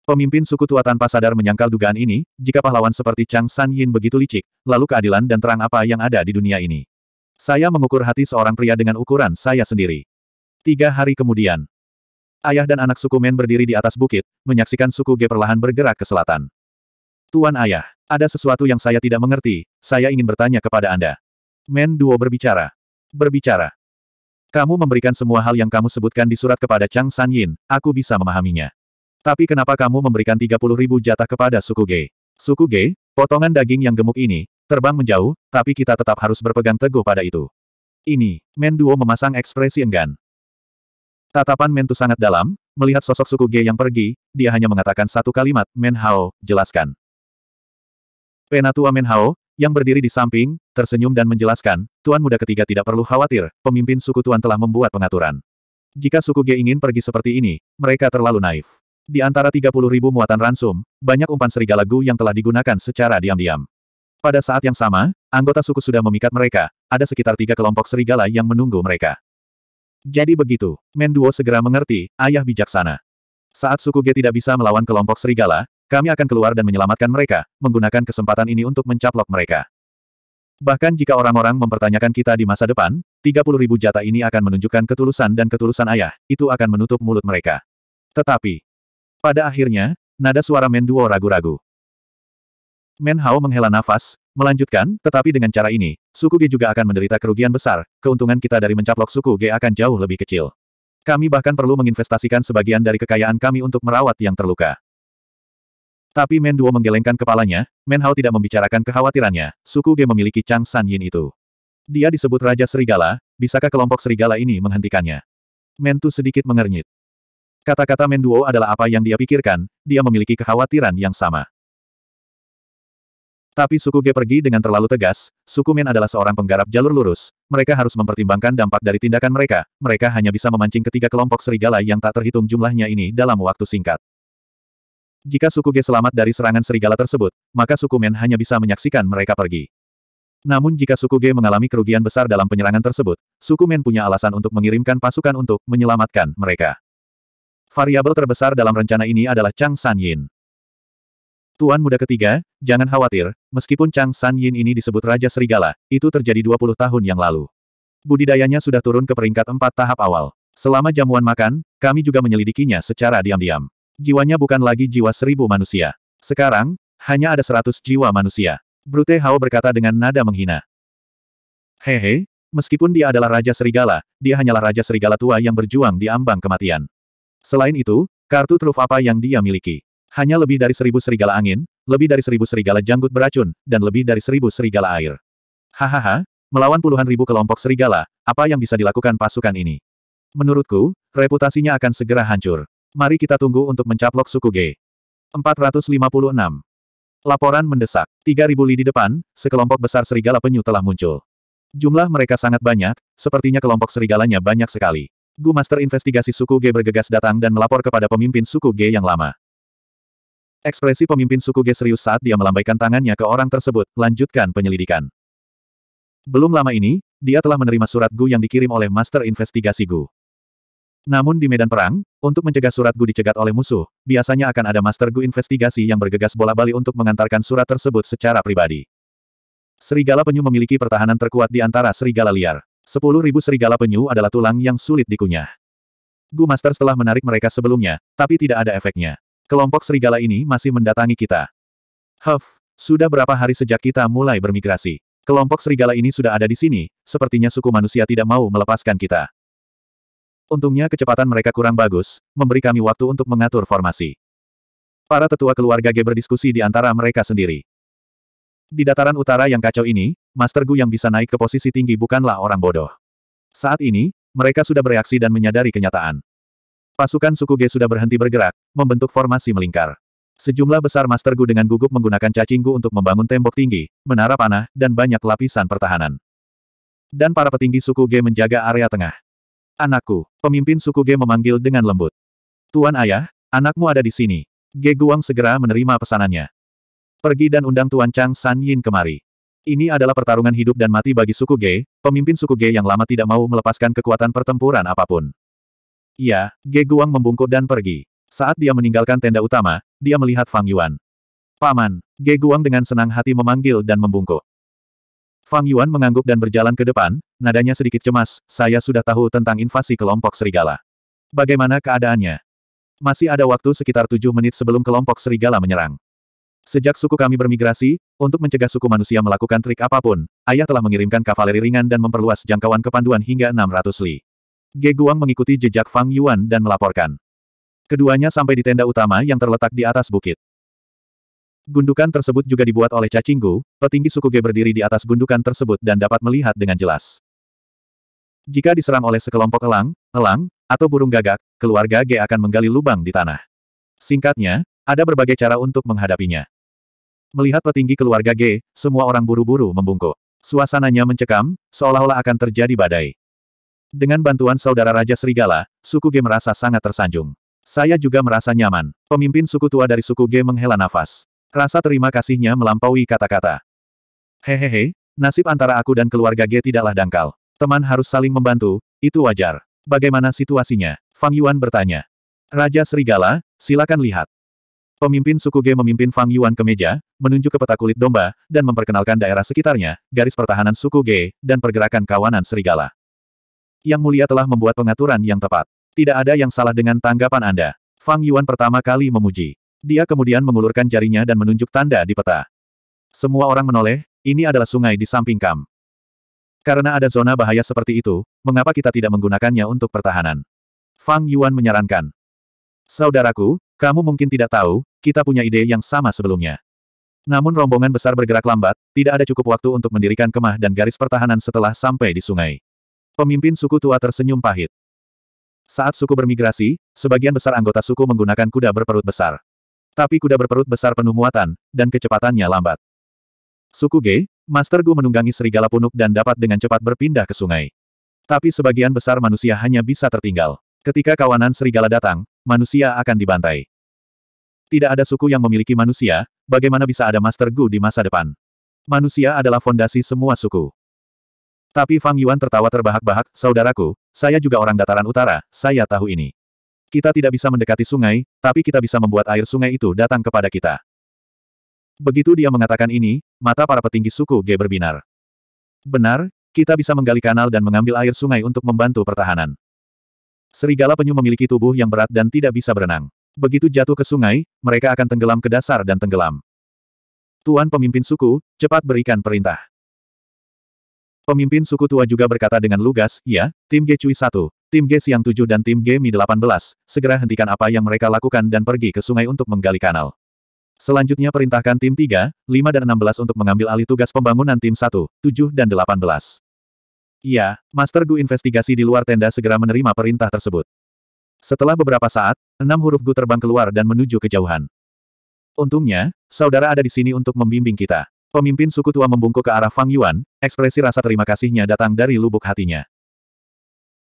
Pemimpin suku tua tanpa sadar menyangkal dugaan ini, jika pahlawan seperti Chang San Yin begitu licik, lalu keadilan dan terang apa yang ada di dunia ini. Saya mengukur hati seorang pria dengan ukuran saya sendiri. Tiga hari kemudian, ayah dan anak suku Men berdiri di atas bukit, menyaksikan suku G perlahan bergerak ke selatan. Tuan ayah, ada sesuatu yang saya tidak mengerti, saya ingin bertanya kepada Anda. Men Duo berbicara. Berbicara. Kamu memberikan semua hal yang kamu sebutkan di surat kepada Chang San Yin, aku bisa memahaminya. Tapi kenapa kamu memberikan 30 ribu jatah kepada suku G? Suku G, potongan daging yang gemuk ini, terbang menjauh, tapi kita tetap harus berpegang teguh pada itu. Ini, Men Duo memasang ekspresi enggan. Tatapan Mentu sangat dalam, melihat sosok suku G yang pergi, dia hanya mengatakan satu kalimat, Men Hao, jelaskan. Penatua Men Hao yang berdiri di samping, tersenyum dan menjelaskan, Tuan Muda ketiga tidak perlu khawatir, pemimpin suku Tuan telah membuat pengaturan. Jika suku G ingin pergi seperti ini, mereka terlalu naif. Di antara 30 ribu muatan ransum, banyak umpan serigala gu yang telah digunakan secara diam-diam. Pada saat yang sama, anggota suku sudah memikat mereka, ada sekitar tiga kelompok serigala yang menunggu mereka. Jadi begitu, Menduo segera mengerti, ayah bijaksana. Saat suku G tidak bisa melawan kelompok serigala, kami akan keluar dan menyelamatkan mereka, menggunakan kesempatan ini untuk mencaplok mereka. Bahkan jika orang-orang mempertanyakan kita di masa depan, 30 ribu jatah ini akan menunjukkan ketulusan dan ketulusan ayah, itu akan menutup mulut mereka. Tetapi, pada akhirnya, nada suara Menduo ragu-ragu. Menhao menghela nafas, Melanjutkan, tetapi dengan cara ini, suku G juga akan menderita kerugian besar, keuntungan kita dari mencaplok suku G akan jauh lebih kecil. Kami bahkan perlu menginvestasikan sebagian dari kekayaan kami untuk merawat yang terluka. Tapi Men Duo menggelengkan kepalanya, Men Hao tidak membicarakan kekhawatirannya, suku G memiliki Chang San Yin itu. Dia disebut Raja Serigala, bisakah kelompok serigala ini menghentikannya? Men Tu sedikit mengernyit. Kata-kata Men Duo adalah apa yang dia pikirkan, dia memiliki kekhawatiran yang sama. Tapi suku G pergi dengan terlalu tegas, suku Men adalah seorang penggarap jalur lurus, mereka harus mempertimbangkan dampak dari tindakan mereka, mereka hanya bisa memancing ketiga kelompok serigala yang tak terhitung jumlahnya ini dalam waktu singkat. Jika suku G selamat dari serangan serigala tersebut, maka suku Men hanya bisa menyaksikan mereka pergi. Namun jika suku G mengalami kerugian besar dalam penyerangan tersebut, suku Men punya alasan untuk mengirimkan pasukan untuk menyelamatkan mereka. Variabel terbesar dalam rencana ini adalah Chang San Yin. Tuan muda ketiga, jangan khawatir, meskipun Chang San Yin ini disebut Raja Serigala, itu terjadi 20 tahun yang lalu. Budidayanya sudah turun ke peringkat empat tahap awal. Selama jamuan makan, kami juga menyelidikinya secara diam-diam. Jiwanya bukan lagi jiwa seribu manusia. Sekarang, hanya ada seratus jiwa manusia. Brute Hao berkata dengan nada menghina. Hehe, meskipun dia adalah Raja Serigala, dia hanyalah Raja Serigala tua yang berjuang di ambang kematian. Selain itu, kartu truf apa yang dia miliki? Hanya lebih dari seribu serigala angin, lebih dari seribu serigala janggut beracun, dan lebih dari seribu serigala air. Hahaha, melawan puluhan ribu kelompok serigala, apa yang bisa dilakukan pasukan ini? Menurutku, reputasinya akan segera hancur. Mari kita tunggu untuk mencaplok suku G. 456. Laporan mendesak. 3.000 li di depan, sekelompok besar serigala penyu telah muncul. Jumlah mereka sangat banyak, sepertinya kelompok serigalanya banyak sekali. Gu Master Investigasi Suku G bergegas datang dan melapor kepada pemimpin Suku G yang lama. Ekspresi pemimpin suku Ge serius saat dia melambaikan tangannya ke orang tersebut, lanjutkan penyelidikan. Belum lama ini, dia telah menerima surat Gu yang dikirim oleh Master Investigasi Gu. Namun di medan perang, untuk mencegah surat Gu dicegat oleh musuh, biasanya akan ada Master Gu Investigasi yang bergegas bola-bali untuk mengantarkan surat tersebut secara pribadi. Serigala penyu memiliki pertahanan terkuat di antara serigala liar. Sepuluh serigala penyu adalah tulang yang sulit dikunyah. Gu Master setelah menarik mereka sebelumnya, tapi tidak ada efeknya kelompok serigala ini masih mendatangi kita. Huff, sudah berapa hari sejak kita mulai bermigrasi. Kelompok serigala ini sudah ada di sini, sepertinya suku manusia tidak mau melepaskan kita. Untungnya kecepatan mereka kurang bagus, memberi kami waktu untuk mengatur formasi. Para tetua keluarga G berdiskusi di antara mereka sendiri. Di dataran utara yang kacau ini, Master Gu yang bisa naik ke posisi tinggi bukanlah orang bodoh. Saat ini, mereka sudah bereaksi dan menyadari kenyataan. Pasukan suku G sudah berhenti bergerak, membentuk formasi melingkar. Sejumlah besar Master Gu dengan gugup menggunakan cacing Gu untuk membangun tembok tinggi, menara panah, dan banyak lapisan pertahanan. Dan para petinggi suku G menjaga area tengah. Anakku, pemimpin suku G memanggil dengan lembut. Tuan ayah, anakmu ada di sini. G Guang segera menerima pesanannya. Pergi dan undang Tuan Chang San Yin kemari. Ini adalah pertarungan hidup dan mati bagi suku G, pemimpin suku G yang lama tidak mau melepaskan kekuatan pertempuran apapun. Iya, Ge Guang membungkuk dan pergi. Saat dia meninggalkan tenda utama, dia melihat Fang Yuan. Paman, Ge Guang dengan senang hati memanggil dan membungkuk. Fang Yuan mengangguk dan berjalan ke depan, nadanya sedikit cemas, saya sudah tahu tentang invasi kelompok serigala. Bagaimana keadaannya? Masih ada waktu sekitar tujuh menit sebelum kelompok serigala menyerang. Sejak suku kami bermigrasi, untuk mencegah suku manusia melakukan trik apapun, ayah telah mengirimkan kavaleri ringan dan memperluas jangkauan kepanduan hingga 600 li. Ge Guang mengikuti jejak Fang Yuan dan melaporkan. Keduanya sampai di tenda utama yang terletak di atas bukit. Gundukan tersebut juga dibuat oleh Cacinggu, petinggi suku Ge berdiri di atas gundukan tersebut dan dapat melihat dengan jelas. Jika diserang oleh sekelompok elang, elang, atau burung gagak, keluarga Ge akan menggali lubang di tanah. Singkatnya, ada berbagai cara untuk menghadapinya. Melihat petinggi keluarga Ge, semua orang buru-buru membungkuk. Suasananya mencekam, seolah-olah akan terjadi badai. Dengan bantuan saudara Raja Serigala, suku G merasa sangat tersanjung. Saya juga merasa nyaman. Pemimpin suku tua dari suku G menghela nafas. Rasa terima kasihnya melampaui kata-kata. Hehehe, nasib antara aku dan keluarga G tidaklah dangkal. Teman harus saling membantu, itu wajar. Bagaimana situasinya? Fang Yuan bertanya. Raja Serigala, silakan lihat. Pemimpin suku G memimpin Fang Yuan ke meja, menunjuk ke peta kulit domba, dan memperkenalkan daerah sekitarnya, garis pertahanan suku G, dan pergerakan kawanan serigala. Yang mulia telah membuat pengaturan yang tepat. Tidak ada yang salah dengan tanggapan Anda. Fang Yuan pertama kali memuji. Dia kemudian mengulurkan jarinya dan menunjuk tanda di peta. Semua orang menoleh, ini adalah sungai di samping kam. Karena ada zona bahaya seperti itu, mengapa kita tidak menggunakannya untuk pertahanan? Fang Yuan menyarankan. Saudaraku, kamu mungkin tidak tahu, kita punya ide yang sama sebelumnya. Namun rombongan besar bergerak lambat, tidak ada cukup waktu untuk mendirikan kemah dan garis pertahanan setelah sampai di sungai. Pemimpin suku tua tersenyum pahit. Saat suku bermigrasi, sebagian besar anggota suku menggunakan kuda berperut besar. Tapi kuda berperut besar penuh muatan, dan kecepatannya lambat. Suku G, Master Gu menunggangi serigala punuk dan dapat dengan cepat berpindah ke sungai. Tapi sebagian besar manusia hanya bisa tertinggal. Ketika kawanan serigala datang, manusia akan dibantai. Tidak ada suku yang memiliki manusia, bagaimana bisa ada Master Gu di masa depan? Manusia adalah fondasi semua suku. Tapi Fang Yuan tertawa terbahak-bahak, saudaraku, saya juga orang dataran utara, saya tahu ini. Kita tidak bisa mendekati sungai, tapi kita bisa membuat air sungai itu datang kepada kita. Begitu dia mengatakan ini, mata para petinggi suku G berbinar. Benar, kita bisa menggali kanal dan mengambil air sungai untuk membantu pertahanan. Serigala penyu memiliki tubuh yang berat dan tidak bisa berenang. Begitu jatuh ke sungai, mereka akan tenggelam ke dasar dan tenggelam. Tuan pemimpin suku, cepat berikan perintah. Pemimpin suku tua juga berkata dengan lugas, ya, tim G Cui 1, tim G Siang 7 dan tim G Mi 18, segera hentikan apa yang mereka lakukan dan pergi ke sungai untuk menggali kanal. Selanjutnya perintahkan tim 3, 5 dan 16 untuk mengambil alih tugas pembangunan tim 1, 7 dan 18. Ya, Master Gu investigasi di luar tenda segera menerima perintah tersebut. Setelah beberapa saat, enam huruf Gu terbang keluar dan menuju kejauhan. Untungnya, saudara ada di sini untuk membimbing kita. Pemimpin suku tua membungkuk ke arah Fang Yuan, Ekspresi rasa terima kasihnya datang dari lubuk hatinya.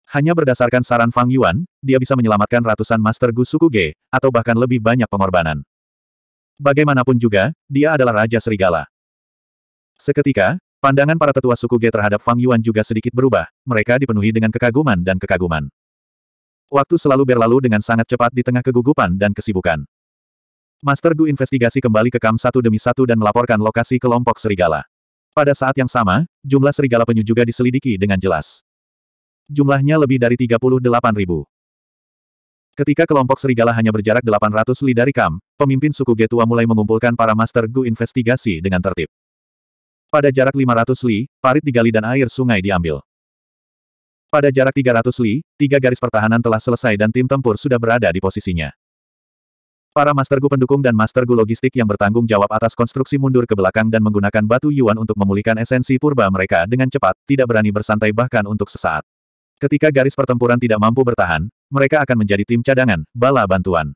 Hanya berdasarkan saran Fang Yuan, dia bisa menyelamatkan ratusan Master Gu suku G, atau bahkan lebih banyak pengorbanan. Bagaimanapun juga, dia adalah Raja Serigala. Seketika, pandangan para tetua suku G terhadap Fang Yuan juga sedikit berubah, mereka dipenuhi dengan kekaguman dan kekaguman. Waktu selalu berlalu dengan sangat cepat di tengah kegugupan dan kesibukan. Master Gu investigasi kembali ke kam satu demi satu dan melaporkan lokasi kelompok serigala. Pada saat yang sama, jumlah serigala penyu juga diselidiki dengan jelas. Jumlahnya lebih dari 38 ribu. Ketika kelompok serigala hanya berjarak 800 li dari Kam, pemimpin suku Getua mulai mengumpulkan para Master Gu investigasi dengan tertib. Pada jarak 500 li, parit digali dan air sungai diambil. Pada jarak 300 li, tiga garis pertahanan telah selesai dan tim tempur sudah berada di posisinya. Para master gu pendukung dan master gu logistik yang bertanggung jawab atas konstruksi mundur ke belakang dan menggunakan batu yuan untuk memulihkan esensi purba mereka dengan cepat, tidak berani bersantai bahkan untuk sesaat. Ketika garis pertempuran tidak mampu bertahan, mereka akan menjadi tim cadangan, bala bantuan.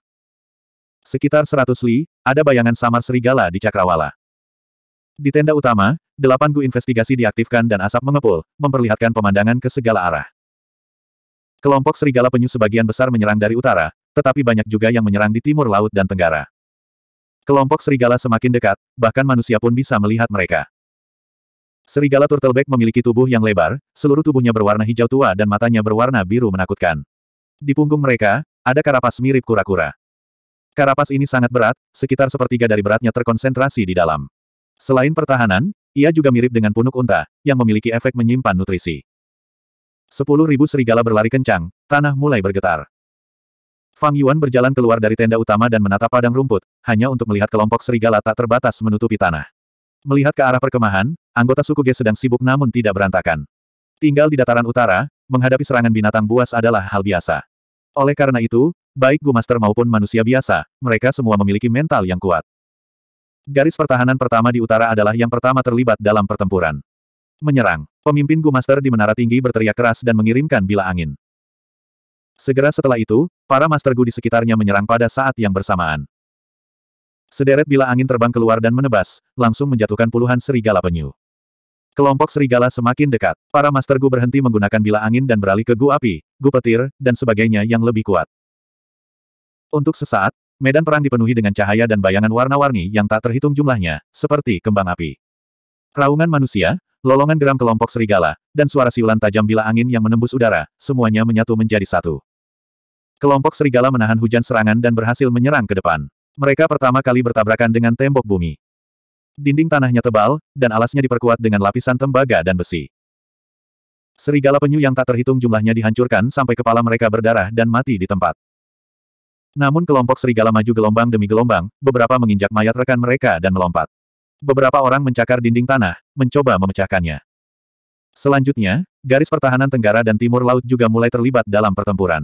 Sekitar 100 li, ada bayangan samar serigala di cakrawala. Di tenda utama, delapan gu investigasi diaktifkan dan asap mengepul, memperlihatkan pemandangan ke segala arah. Kelompok serigala penyu sebagian besar menyerang dari utara, tetapi banyak juga yang menyerang di timur laut dan tenggara. Kelompok serigala semakin dekat, bahkan manusia pun bisa melihat mereka. Serigala turtleback memiliki tubuh yang lebar, seluruh tubuhnya berwarna hijau tua dan matanya berwarna biru menakutkan. Di punggung mereka, ada karapas mirip kura-kura. Karapas ini sangat berat, sekitar sepertiga dari beratnya terkonsentrasi di dalam. Selain pertahanan, ia juga mirip dengan punuk unta, yang memiliki efek menyimpan nutrisi. Sepuluh ribu serigala berlari kencang, tanah mulai bergetar. Fang Yuan berjalan keluar dari tenda utama dan menatap padang rumput, hanya untuk melihat kelompok serigala tak terbatas menutupi tanah. Melihat ke arah perkemahan, anggota suku Ge sedang sibuk namun tidak berantakan. Tinggal di dataran utara, menghadapi serangan binatang buas adalah hal biasa. Oleh karena itu, baik Gu Master maupun manusia biasa, mereka semua memiliki mental yang kuat. Garis pertahanan pertama di utara adalah yang pertama terlibat dalam pertempuran. Menyerang. Pemimpin Gu Master di menara tinggi berteriak keras dan mengirimkan bila angin. Segera setelah itu, para Master Gu di sekitarnya menyerang pada saat yang bersamaan. Sederet bila angin terbang keluar dan menebas, langsung menjatuhkan puluhan serigala penyu. Kelompok serigala semakin dekat. Para Master Gu berhenti menggunakan bila angin dan beralih ke Gu api, Gu petir, dan sebagainya yang lebih kuat. Untuk sesaat, medan perang dipenuhi dengan cahaya dan bayangan warna-warni yang tak terhitung jumlahnya, seperti kembang api. Raungan manusia, lolongan geram kelompok serigala, dan suara siulan tajam bila angin yang menembus udara, semuanya menyatu menjadi satu. Kelompok serigala menahan hujan serangan dan berhasil menyerang ke depan. Mereka pertama kali bertabrakan dengan tembok bumi. Dinding tanahnya tebal, dan alasnya diperkuat dengan lapisan tembaga dan besi. Serigala penyu yang tak terhitung jumlahnya dihancurkan sampai kepala mereka berdarah dan mati di tempat. Namun kelompok serigala maju gelombang demi gelombang, beberapa menginjak mayat rekan mereka dan melompat. Beberapa orang mencakar dinding tanah, mencoba memecahkannya. Selanjutnya, garis pertahanan Tenggara dan Timur Laut juga mulai terlibat dalam pertempuran.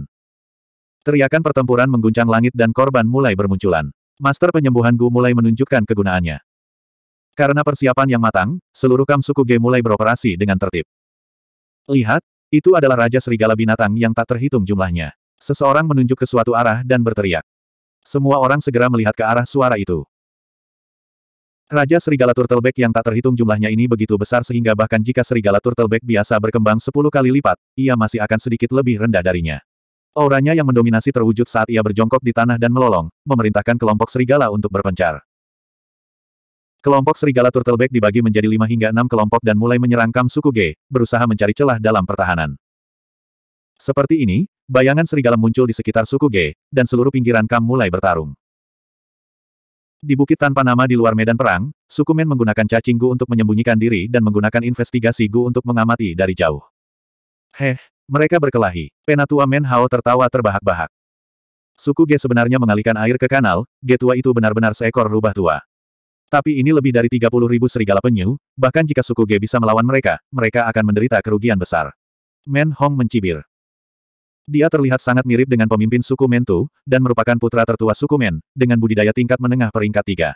Teriakan pertempuran mengguncang langit dan korban mulai bermunculan. Master penyembuhan Gu mulai menunjukkan kegunaannya. Karena persiapan yang matang, seluruh kam suku G mulai beroperasi dengan tertib. Lihat, itu adalah Raja Serigala Binatang yang tak terhitung jumlahnya. Seseorang menunjuk ke suatu arah dan berteriak. Semua orang segera melihat ke arah suara itu. Raja Serigala Turtleback yang tak terhitung jumlahnya ini begitu besar sehingga bahkan jika Serigala Turtleback biasa berkembang 10 kali lipat, ia masih akan sedikit lebih rendah darinya. Auranya yang mendominasi terwujud saat ia berjongkok di tanah dan melolong, memerintahkan kelompok serigala untuk berpencar. Kelompok serigala turtleback dibagi menjadi lima hingga enam kelompok dan mulai menyerang Kam Suku G, berusaha mencari celah dalam pertahanan. Seperti ini, bayangan serigala muncul di sekitar Suku G, dan seluruh pinggiran Kam mulai bertarung. Di bukit tanpa nama di luar medan perang, suku Men menggunakan cacing Gu untuk menyembunyikan diri dan menggunakan investigasi Gu untuk mengamati dari jauh. Heh, mereka berkelahi. Penatua Men Hao tertawa terbahak-bahak. Suku Ge sebenarnya mengalihkan air ke kanal, Ge tua itu benar-benar seekor rubah tua. Tapi ini lebih dari 30 ribu serigala penyu, bahkan jika suku Ge bisa melawan mereka, mereka akan menderita kerugian besar. Men Hong mencibir. Dia terlihat sangat mirip dengan pemimpin suku Mentu, dan merupakan putra tertua suku Men, dengan budidaya tingkat menengah peringkat tiga.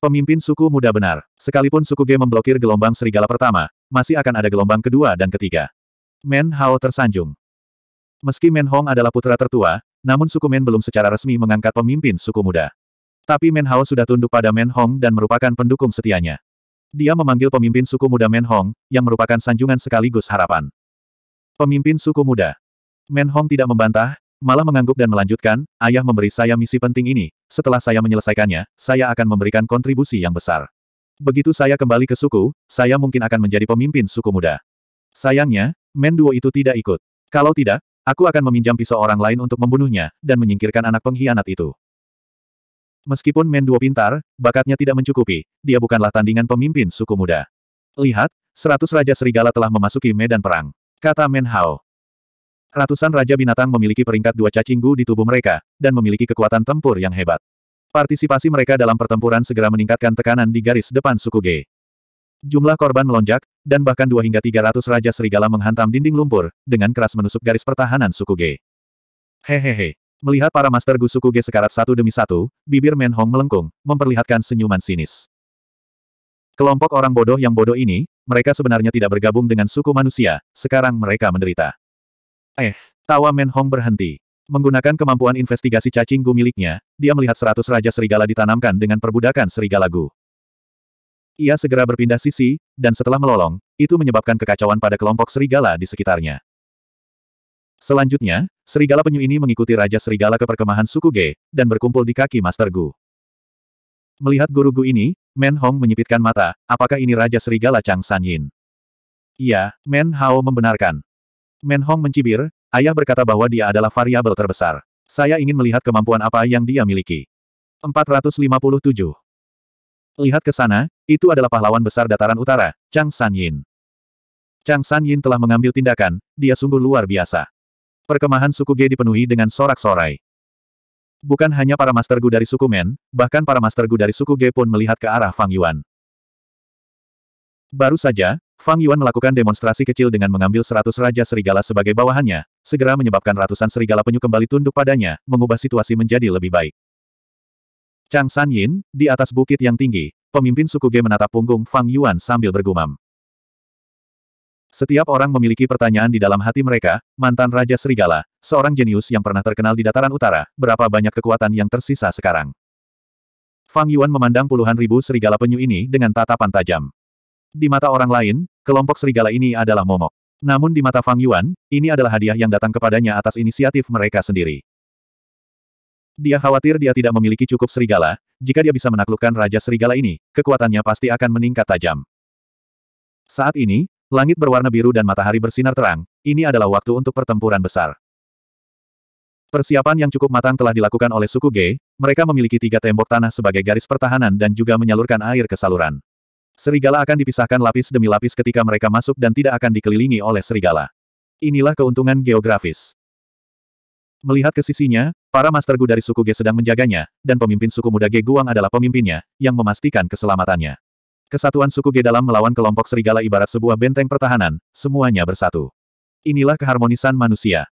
Pemimpin suku muda benar. Sekalipun suku Ge memblokir gelombang serigala pertama, masih akan ada gelombang kedua dan ketiga. Men Hao tersanjung. Meski Men Hong adalah putra tertua, namun suku Men belum secara resmi mengangkat pemimpin suku muda. Tapi Men Hao sudah tunduk pada Men Hong dan merupakan pendukung setianya. Dia memanggil pemimpin suku muda Men Hong, yang merupakan sanjungan sekaligus harapan. Pemimpin suku muda. Men Hong tidak membantah, malah mengangguk dan melanjutkan, ayah memberi saya misi penting ini, setelah saya menyelesaikannya, saya akan memberikan kontribusi yang besar. Begitu saya kembali ke suku, saya mungkin akan menjadi pemimpin suku muda. Sayangnya, menduo itu tidak ikut. Kalau tidak, aku akan meminjam pisau orang lain untuk membunuhnya, dan menyingkirkan anak pengkhianat itu. Meskipun menduo pintar, bakatnya tidak mencukupi, dia bukanlah tandingan pemimpin suku muda. Lihat, seratus Raja Serigala telah memasuki medan perang. Kata Men Hao. Ratusan Raja Binatang memiliki peringkat dua cacinggu di tubuh mereka, dan memiliki kekuatan tempur yang hebat. Partisipasi mereka dalam pertempuran segera meningkatkan tekanan di garis depan suku G. Jumlah korban melonjak, dan bahkan dua hingga tiga ratus Raja Serigala menghantam dinding lumpur, dengan keras menusuk garis pertahanan suku G. Hehehe. Melihat para Master Gu suku G sekarat satu demi satu, bibir Men Hong melengkung, memperlihatkan senyuman sinis. Kelompok orang bodoh yang bodoh ini, mereka sebenarnya tidak bergabung dengan suku manusia, sekarang mereka menderita. Eh, tawa Men Hong berhenti. Menggunakan kemampuan investigasi cacing Gu miliknya, dia melihat seratus Raja Serigala ditanamkan dengan perbudakan Serigala Gu. Ia segera berpindah sisi, dan setelah melolong, itu menyebabkan kekacauan pada kelompok serigala di sekitarnya. Selanjutnya, serigala penyu ini mengikuti Raja Serigala ke perkemahan suku G, dan berkumpul di kaki Master Gu. Melihat guru Gu ini, Men Hong menyipitkan mata, apakah ini Raja Serigala Chang San Yin? Iya, Men Hao membenarkan. Men Hong mencibir, ayah berkata bahwa dia adalah variabel terbesar. Saya ingin melihat kemampuan apa yang dia miliki. 457 Lihat ke sana, itu adalah pahlawan besar dataran utara, Chang San Yin. Chang San Yin telah mengambil tindakan, dia sungguh luar biasa. Perkemahan suku G dipenuhi dengan sorak-sorai. Bukan hanya para Master Gu dari suku Men, bahkan para Master Gu dari suku G pun melihat ke arah Fang Yuan. Baru saja, Fang Yuan melakukan demonstrasi kecil dengan mengambil seratus Raja Serigala sebagai bawahannya, segera menyebabkan ratusan Serigala penyu kembali tunduk padanya, mengubah situasi menjadi lebih baik. Chang San Yin, di atas bukit yang tinggi, pemimpin suku G menatap punggung Fang Yuan sambil bergumam. Setiap orang memiliki pertanyaan di dalam hati mereka, mantan Raja Serigala, seorang jenius yang pernah terkenal di dataran utara, berapa banyak kekuatan yang tersisa sekarang. Fang Yuan memandang puluhan ribu serigala penyu ini dengan tatapan tajam. Di mata orang lain, kelompok serigala ini adalah momok. Namun di mata Fang Yuan, ini adalah hadiah yang datang kepadanya atas inisiatif mereka sendiri. Dia khawatir dia tidak memiliki cukup serigala, jika dia bisa menaklukkan Raja Serigala ini, kekuatannya pasti akan meningkat tajam. Saat ini, langit berwarna biru dan matahari bersinar terang, ini adalah waktu untuk pertempuran besar. Persiapan yang cukup matang telah dilakukan oleh suku G, mereka memiliki tiga tembok tanah sebagai garis pertahanan dan juga menyalurkan air ke saluran. Serigala akan dipisahkan lapis demi lapis ketika mereka masuk dan tidak akan dikelilingi oleh serigala. Inilah keuntungan geografis. Melihat ke sisinya, Para Master Gu dari suku Ge sedang menjaganya, dan pemimpin suku muda Ge Guang adalah pemimpinnya, yang memastikan keselamatannya. Kesatuan suku Ge dalam melawan kelompok serigala ibarat sebuah benteng pertahanan, semuanya bersatu. Inilah keharmonisan manusia.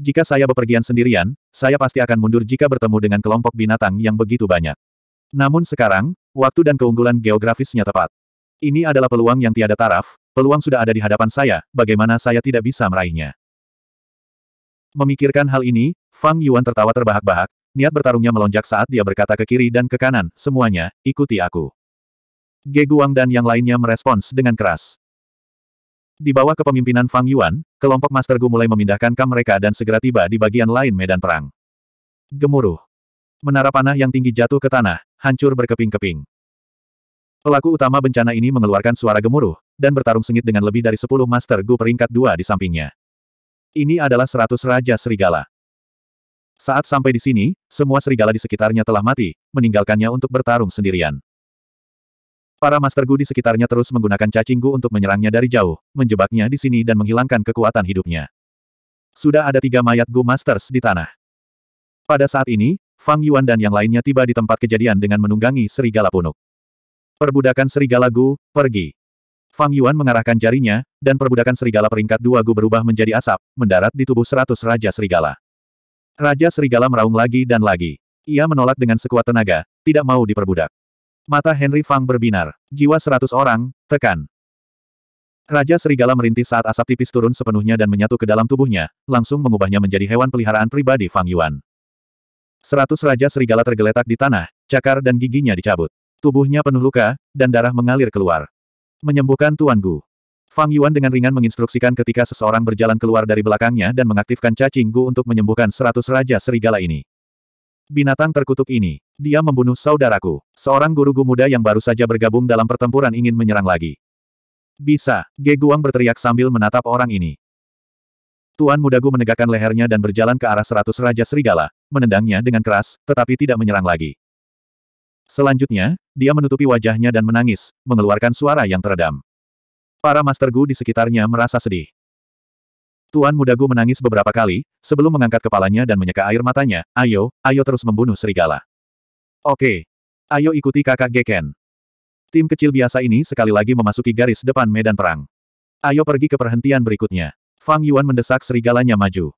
Jika saya bepergian sendirian, saya pasti akan mundur jika bertemu dengan kelompok binatang yang begitu banyak. Namun sekarang, waktu dan keunggulan geografisnya tepat. Ini adalah peluang yang tiada taraf, peluang sudah ada di hadapan saya, bagaimana saya tidak bisa meraihnya. Memikirkan hal ini, Fang Yuan tertawa terbahak-bahak, niat bertarungnya melonjak saat dia berkata ke kiri dan ke kanan, semuanya, ikuti aku. Ge Guang dan yang lainnya merespons dengan keras. Di bawah kepemimpinan Fang Yuan, kelompok Master Gu mulai memindahkan kam mereka dan segera tiba di bagian lain medan perang. Gemuruh. Menara panah yang tinggi jatuh ke tanah, hancur berkeping-keping. Pelaku utama bencana ini mengeluarkan suara gemuruh, dan bertarung sengit dengan lebih dari 10 Master Gu peringkat dua di sampingnya. Ini adalah seratus Raja Serigala. Saat sampai di sini, semua serigala di sekitarnya telah mati, meninggalkannya untuk bertarung sendirian. Para Master Gu di sekitarnya terus menggunakan cacing Gu untuk menyerangnya dari jauh, menjebaknya di sini dan menghilangkan kekuatan hidupnya. Sudah ada tiga mayat Gu Masters di tanah. Pada saat ini, Fang Yuan dan yang lainnya tiba di tempat kejadian dengan menunggangi serigala punuk. Perbudakan serigala Gu, pergi. Fang Yuan mengarahkan jarinya, dan perbudakan serigala peringkat dua Gu berubah menjadi asap, mendarat di tubuh seratus Raja Serigala. Raja Serigala meraung lagi dan lagi. Ia menolak dengan sekuat tenaga, tidak mau diperbudak. Mata Henry Fang berbinar. Jiwa seratus orang, tekan. Raja Serigala merintih saat asap tipis turun sepenuhnya dan menyatu ke dalam tubuhnya, langsung mengubahnya menjadi hewan peliharaan pribadi Fang Yuan. Seratus Raja Serigala tergeletak di tanah, cakar dan giginya dicabut. Tubuhnya penuh luka, dan darah mengalir keluar. Menyembuhkan Tuan Gu. Fang Yuan dengan ringan menginstruksikan ketika seseorang berjalan keluar dari belakangnya dan mengaktifkan cacing Gu untuk menyembuhkan seratus raja serigala ini. Binatang terkutuk ini. Dia membunuh saudaraku. Seorang guru Gu muda yang baru saja bergabung dalam pertempuran ingin menyerang lagi. Bisa, Ge Guang berteriak sambil menatap orang ini. Tuan muda Gu menegakkan lehernya dan berjalan ke arah seratus raja serigala, menendangnya dengan keras, tetapi tidak menyerang lagi. Selanjutnya, dia menutupi wajahnya dan menangis, mengeluarkan suara yang teredam. Para Master Gu di sekitarnya merasa sedih. Tuan Muda Gu menangis beberapa kali, sebelum mengangkat kepalanya dan menyeka air matanya, ayo, ayo terus membunuh serigala. Oke. Ayo ikuti kakak Geken. Tim kecil biasa ini sekali lagi memasuki garis depan medan perang. Ayo pergi ke perhentian berikutnya. Fang Yuan mendesak serigalanya maju.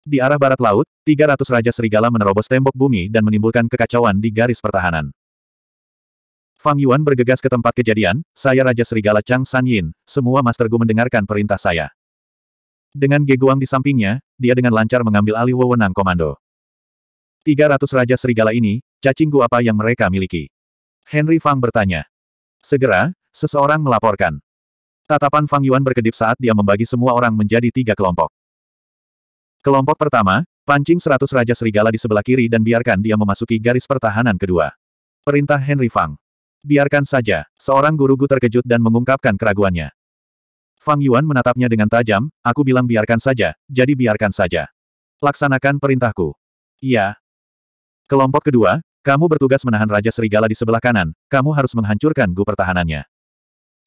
Di arah barat laut, 300 Raja Serigala menerobos tembok bumi dan menimbulkan kekacauan di garis pertahanan. Fang Yuan bergegas ke tempat kejadian, saya Raja Serigala Chang San Yin, semua Master Gu mendengarkan perintah saya. Dengan Geguang di sampingnya, dia dengan lancar mengambil alih wewenang komando. 300 Raja Serigala ini, cacing Gu apa yang mereka miliki? Henry Fang bertanya. Segera, seseorang melaporkan. Tatapan Fang Yuan berkedip saat dia membagi semua orang menjadi tiga kelompok. Kelompok pertama, pancing seratus Raja Serigala di sebelah kiri dan biarkan dia memasuki garis pertahanan kedua. Perintah Henry Fang. Biarkan saja, seorang guru gu terkejut dan mengungkapkan keraguannya. Fang Yuan menatapnya dengan tajam, aku bilang biarkan saja, jadi biarkan saja. Laksanakan perintahku. Iya. Kelompok kedua, kamu bertugas menahan Raja Serigala di sebelah kanan, kamu harus menghancurkan gu pertahanannya.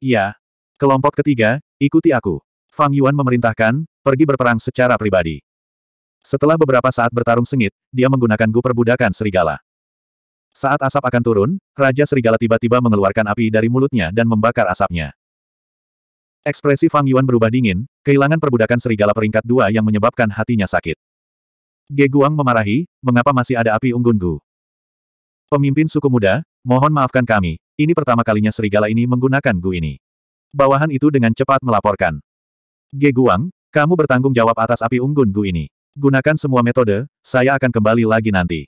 Iya. Kelompok ketiga, ikuti aku. Fang Yuan memerintahkan, pergi berperang secara pribadi. Setelah beberapa saat bertarung sengit, dia menggunakan gu perbudakan serigala. Saat asap akan turun, Raja Serigala tiba-tiba mengeluarkan api dari mulutnya dan membakar asapnya. Ekspresi Fang Yuan berubah dingin, kehilangan perbudakan serigala peringkat dua yang menyebabkan hatinya sakit. Ge Guang memarahi, mengapa masih ada api unggun Gu? Pemimpin suku muda, mohon maafkan kami, ini pertama kalinya serigala ini menggunakan Gu ini. Bawahan itu dengan cepat melaporkan. Ge Guang, kamu bertanggung jawab atas api unggun Gu ini. Gunakan semua metode, saya akan kembali lagi nanti.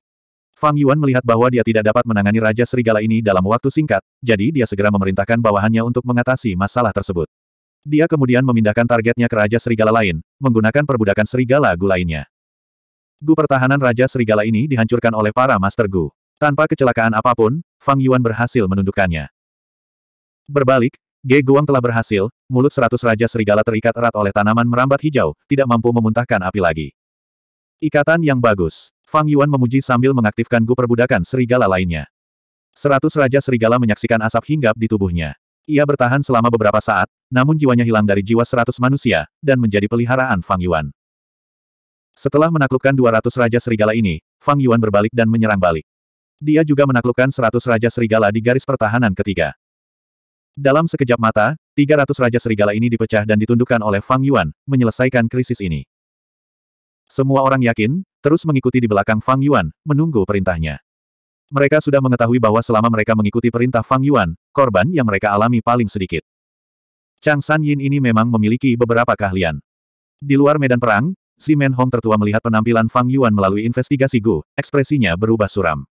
Fang Yuan melihat bahwa dia tidak dapat menangani Raja Serigala ini dalam waktu singkat, jadi dia segera memerintahkan bawahannya untuk mengatasi masalah tersebut. Dia kemudian memindahkan targetnya ke Raja Serigala lain, menggunakan perbudakan Serigala Gu lainnya. Gu pertahanan Raja Serigala ini dihancurkan oleh para Master Gu. Tanpa kecelakaan apapun, Fang Yuan berhasil menundukkannya. Berbalik, Ge Guang telah berhasil, mulut seratus Raja Serigala terikat erat oleh tanaman merambat hijau, tidak mampu memuntahkan api lagi. Ikatan yang bagus. Fang Yuan memuji sambil mengaktifkan gu perbudakan serigala lainnya. Seratus raja serigala menyaksikan asap hinggap di tubuhnya. Ia bertahan selama beberapa saat, namun jiwanya hilang dari jiwa seratus manusia, dan menjadi peliharaan Fang Yuan. Setelah menaklukkan dua ratus raja serigala ini, Fang Yuan berbalik dan menyerang balik. Dia juga menaklukkan seratus raja serigala di garis pertahanan ketiga. Dalam sekejap mata, tiga ratus raja serigala ini dipecah dan ditundukkan oleh Fang Yuan, menyelesaikan krisis ini. Semua orang yakin, terus mengikuti di belakang Fang Yuan, menunggu perintahnya. Mereka sudah mengetahui bahwa selama mereka mengikuti perintah Fang Yuan, korban yang mereka alami paling sedikit. Chang San Yin ini memang memiliki beberapa keahlian. Di luar medan perang, si Men Hong tertua melihat penampilan Fang Yuan melalui investigasi Gu, ekspresinya berubah suram.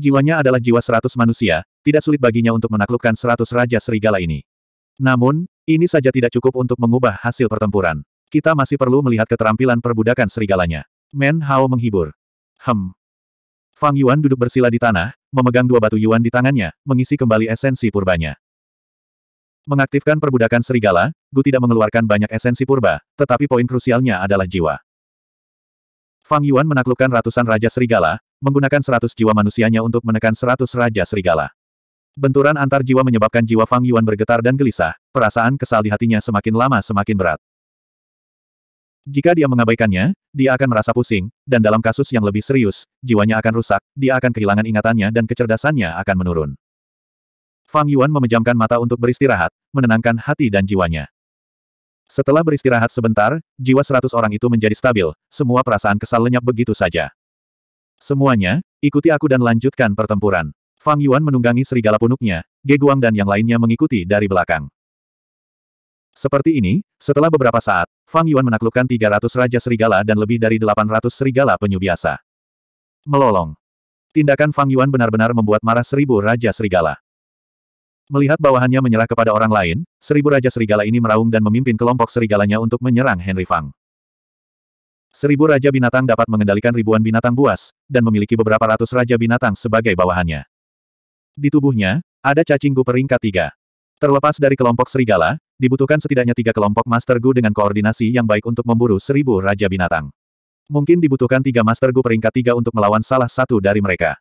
Jiwanya adalah jiwa seratus manusia, tidak sulit baginya untuk menaklukkan seratus raja serigala ini. Namun, ini saja tidak cukup untuk mengubah hasil pertempuran. Kita masih perlu melihat keterampilan perbudakan serigalanya. Men Hao menghibur. Hem. Fang Yuan duduk bersila di tanah, memegang dua batu Yuan di tangannya, mengisi kembali esensi purbanya. Mengaktifkan perbudakan serigala, Gu tidak mengeluarkan banyak esensi purba, tetapi poin krusialnya adalah jiwa. Fang Yuan menaklukkan ratusan raja serigala, menggunakan seratus jiwa manusianya untuk menekan seratus raja serigala. Benturan antar jiwa menyebabkan jiwa Fang Yuan bergetar dan gelisah, perasaan kesal di hatinya semakin lama semakin berat. Jika dia mengabaikannya, dia akan merasa pusing, dan dalam kasus yang lebih serius, jiwanya akan rusak, dia akan kehilangan ingatannya dan kecerdasannya akan menurun. Fang Yuan memejamkan mata untuk beristirahat, menenangkan hati dan jiwanya. Setelah beristirahat sebentar, jiwa seratus orang itu menjadi stabil, semua perasaan kesal lenyap begitu saja. Semuanya, ikuti aku dan lanjutkan pertempuran. Fang Yuan menunggangi serigala punuknya, Ge Guang dan yang lainnya mengikuti dari belakang. Seperti ini, setelah beberapa saat, Fang Yuan menaklukkan 300 Raja Serigala dan lebih dari 800 Serigala penyu biasa. Melolong. Tindakan Fang Yuan benar-benar membuat marah seribu Raja Serigala. Melihat bawahannya menyerah kepada orang lain, seribu Raja Serigala ini meraung dan memimpin kelompok serigalanya untuk menyerang Henry Fang. Seribu Raja Binatang dapat mengendalikan ribuan binatang buas, dan memiliki beberapa ratus Raja Binatang sebagai bawahannya. Di tubuhnya, ada cacing gu peringkat tiga. Terlepas dari kelompok serigala, dibutuhkan setidaknya tiga kelompok Master Gu dengan koordinasi yang baik untuk memburu seribu Raja Binatang. Mungkin dibutuhkan tiga Master Gu peringkat tiga untuk melawan salah satu dari mereka.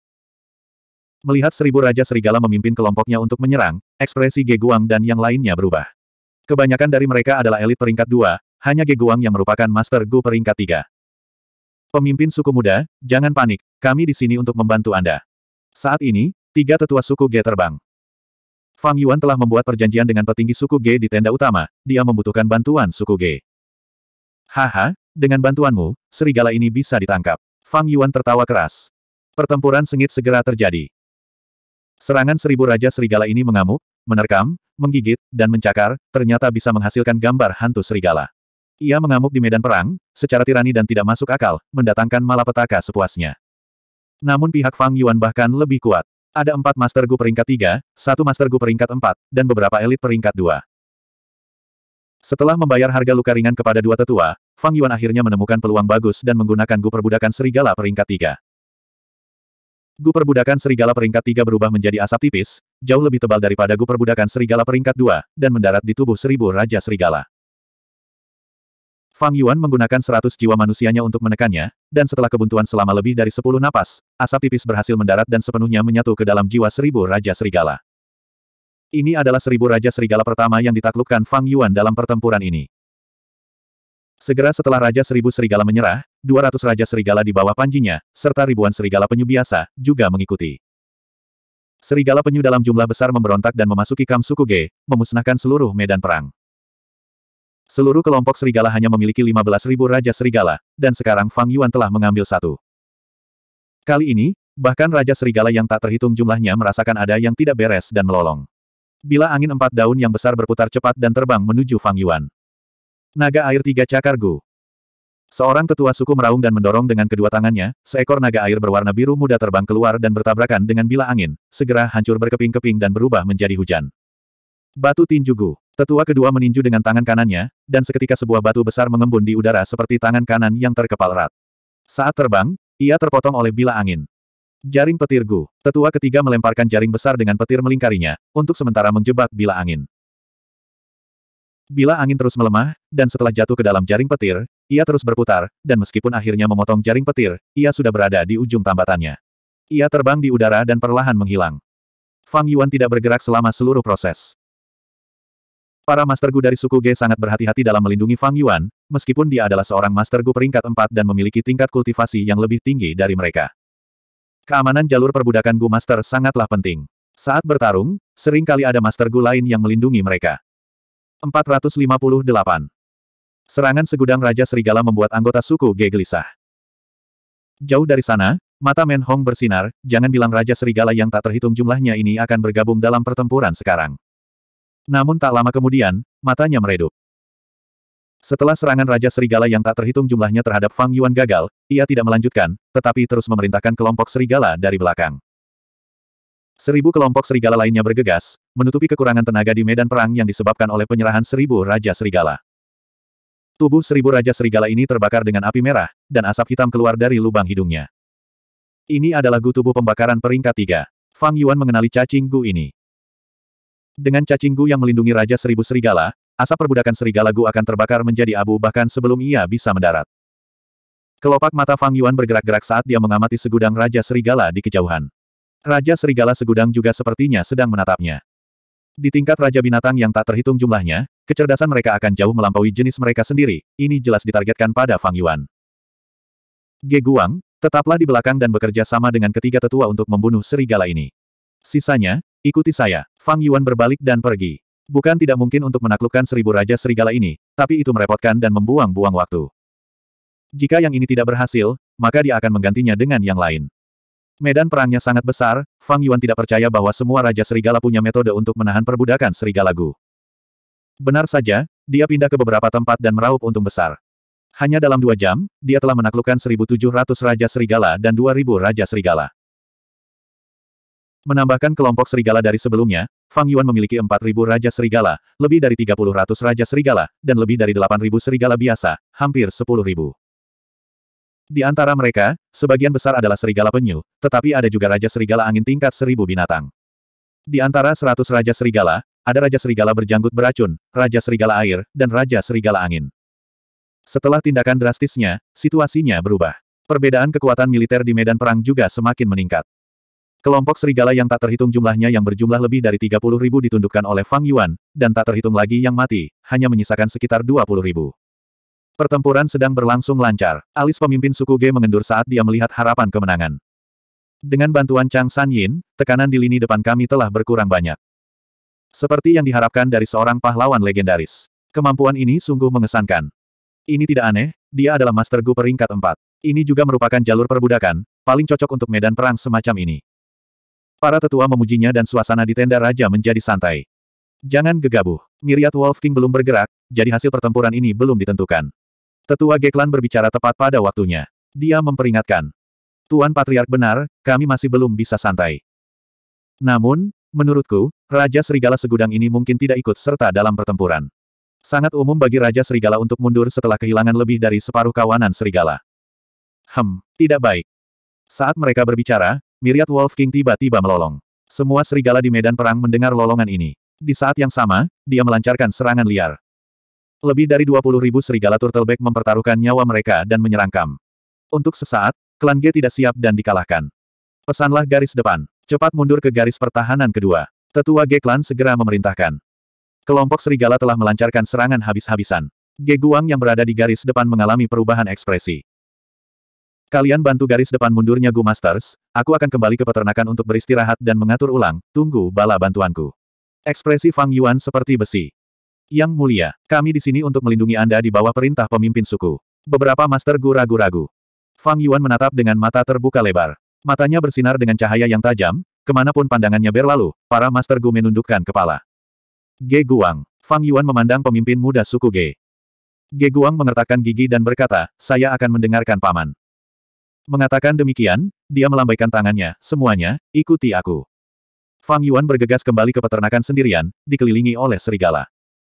Melihat seribu Raja Serigala memimpin kelompoknya untuk menyerang, ekspresi Geguang dan yang lainnya berubah. Kebanyakan dari mereka adalah elit peringkat dua, hanya Geguang yang merupakan Master Gu peringkat tiga. Pemimpin suku muda, jangan panik, kami di sini untuk membantu Anda. Saat ini, tiga tetua suku ge terbang. Fang Yuan telah membuat perjanjian dengan petinggi suku G di tenda utama, dia membutuhkan bantuan suku G. Haha, dengan bantuanmu, serigala ini bisa ditangkap. Fang Yuan tertawa keras. Pertempuran sengit segera terjadi. Serangan seribu raja serigala ini mengamuk, menerkam, menggigit, dan mencakar, ternyata bisa menghasilkan gambar hantu serigala. Ia mengamuk di medan perang, secara tirani dan tidak masuk akal, mendatangkan malapetaka sepuasnya. Namun pihak Fang Yuan bahkan lebih kuat. Ada empat Master Gu peringkat tiga, satu Master Gu peringkat empat, dan beberapa elit peringkat dua. Setelah membayar harga luka ringan kepada dua tetua, Fang Yuan akhirnya menemukan peluang bagus dan menggunakan Gu perbudakan serigala peringkat tiga. Gu perbudakan serigala peringkat tiga berubah menjadi asap tipis, jauh lebih tebal daripada Gu perbudakan serigala peringkat dua, dan mendarat di tubuh seribu Raja Serigala. Fang Yuan menggunakan seratus jiwa manusianya untuk menekannya, dan setelah kebuntuan selama lebih dari sepuluh napas, asap tipis berhasil mendarat dan sepenuhnya menyatu ke dalam jiwa seribu Raja Serigala. Ini adalah seribu Raja Serigala pertama yang ditaklukkan Fang Yuan dalam pertempuran ini. Segera setelah Raja Seribu Serigala menyerah, dua ratus Raja Serigala di bawah panjinya, serta ribuan Serigala penyu biasa, juga mengikuti. Serigala penyu dalam jumlah besar memberontak dan memasuki Kam Sukuge, memusnahkan seluruh medan perang. Seluruh kelompok serigala hanya memiliki 15.000 Raja Serigala, dan sekarang Fang Yuan telah mengambil satu. Kali ini, bahkan Raja Serigala yang tak terhitung jumlahnya merasakan ada yang tidak beres dan melolong. Bila angin empat daun yang besar berputar cepat dan terbang menuju Fang Yuan. Naga air tiga cakar gu. Seorang tetua suku meraung dan mendorong dengan kedua tangannya, seekor naga air berwarna biru muda terbang keluar dan bertabrakan dengan bila angin, segera hancur berkeping-keping dan berubah menjadi hujan. Batu tinju gu. Tetua kedua meninju dengan tangan kanannya, dan seketika sebuah batu besar mengembun di udara seperti tangan kanan yang terkepal rat. Saat terbang, ia terpotong oleh bila angin. Jaring petir Gu. Tetua ketiga melemparkan jaring besar dengan petir melingkarinya, untuk sementara menjebak bila angin. Bila angin terus melemah, dan setelah jatuh ke dalam jaring petir, ia terus berputar, dan meskipun akhirnya memotong jaring petir, ia sudah berada di ujung tambatannya. Ia terbang di udara dan perlahan menghilang. Fang Yuan tidak bergerak selama seluruh proses. Para Master Gu dari suku G sangat berhati-hati dalam melindungi Fang Yuan, meskipun dia adalah seorang Master Gu peringkat 4 dan memiliki tingkat kultivasi yang lebih tinggi dari mereka. Keamanan jalur perbudakan Gu Master sangatlah penting. Saat bertarung, seringkali ada Master Gu lain yang melindungi mereka. 458. Serangan segudang Raja Serigala membuat anggota suku G gelisah. Jauh dari sana, mata Men Hong bersinar, jangan bilang Raja Serigala yang tak terhitung jumlahnya ini akan bergabung dalam pertempuran sekarang. Namun tak lama kemudian, matanya meredup. Setelah serangan Raja Serigala yang tak terhitung jumlahnya terhadap Fang Yuan gagal, ia tidak melanjutkan, tetapi terus memerintahkan kelompok serigala dari belakang. Seribu kelompok serigala lainnya bergegas, menutupi kekurangan tenaga di medan perang yang disebabkan oleh penyerahan seribu Raja Serigala. Tubuh seribu Raja Serigala ini terbakar dengan api merah, dan asap hitam keluar dari lubang hidungnya. Ini adalah Gu tubuh pembakaran peringkat tiga. Fang Yuan mengenali cacing Gu ini. Dengan cacing Gu yang melindungi Raja Seribu Serigala, asap perbudakan Serigala Gu akan terbakar menjadi abu bahkan sebelum ia bisa mendarat. Kelopak mata Fang Yuan bergerak-gerak saat dia mengamati segudang Raja Serigala di kejauhan. Raja Serigala segudang juga sepertinya sedang menatapnya. Di tingkat Raja Binatang yang tak terhitung jumlahnya, kecerdasan mereka akan jauh melampaui jenis mereka sendiri, ini jelas ditargetkan pada Fang Yuan. Ge Guang, tetaplah di belakang dan bekerja sama dengan ketiga tetua untuk membunuh serigala ini. Sisanya, Ikuti saya. Fang Yuan berbalik dan pergi. Bukan tidak mungkin untuk menaklukkan seribu raja serigala ini, tapi itu merepotkan dan membuang-buang waktu. Jika yang ini tidak berhasil, maka dia akan menggantinya dengan yang lain. Medan perangnya sangat besar, Fang Yuan tidak percaya bahwa semua raja serigala punya metode untuk menahan perbudakan serigala Gu. Benar saja, dia pindah ke beberapa tempat dan meraup untung besar. Hanya dalam dua jam, dia telah menaklukkan 1.700 raja serigala dan 2.000 raja serigala. Menambahkan kelompok serigala dari sebelumnya, Fang Yuan memiliki 4.000 Raja Serigala, lebih dari 30 ratus Raja Serigala, dan lebih dari 8.000 serigala biasa, hampir 10.000. Di antara mereka, sebagian besar adalah serigala penyu, tetapi ada juga Raja Serigala angin tingkat 1.000 binatang. Di antara 100 Raja Serigala, ada Raja Serigala berjanggut beracun, Raja Serigala air, dan Raja Serigala angin. Setelah tindakan drastisnya, situasinya berubah. Perbedaan kekuatan militer di medan perang juga semakin meningkat. Kelompok serigala yang tak terhitung jumlahnya yang berjumlah lebih dari 30 ribu ditundukkan oleh Fang Yuan, dan tak terhitung lagi yang mati, hanya menyisakan sekitar 20 ribu. Pertempuran sedang berlangsung lancar. Alis pemimpin suku G mengendur saat dia melihat harapan kemenangan. Dengan bantuan Chang San Yin, tekanan di lini depan kami telah berkurang banyak. Seperti yang diharapkan dari seorang pahlawan legendaris. Kemampuan ini sungguh mengesankan. Ini tidak aneh, dia adalah Master Gu peringkat 4. Ini juga merupakan jalur perbudakan, paling cocok untuk medan perang semacam ini. Para tetua memujinya dan suasana di tenda raja menjadi santai. Jangan gegabah. Miriat Wolf King belum bergerak, jadi hasil pertempuran ini belum ditentukan. Tetua Geklan berbicara tepat pada waktunya. Dia memperingatkan. Tuan Patriark benar, kami masih belum bisa santai. Namun, menurutku, Raja Serigala Segudang ini mungkin tidak ikut serta dalam pertempuran. Sangat umum bagi Raja Serigala untuk mundur setelah kehilangan lebih dari separuh kawanan Serigala. Hem, tidak baik. Saat mereka berbicara, Miriat Wolf King tiba-tiba melolong. Semua serigala di medan perang mendengar lolongan ini. Di saat yang sama, dia melancarkan serangan liar. Lebih dari 20 ribu serigala turtleback mempertaruhkan nyawa mereka dan menyerang Untuk sesaat, klan G tidak siap dan dikalahkan. Pesanlah garis depan. Cepat mundur ke garis pertahanan kedua. Tetua G klan segera memerintahkan. Kelompok serigala telah melancarkan serangan habis-habisan. G Guang yang berada di garis depan mengalami perubahan ekspresi. Kalian bantu garis depan mundurnya Gu Masters, aku akan kembali ke peternakan untuk beristirahat dan mengatur ulang, tunggu bala bantuanku. Ekspresi Fang Yuan seperti besi. Yang mulia, kami di sini untuk melindungi Anda di bawah perintah pemimpin suku. Beberapa master Gu ragu-ragu. Fang Yuan menatap dengan mata terbuka lebar. Matanya bersinar dengan cahaya yang tajam, kemanapun pandangannya berlalu, para master Gu menundukkan kepala. Ge Guang. Fang Yuan memandang pemimpin muda suku Ge. Ge Guang mengertakkan gigi dan berkata, saya akan mendengarkan paman. Mengatakan demikian, dia melambaikan tangannya, semuanya, ikuti aku. Fang Yuan bergegas kembali ke peternakan sendirian, dikelilingi oleh serigala.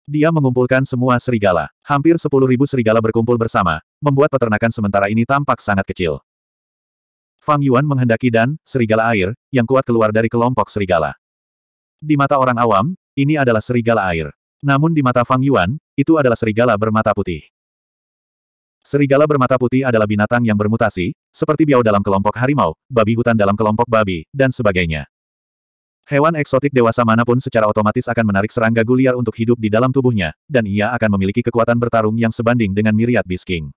Dia mengumpulkan semua serigala. Hampir sepuluh ribu serigala berkumpul bersama, membuat peternakan sementara ini tampak sangat kecil. Fang Yuan menghendaki dan, serigala air, yang kuat keluar dari kelompok serigala. Di mata orang awam, ini adalah serigala air. Namun di mata Fang Yuan, itu adalah serigala bermata putih. Serigala bermata putih adalah binatang yang bermutasi, seperti biau dalam kelompok harimau, babi hutan dalam kelompok babi, dan sebagainya. Hewan eksotik dewasa manapun secara otomatis akan menarik serangga guliar untuk hidup di dalam tubuhnya, dan ia akan memiliki kekuatan bertarung yang sebanding dengan miriat bisking.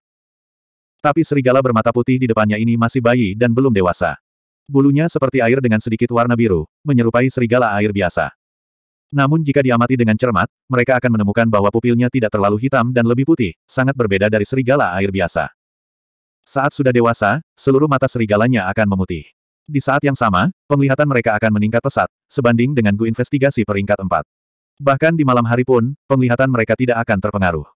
Tapi serigala bermata putih di depannya ini masih bayi dan belum dewasa. Bulunya seperti air dengan sedikit warna biru, menyerupai serigala air biasa. Namun jika diamati dengan cermat, mereka akan menemukan bahwa pupilnya tidak terlalu hitam dan lebih putih, sangat berbeda dari serigala air biasa. Saat sudah dewasa, seluruh mata serigalanya akan memutih. Di saat yang sama, penglihatan mereka akan meningkat pesat, sebanding dengan Gu Investigasi peringkat 4. Bahkan di malam hari pun, penglihatan mereka tidak akan terpengaruh.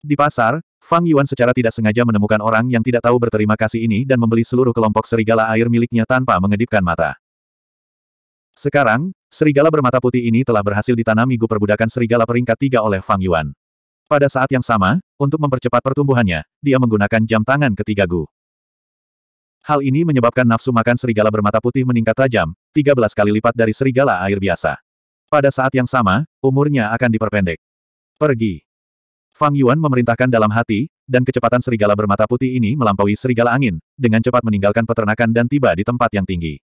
Di pasar, Fang Yuan secara tidak sengaja menemukan orang yang tidak tahu berterima kasih ini dan membeli seluruh kelompok serigala air miliknya tanpa mengedipkan mata. Sekarang, Serigala bermata putih ini telah berhasil ditanami gu perbudakan serigala peringkat tiga oleh Fang Yuan. Pada saat yang sama, untuk mempercepat pertumbuhannya, dia menggunakan jam tangan ketiga gu. Hal ini menyebabkan nafsu makan serigala bermata putih meningkat tajam, 13 kali lipat dari serigala air biasa. Pada saat yang sama, umurnya akan diperpendek. Pergi. Fang Yuan memerintahkan dalam hati, dan kecepatan serigala bermata putih ini melampaui serigala angin, dengan cepat meninggalkan peternakan dan tiba di tempat yang tinggi.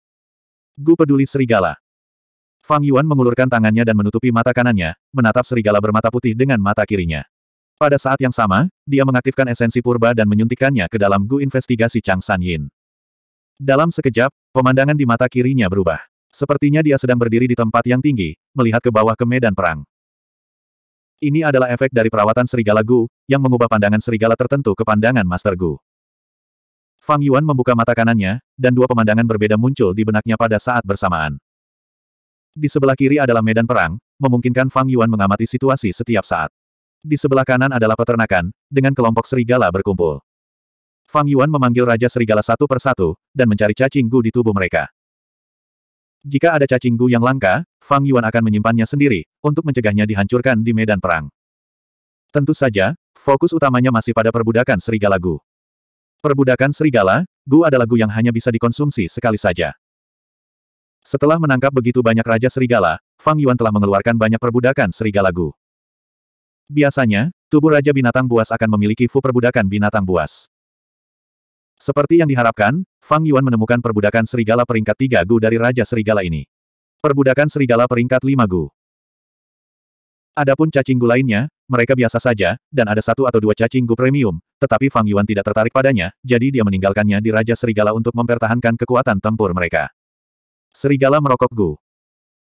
Gu peduli serigala. Fang Yuan mengulurkan tangannya dan menutupi mata kanannya, menatap serigala bermata putih dengan mata kirinya. Pada saat yang sama, dia mengaktifkan esensi purba dan menyuntikkannya ke dalam gu investigasi Chang San Yin. Dalam sekejap, pemandangan di mata kirinya berubah. Sepertinya dia sedang berdiri di tempat yang tinggi, melihat ke bawah ke medan perang. Ini adalah efek dari perawatan serigala Gu, yang mengubah pandangan serigala tertentu ke pandangan Master Gu. Fang Yuan membuka mata kanannya, dan dua pemandangan berbeda muncul di benaknya pada saat bersamaan. Di sebelah kiri adalah medan perang, memungkinkan Fang Yuan mengamati situasi setiap saat. Di sebelah kanan adalah peternakan, dengan kelompok serigala berkumpul. Fang Yuan memanggil Raja Serigala satu persatu, dan mencari cacing gu di tubuh mereka. Jika ada cacing gu yang langka, Fang Yuan akan menyimpannya sendiri, untuk mencegahnya dihancurkan di medan perang. Tentu saja, fokus utamanya masih pada perbudakan serigala gu. Perbudakan serigala, gu adalah gu yang hanya bisa dikonsumsi sekali saja. Setelah menangkap begitu banyak Raja Serigala, Fang Yuan telah mengeluarkan banyak perbudakan Serigala Gu. Biasanya, tubuh Raja Binatang Buas akan memiliki fu perbudakan binatang buas. Seperti yang diharapkan, Fang Yuan menemukan perbudakan Serigala peringkat 3 Gu dari Raja Serigala ini. Perbudakan Serigala peringkat 5 Gu. Adapun cacing gu lainnya, mereka biasa saja, dan ada satu atau dua cacing gu premium, tetapi Fang Yuan tidak tertarik padanya, jadi dia meninggalkannya di Raja Serigala untuk mempertahankan kekuatan tempur mereka. Serigala merokok Gu.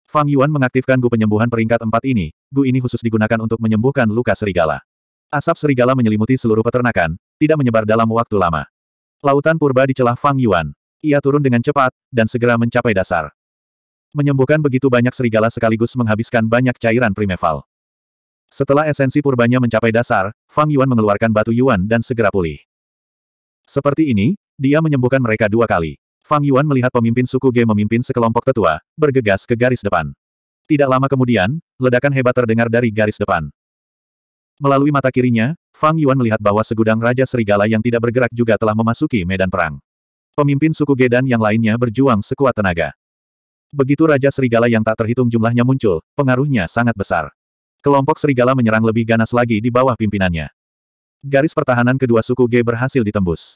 Fang Yuan mengaktifkan Gu penyembuhan peringkat 4 ini, Gu ini khusus digunakan untuk menyembuhkan luka serigala. Asap serigala menyelimuti seluruh peternakan, tidak menyebar dalam waktu lama. Lautan purba di celah Fang Yuan. Ia turun dengan cepat, dan segera mencapai dasar. Menyembuhkan begitu banyak serigala sekaligus menghabiskan banyak cairan primeval. Setelah esensi purbanya mencapai dasar, Fang Yuan mengeluarkan batu Yuan dan segera pulih. Seperti ini, dia menyembuhkan mereka dua kali. Fang Yuan melihat pemimpin suku G memimpin sekelompok tetua, bergegas ke garis depan. Tidak lama kemudian, ledakan hebat terdengar dari garis depan. Melalui mata kirinya, Fang Yuan melihat bahwa segudang Raja Serigala yang tidak bergerak juga telah memasuki medan perang. Pemimpin suku G dan yang lainnya berjuang sekuat tenaga. Begitu Raja Serigala yang tak terhitung jumlahnya muncul, pengaruhnya sangat besar. Kelompok Serigala menyerang lebih ganas lagi di bawah pimpinannya. Garis pertahanan kedua suku G berhasil ditembus.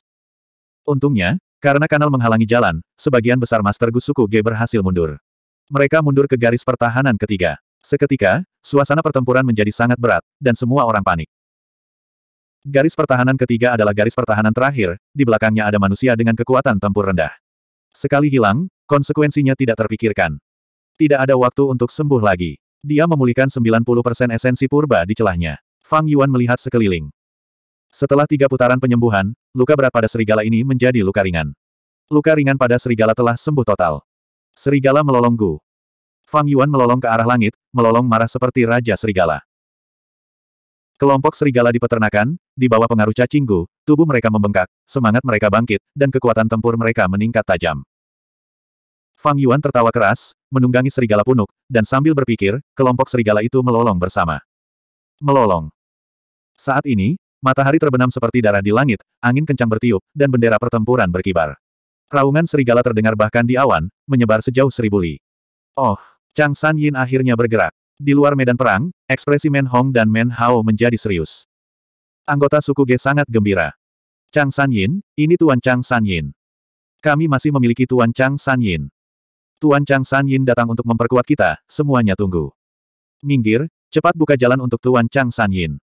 Untungnya, karena kanal menghalangi jalan, sebagian besar Master Gusuku suku G berhasil mundur. Mereka mundur ke garis pertahanan ketiga. Seketika, suasana pertempuran menjadi sangat berat, dan semua orang panik. Garis pertahanan ketiga adalah garis pertahanan terakhir, di belakangnya ada manusia dengan kekuatan tempur rendah. Sekali hilang, konsekuensinya tidak terpikirkan. Tidak ada waktu untuk sembuh lagi. Dia memulihkan 90% esensi purba di celahnya. Fang Yuan melihat sekeliling. Setelah tiga putaran penyembuhan, luka berat pada serigala ini menjadi luka ringan. Luka ringan pada serigala telah sembuh total. Serigala melolong Gu. Fang Yuan melolong ke arah langit, melolong marah seperti Raja Serigala. Kelompok serigala di peternakan, di bawah pengaruh cacing Gu, tubuh mereka membengkak, semangat mereka bangkit, dan kekuatan tempur mereka meningkat tajam. Fang Yuan tertawa keras, menunggangi serigala punuk, dan sambil berpikir, kelompok serigala itu melolong bersama. Melolong. Saat ini, Matahari terbenam seperti darah di langit, angin kencang bertiup, dan bendera pertempuran berkibar. Raungan serigala terdengar bahkan di awan, menyebar sejauh seribu li. Oh, Chang San Yin akhirnya bergerak. Di luar medan perang, ekspresi Men Hong dan Men Hao menjadi serius. Anggota suku Ge sangat gembira. Chang San Yin, ini Tuan Chang San Yin. Kami masih memiliki Tuan Chang San Yin. Tuan Chang San Yin datang untuk memperkuat kita, semuanya tunggu. Minggir, cepat buka jalan untuk Tuan Chang San Yin.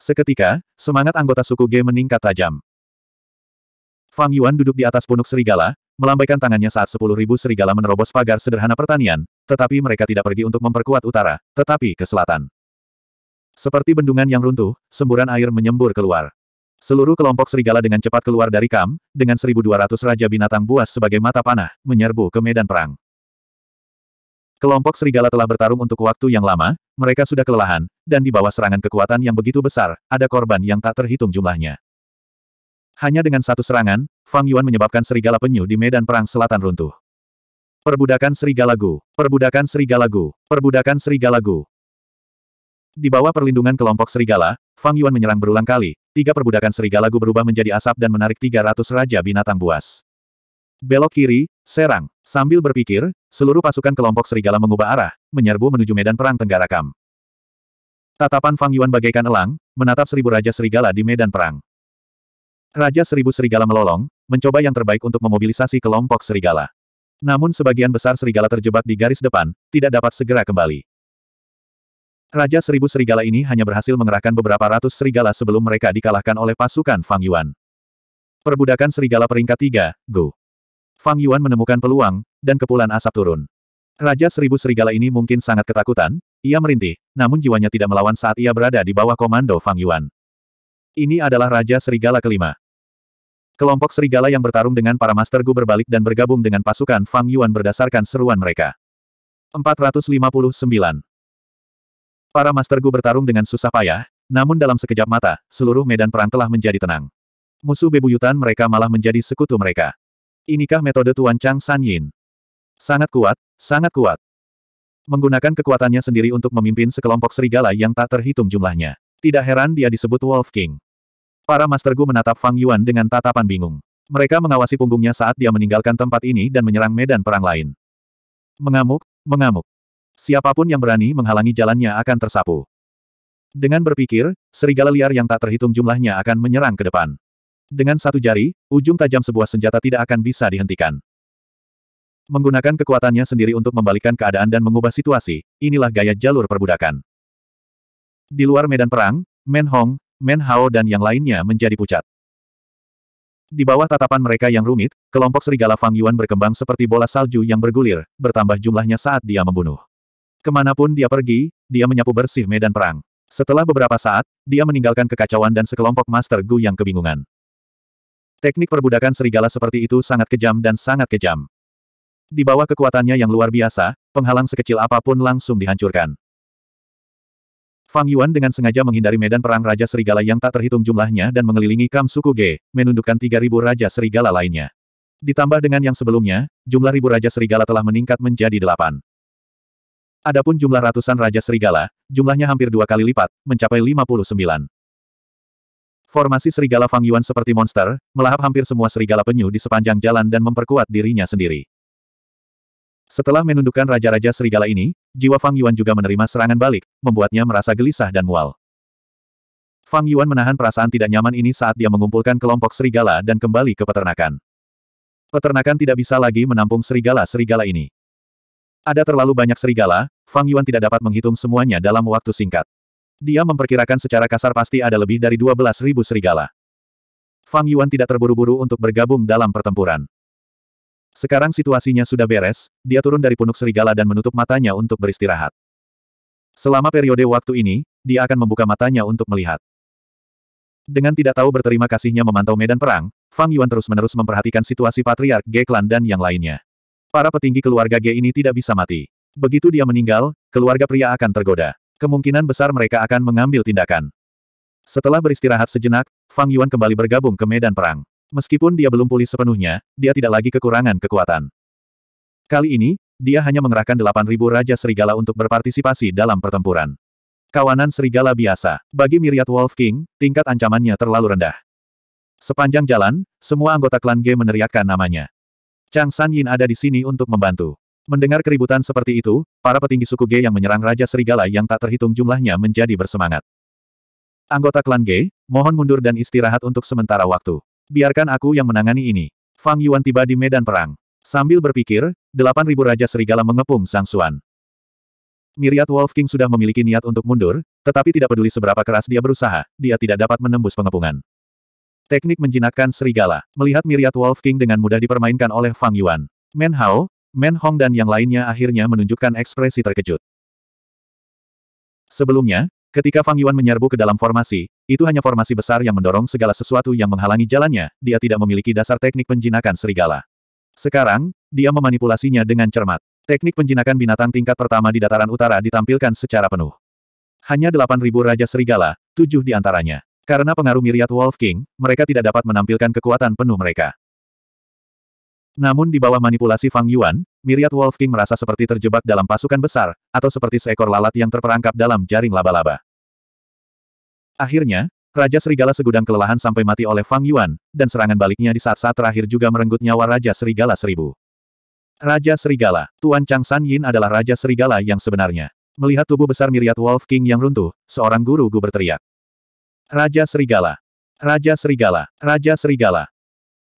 Seketika, semangat anggota suku G meningkat tajam. Fang Yuan duduk di atas punuk serigala, melambaikan tangannya saat sepuluh ribu serigala menerobos pagar sederhana pertanian, tetapi mereka tidak pergi untuk memperkuat utara, tetapi ke selatan. Seperti bendungan yang runtuh, semburan air menyembur keluar. Seluruh kelompok serigala dengan cepat keluar dari kam, dengan 1200 raja binatang buas sebagai mata panah, menyerbu ke medan perang. Kelompok serigala telah bertarung untuk waktu yang lama, mereka sudah kelelahan, dan di bawah serangan kekuatan yang begitu besar, ada korban yang tak terhitung jumlahnya. Hanya dengan satu serangan, Fang Yuan menyebabkan serigala penyu di medan perang selatan runtuh. Perbudakan serigala gu, perbudakan serigala gu, perbudakan serigala gu. Di bawah perlindungan kelompok serigala, Fang Yuan menyerang berulang kali, tiga perbudakan serigala gu berubah menjadi asap dan menarik 300 raja binatang buas. Belok kiri, serang. Sambil berpikir, Seluruh pasukan kelompok serigala mengubah arah, menyerbu menuju medan perang tenggara Kam. Tatapan Fang Yuan bagaikan elang, menatap seribu raja serigala di medan perang. Raja seribu serigala melolong, mencoba yang terbaik untuk memobilisasi kelompok serigala. Namun sebagian besar serigala terjebak di garis depan, tidak dapat segera kembali. Raja seribu serigala ini hanya berhasil mengerahkan beberapa ratus serigala sebelum mereka dikalahkan oleh pasukan Fang Yuan. Perbudakan serigala peringkat tiga, Go. Fang Yuan menemukan peluang, dan kepulan asap turun. Raja seribu serigala ini mungkin sangat ketakutan, ia merintih, namun jiwanya tidak melawan saat ia berada di bawah komando Fang Yuan. Ini adalah Raja Serigala kelima. Kelompok serigala yang bertarung dengan para Master Gu berbalik dan bergabung dengan pasukan Fang Yuan berdasarkan seruan mereka. 459. Para Master Gu bertarung dengan susah payah, namun dalam sekejap mata, seluruh medan perang telah menjadi tenang. Musuh bebuyutan mereka malah menjadi sekutu mereka. Inikah metode Tuan Chang San Yin? Sangat kuat, sangat kuat. Menggunakan kekuatannya sendiri untuk memimpin sekelompok serigala yang tak terhitung jumlahnya. Tidak heran dia disebut Wolf King. Para Master Gu menatap Fang Yuan dengan tatapan bingung. Mereka mengawasi punggungnya saat dia meninggalkan tempat ini dan menyerang medan perang lain. Mengamuk, mengamuk. Siapapun yang berani menghalangi jalannya akan tersapu. Dengan berpikir, serigala liar yang tak terhitung jumlahnya akan menyerang ke depan. Dengan satu jari, ujung tajam sebuah senjata tidak akan bisa dihentikan. Menggunakan kekuatannya sendiri untuk membalikan keadaan dan mengubah situasi, inilah gaya jalur perbudakan. Di luar medan perang, Men Hong, Men Hao dan yang lainnya menjadi pucat. Di bawah tatapan mereka yang rumit, kelompok serigala Fang Yuan berkembang seperti bola salju yang bergulir, bertambah jumlahnya saat dia membunuh. Kemanapun dia pergi, dia menyapu bersih medan perang. Setelah beberapa saat, dia meninggalkan kekacauan dan sekelompok Master Gu yang kebingungan. Teknik perbudakan serigala seperti itu sangat kejam dan sangat kejam. Di bawah kekuatannya yang luar biasa, penghalang sekecil apapun langsung dihancurkan. Fang Yuan dengan sengaja menghindari medan perang Raja Serigala yang tak terhitung jumlahnya dan mengelilingi Kam Suku G, menundukkan 3.000 Raja Serigala lainnya. Ditambah dengan yang sebelumnya, jumlah ribu Raja Serigala telah meningkat menjadi delapan. Adapun jumlah ratusan Raja Serigala, jumlahnya hampir dua kali lipat, mencapai 59. Formasi serigala Fang Yuan seperti monster, melahap hampir semua serigala penyu di sepanjang jalan dan memperkuat dirinya sendiri. Setelah menundukkan raja-raja serigala ini, jiwa Fang Yuan juga menerima serangan balik, membuatnya merasa gelisah dan mual. Fang Yuan menahan perasaan tidak nyaman ini saat dia mengumpulkan kelompok serigala dan kembali ke peternakan. Peternakan tidak bisa lagi menampung serigala-serigala ini. Ada terlalu banyak serigala, Fang Yuan tidak dapat menghitung semuanya dalam waktu singkat. Dia memperkirakan secara kasar pasti ada lebih dari 12.000 serigala. Fang Yuan tidak terburu-buru untuk bergabung dalam pertempuran. Sekarang situasinya sudah beres, dia turun dari punuk serigala dan menutup matanya untuk beristirahat. Selama periode waktu ini, dia akan membuka matanya untuk melihat. Dengan tidak tahu berterima kasihnya memantau medan perang, Fang Yuan terus-menerus memperhatikan situasi Patriark G Klan dan yang lainnya. Para petinggi keluarga G ini tidak bisa mati. Begitu dia meninggal, keluarga pria akan tergoda kemungkinan besar mereka akan mengambil tindakan. Setelah beristirahat sejenak, Fang Yuan kembali bergabung ke medan perang. Meskipun dia belum pulih sepenuhnya, dia tidak lagi kekurangan kekuatan. Kali ini, dia hanya mengerahkan 8.000 Raja Serigala untuk berpartisipasi dalam pertempuran. Kawanan serigala biasa. Bagi Myriad Wolf King, tingkat ancamannya terlalu rendah. Sepanjang jalan, semua anggota klan G meneriakkan namanya. Chang San Yin ada di sini untuk membantu. Mendengar keributan seperti itu, para petinggi suku G yang menyerang Raja Serigala yang tak terhitung jumlahnya menjadi bersemangat. Anggota klan G, mohon mundur dan istirahat untuk sementara waktu. Biarkan aku yang menangani ini. Fang Yuan tiba di medan perang. Sambil berpikir, 8.000 Raja Serigala mengepung Sang Suan. Miriat Wolf King sudah memiliki niat untuk mundur, tetapi tidak peduli seberapa keras dia berusaha, dia tidak dapat menembus pengepungan. Teknik menjinakkan serigala, melihat Miriat Wolf King dengan mudah dipermainkan oleh Fang Yuan. Men Hao, Men Hong dan yang lainnya akhirnya menunjukkan ekspresi terkejut. Sebelumnya, ketika Fang Yuan menyerbu ke dalam formasi, itu hanya formasi besar yang mendorong segala sesuatu yang menghalangi jalannya, dia tidak memiliki dasar teknik penjinakan serigala. Sekarang, dia memanipulasinya dengan cermat. Teknik penjinakan binatang tingkat pertama di dataran utara ditampilkan secara penuh. Hanya 8.000 Raja Serigala, tujuh di antaranya. Karena pengaruh miriat Wolf King, mereka tidak dapat menampilkan kekuatan penuh mereka. Namun di bawah manipulasi Fang Yuan, Myriad Wolf King merasa seperti terjebak dalam pasukan besar, atau seperti seekor lalat yang terperangkap dalam jaring laba-laba. Akhirnya, Raja Serigala Segudang kelelahan sampai mati oleh Fang Yuan, dan serangan baliknya di saat-saat terakhir juga merenggut nyawa Raja Serigala Seribu. Raja Serigala, Tuan Chang San Yin adalah Raja Serigala yang sebenarnya. Melihat tubuh besar Myriad Wolf King yang runtuh, seorang guru gu berteriak. Raja Serigala, Raja Serigala, Raja Serigala,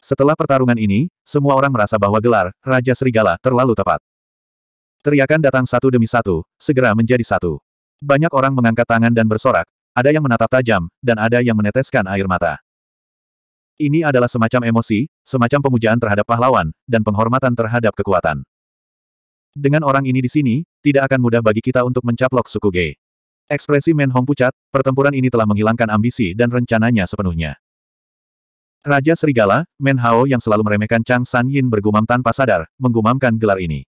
setelah pertarungan ini, semua orang merasa bahwa gelar, Raja Serigala, terlalu tepat. Teriakan datang satu demi satu, segera menjadi satu. Banyak orang mengangkat tangan dan bersorak, ada yang menatap tajam, dan ada yang meneteskan air mata. Ini adalah semacam emosi, semacam pemujaan terhadap pahlawan, dan penghormatan terhadap kekuatan. Dengan orang ini di sini, tidak akan mudah bagi kita untuk mencaplok suku G. Ekspresi Men Hong pucat, pertempuran ini telah menghilangkan ambisi dan rencananya sepenuhnya. Raja Serigala, Men Hao yang selalu meremehkan Chang San Yin bergumam tanpa sadar, menggumamkan gelar ini.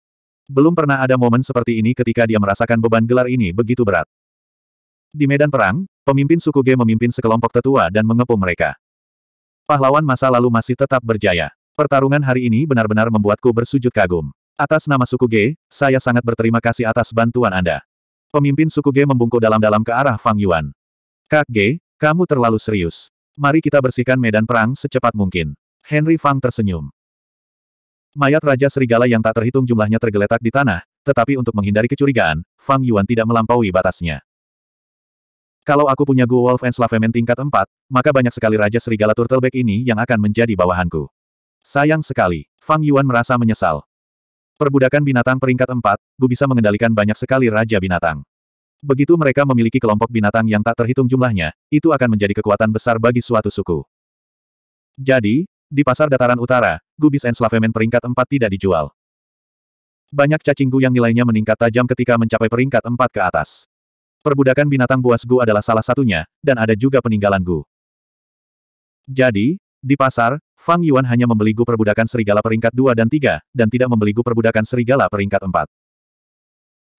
Belum pernah ada momen seperti ini ketika dia merasakan beban gelar ini begitu berat. Di medan perang, pemimpin suku G memimpin sekelompok tetua dan mengepung mereka. Pahlawan masa lalu masih tetap berjaya. Pertarungan hari ini benar-benar membuatku bersujud kagum. Atas nama suku G, saya sangat berterima kasih atas bantuan Anda. Pemimpin suku G membungkuk dalam-dalam ke arah Fang Yuan. Kak G, kamu terlalu serius. Mari kita bersihkan medan perang secepat mungkin. Henry Fang tersenyum. Mayat Raja Serigala yang tak terhitung jumlahnya tergeletak di tanah, tetapi untuk menghindari kecurigaan, Fang Yuan tidak melampaui batasnya. Kalau aku punya Gu Wolf and Slavemen tingkat 4, maka banyak sekali Raja Serigala Turtleback ini yang akan menjadi bawahanku. Sayang sekali, Fang Yuan merasa menyesal. Perbudakan binatang peringkat 4, Gu bisa mengendalikan banyak sekali Raja Binatang. Begitu mereka memiliki kelompok binatang yang tak terhitung jumlahnya, itu akan menjadi kekuatan besar bagi suatu suku. Jadi, di pasar dataran utara, Gubis Enslavemen peringkat 4 tidak dijual. Banyak cacing gu yang nilainya meningkat tajam ketika mencapai peringkat 4 ke atas. Perbudakan binatang buas gu adalah salah satunya, dan ada juga peninggalan gu. Jadi, di pasar, Fang Yuan hanya membeli gu perbudakan serigala peringkat 2 dan 3, dan tidak membeli gu perbudakan serigala peringkat 4.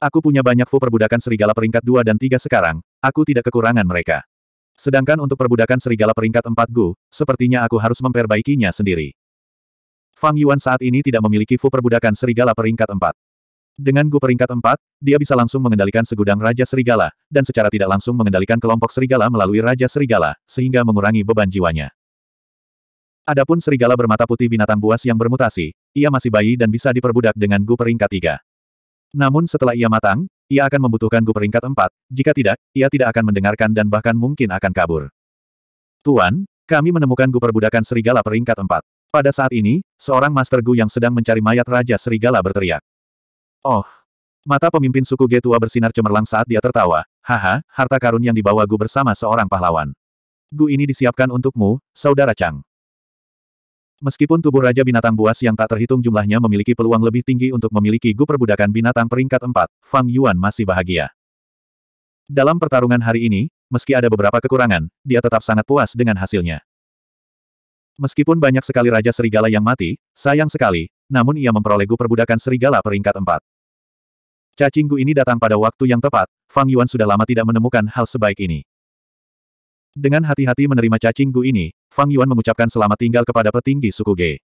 Aku punya banyak Fu perbudakan serigala peringkat 2 dan 3 sekarang, aku tidak kekurangan mereka. Sedangkan untuk perbudakan serigala peringkat 4 Gu, sepertinya aku harus memperbaikinya sendiri. Fang Yuan saat ini tidak memiliki Fu perbudakan serigala peringkat 4. Dengan Gu peringkat 4, dia bisa langsung mengendalikan segudang Raja Serigala, dan secara tidak langsung mengendalikan kelompok serigala melalui Raja Serigala, sehingga mengurangi beban jiwanya. Adapun serigala bermata putih binatang buas yang bermutasi, ia masih bayi dan bisa diperbudak dengan Gu peringkat 3. Namun setelah ia matang, ia akan membutuhkan gu peringkat empat, jika tidak, ia tidak akan mendengarkan dan bahkan mungkin akan kabur. Tuan, kami menemukan gu perbudakan serigala peringkat empat. Pada saat ini, seorang master gu yang sedang mencari mayat Raja Serigala berteriak. Oh! Mata pemimpin suku Getua bersinar cemerlang saat dia tertawa, haha, harta karun yang dibawa Gu bersama seorang pahlawan. Gu ini disiapkan untukmu, Saudara Chang. Meskipun tubuh Raja Binatang Buas yang tak terhitung jumlahnya memiliki peluang lebih tinggi untuk memiliki gu perbudakan binatang peringkat 4, Fang Yuan masih bahagia. Dalam pertarungan hari ini, meski ada beberapa kekurangan, dia tetap sangat puas dengan hasilnya. Meskipun banyak sekali Raja Serigala yang mati, sayang sekali, namun ia memperoleh gu perbudakan Serigala peringkat 4. Cacing gu ini datang pada waktu yang tepat, Fang Yuan sudah lama tidak menemukan hal sebaik ini. Dengan hati-hati menerima cacing gu ini, Fang Yuan mengucapkan selamat tinggal kepada petinggi suku G.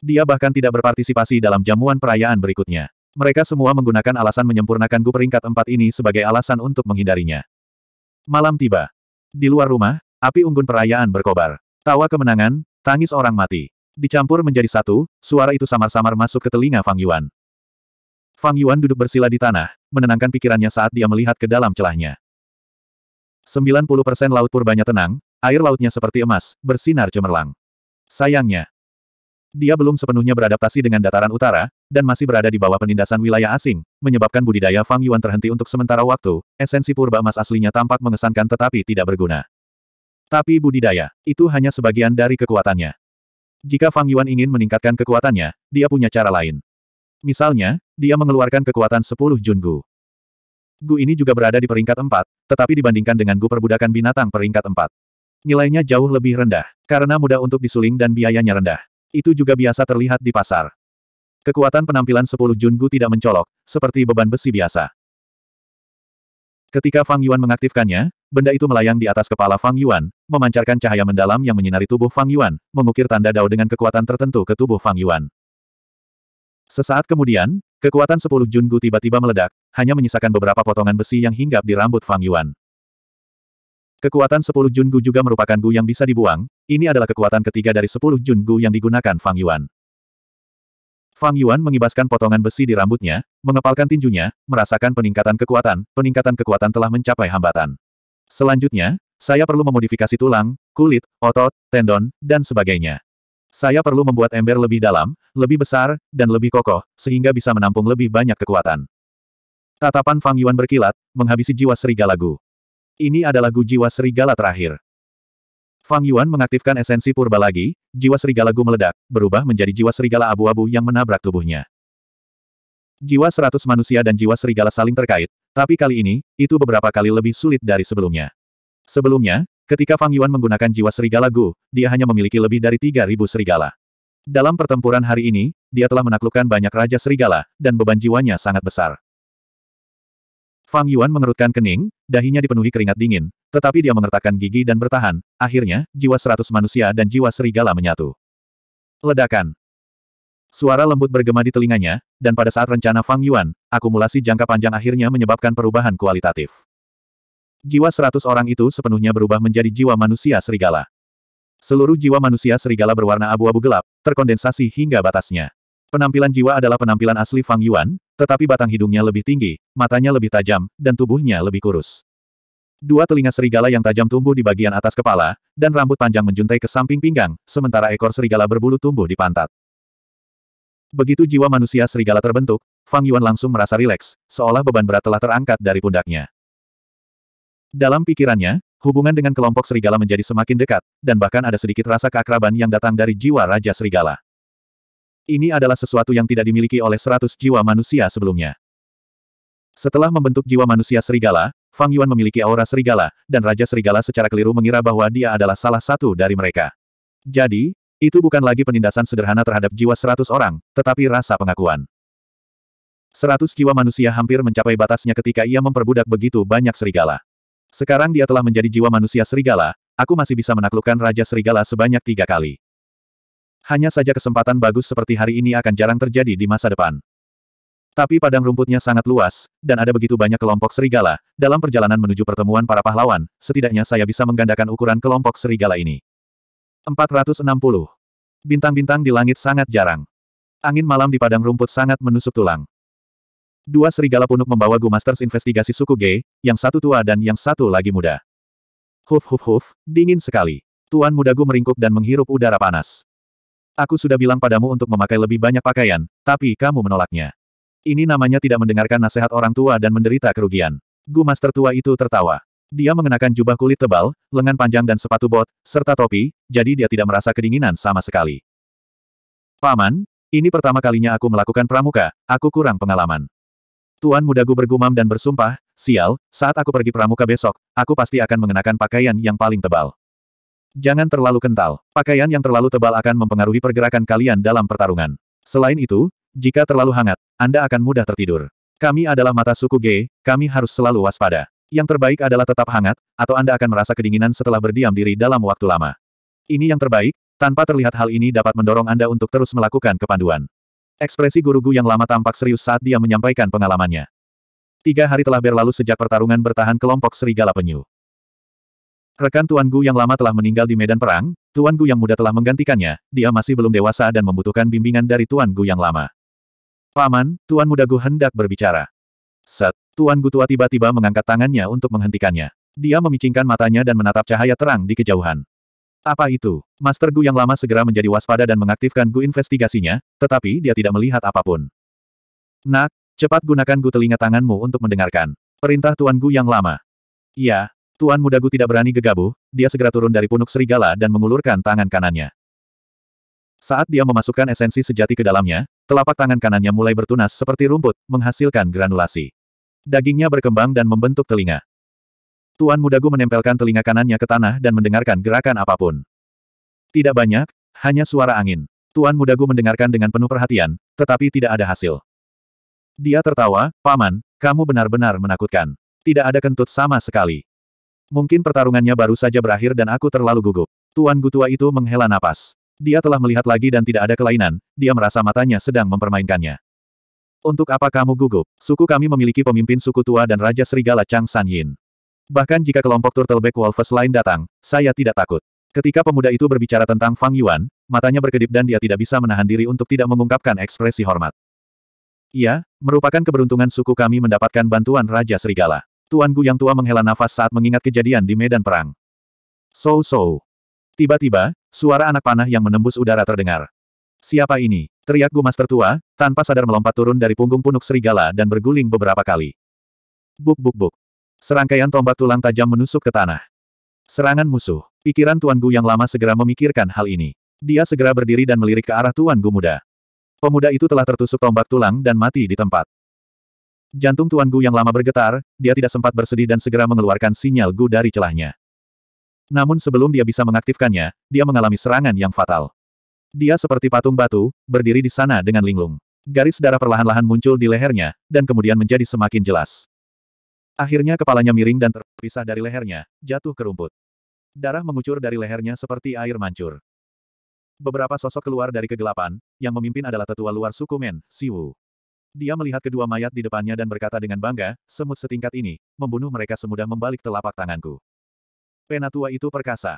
Dia bahkan tidak berpartisipasi dalam jamuan perayaan berikutnya. Mereka semua menggunakan alasan menyempurnakan gu peringkat empat ini sebagai alasan untuk menghindarinya. Malam tiba. Di luar rumah, api unggun perayaan berkobar. Tawa kemenangan, tangis orang mati. Dicampur menjadi satu, suara itu samar-samar masuk ke telinga Fang Yuan. Fang Yuan duduk bersila di tanah, menenangkan pikirannya saat dia melihat ke dalam celahnya. 90% laut purbanya tenang, air lautnya seperti emas, bersinar cemerlang. Sayangnya, dia belum sepenuhnya beradaptasi dengan dataran utara, dan masih berada di bawah penindasan wilayah asing, menyebabkan budidaya Fang Yuan terhenti untuk sementara waktu, esensi purba emas aslinya tampak mengesankan tetapi tidak berguna. Tapi budidaya, itu hanya sebagian dari kekuatannya. Jika Fang Yuan ingin meningkatkan kekuatannya, dia punya cara lain. Misalnya, dia mengeluarkan kekuatan 10 Gu. Gu ini juga berada di peringkat 4, tetapi dibandingkan dengan gu perbudakan binatang peringkat 4. Nilainya jauh lebih rendah, karena mudah untuk disuling dan biayanya rendah. Itu juga biasa terlihat di pasar. Kekuatan penampilan 10 Jun Gu tidak mencolok, seperti beban besi biasa. Ketika Fang Yuan mengaktifkannya, benda itu melayang di atas kepala Fang Yuan, memancarkan cahaya mendalam yang menyinari tubuh Fang Yuan, mengukir tanda dao dengan kekuatan tertentu ke tubuh Fang Yuan. Sesaat kemudian, kekuatan 10 Jun Gu tiba-tiba meledak, hanya menyisakan beberapa potongan besi yang hinggap di rambut Fang Yuan. Kekuatan 10 Jun Gu juga merupakan Gu yang bisa dibuang, ini adalah kekuatan ketiga dari 10 Jun Gu yang digunakan Fang Yuan. Fang Yuan mengibaskan potongan besi di rambutnya, mengepalkan tinjunya, merasakan peningkatan kekuatan, peningkatan kekuatan telah mencapai hambatan. Selanjutnya, saya perlu memodifikasi tulang, kulit, otot, tendon, dan sebagainya. Saya perlu membuat ember lebih dalam, lebih besar, dan lebih kokoh, sehingga bisa menampung lebih banyak kekuatan. Tatapan Fang Yuan berkilat, menghabisi jiwa serigala Gu. Ini adalah Gu jiwa serigala terakhir. Fang Yuan mengaktifkan esensi purba lagi, jiwa serigala Gu meledak, berubah menjadi jiwa serigala abu-abu yang menabrak tubuhnya. Jiwa seratus manusia dan jiwa serigala saling terkait, tapi kali ini, itu beberapa kali lebih sulit dari sebelumnya. Sebelumnya, ketika Fang Yuan menggunakan jiwa serigala Gu, dia hanya memiliki lebih dari 3.000 serigala. Dalam pertempuran hari ini, dia telah menaklukkan banyak raja serigala, dan beban jiwanya sangat besar. Fang Yuan mengerutkan kening, dahinya dipenuhi keringat dingin, tetapi dia mengertakkan gigi dan bertahan, akhirnya, jiwa seratus manusia dan jiwa serigala menyatu. Ledakan. Suara lembut bergema di telinganya, dan pada saat rencana Fang Yuan, akumulasi jangka panjang akhirnya menyebabkan perubahan kualitatif. Jiwa seratus orang itu sepenuhnya berubah menjadi jiwa manusia serigala. Seluruh jiwa manusia serigala berwarna abu-abu gelap, terkondensasi hingga batasnya. Penampilan jiwa adalah penampilan asli Fang Yuan, tetapi batang hidungnya lebih tinggi, matanya lebih tajam, dan tubuhnya lebih kurus. Dua telinga serigala yang tajam tumbuh di bagian atas kepala, dan rambut panjang menjuntai ke samping pinggang, sementara ekor serigala berbulu tumbuh di pantat. Begitu jiwa manusia serigala terbentuk, Fang Yuan langsung merasa rileks, seolah beban berat telah terangkat dari pundaknya. Dalam pikirannya, hubungan dengan kelompok serigala menjadi semakin dekat, dan bahkan ada sedikit rasa keakraban yang datang dari jiwa Raja Serigala. Ini adalah sesuatu yang tidak dimiliki oleh seratus jiwa manusia sebelumnya. Setelah membentuk jiwa manusia serigala, Fang Yuan memiliki aura serigala, dan Raja Serigala secara keliru mengira bahwa dia adalah salah satu dari mereka. Jadi, itu bukan lagi penindasan sederhana terhadap jiwa seratus orang, tetapi rasa pengakuan. Seratus jiwa manusia hampir mencapai batasnya ketika ia memperbudak begitu banyak serigala. Sekarang dia telah menjadi jiwa manusia serigala, aku masih bisa menaklukkan Raja Serigala sebanyak tiga kali. Hanya saja kesempatan bagus seperti hari ini akan jarang terjadi di masa depan. Tapi padang rumputnya sangat luas, dan ada begitu banyak kelompok serigala. Dalam perjalanan menuju pertemuan para pahlawan, setidaknya saya bisa menggandakan ukuran kelompok serigala ini. 460. Bintang-bintang di langit sangat jarang. Angin malam di padang rumput sangat menusuk tulang. Dua serigala punuk membawa Masters investigasi suku G, yang satu tua dan yang satu lagi muda. Huf huf huf, dingin sekali. Tuan muda Gu meringkuk dan menghirup udara panas. Aku sudah bilang padamu untuk memakai lebih banyak pakaian, tapi kamu menolaknya. Ini namanya tidak mendengarkan nasihat orang tua dan menderita kerugian. Gu Master tua itu tertawa. Dia mengenakan jubah kulit tebal, lengan panjang dan sepatu bot, serta topi, jadi dia tidak merasa kedinginan sama sekali. Paman, ini pertama kalinya aku melakukan pramuka, aku kurang pengalaman. Tuan muda Gu bergumam dan bersumpah, sial, saat aku pergi pramuka besok, aku pasti akan mengenakan pakaian yang paling tebal. Jangan terlalu kental. Pakaian yang terlalu tebal akan mempengaruhi pergerakan kalian dalam pertarungan. Selain itu, jika terlalu hangat, Anda akan mudah tertidur. Kami adalah mata suku G, kami harus selalu waspada. Yang terbaik adalah tetap hangat, atau Anda akan merasa kedinginan setelah berdiam diri dalam waktu lama. Ini yang terbaik, tanpa terlihat hal ini dapat mendorong Anda untuk terus melakukan kepanduan. Ekspresi guru-gu yang lama tampak serius saat dia menyampaikan pengalamannya. Tiga hari telah berlalu sejak pertarungan bertahan kelompok serigala penyu. Rekan Tuan Gu yang lama telah meninggal di medan perang, Tuan Gu yang muda telah menggantikannya, dia masih belum dewasa dan membutuhkan bimbingan dari Tuan Gu yang lama. Paman, Tuan Muda Gu hendak berbicara. Set, Tuan Gu tua tiba-tiba mengangkat tangannya untuk menghentikannya. Dia memicingkan matanya dan menatap cahaya terang di kejauhan. Apa itu? Master Gu yang lama segera menjadi waspada dan mengaktifkan Gu investigasinya, tetapi dia tidak melihat apapun. Nak, cepat gunakan Gu telinga tanganmu untuk mendengarkan. Perintah Tuan Gu yang lama. Ya. Tuan Mudagu tidak berani gegabah, dia segera turun dari punuk serigala dan mengulurkan tangan kanannya. Saat dia memasukkan esensi sejati ke dalamnya, telapak tangan kanannya mulai bertunas seperti rumput, menghasilkan granulasi. Dagingnya berkembang dan membentuk telinga. Tuan Mudagu menempelkan telinga kanannya ke tanah dan mendengarkan gerakan apapun. Tidak banyak, hanya suara angin. Tuan Mudagu mendengarkan dengan penuh perhatian, tetapi tidak ada hasil. Dia tertawa, Paman, kamu benar-benar menakutkan. Tidak ada kentut sama sekali. Mungkin pertarungannya baru saja berakhir dan aku terlalu gugup. Tuan Gutua itu menghela napas. Dia telah melihat lagi dan tidak ada kelainan, dia merasa matanya sedang mempermainkannya. Untuk apa kamu gugup? Suku kami memiliki pemimpin suku tua dan Raja Serigala Chang San Yin. Bahkan jika kelompok Turtleback Wolves lain datang, saya tidak takut. Ketika pemuda itu berbicara tentang Fang Yuan, matanya berkedip dan dia tidak bisa menahan diri untuk tidak mengungkapkan ekspresi hormat. Ia, merupakan keberuntungan suku kami mendapatkan bantuan Raja Serigala. Tuan Gu yang tua menghela nafas saat mengingat kejadian di medan perang. So-so. Tiba-tiba, suara anak panah yang menembus udara terdengar. Siapa ini? Teriak Gu Master Tua, tanpa sadar melompat turun dari punggung punuk serigala dan berguling beberapa kali. Buk-buk-buk. Serangkaian tombak tulang tajam menusuk ke tanah. Serangan musuh. Pikiran Tuan Gu yang lama segera memikirkan hal ini. Dia segera berdiri dan melirik ke arah Tuan Gu muda. Pemuda itu telah tertusuk tombak tulang dan mati di tempat. Jantung Tuan Gu yang lama bergetar, dia tidak sempat bersedih dan segera mengeluarkan sinyal Gu dari celahnya. Namun sebelum dia bisa mengaktifkannya, dia mengalami serangan yang fatal. Dia seperti patung batu, berdiri di sana dengan linglung. Garis darah perlahan-lahan muncul di lehernya, dan kemudian menjadi semakin jelas. Akhirnya kepalanya miring dan terpisah dari lehernya, jatuh ke rumput. Darah mengucur dari lehernya seperti air mancur. Beberapa sosok keluar dari kegelapan, yang memimpin adalah tetua luar suku Men, Siwu. Dia melihat kedua mayat di depannya dan berkata dengan bangga, semut setingkat ini, membunuh mereka semudah membalik telapak tanganku. Penatua itu perkasa.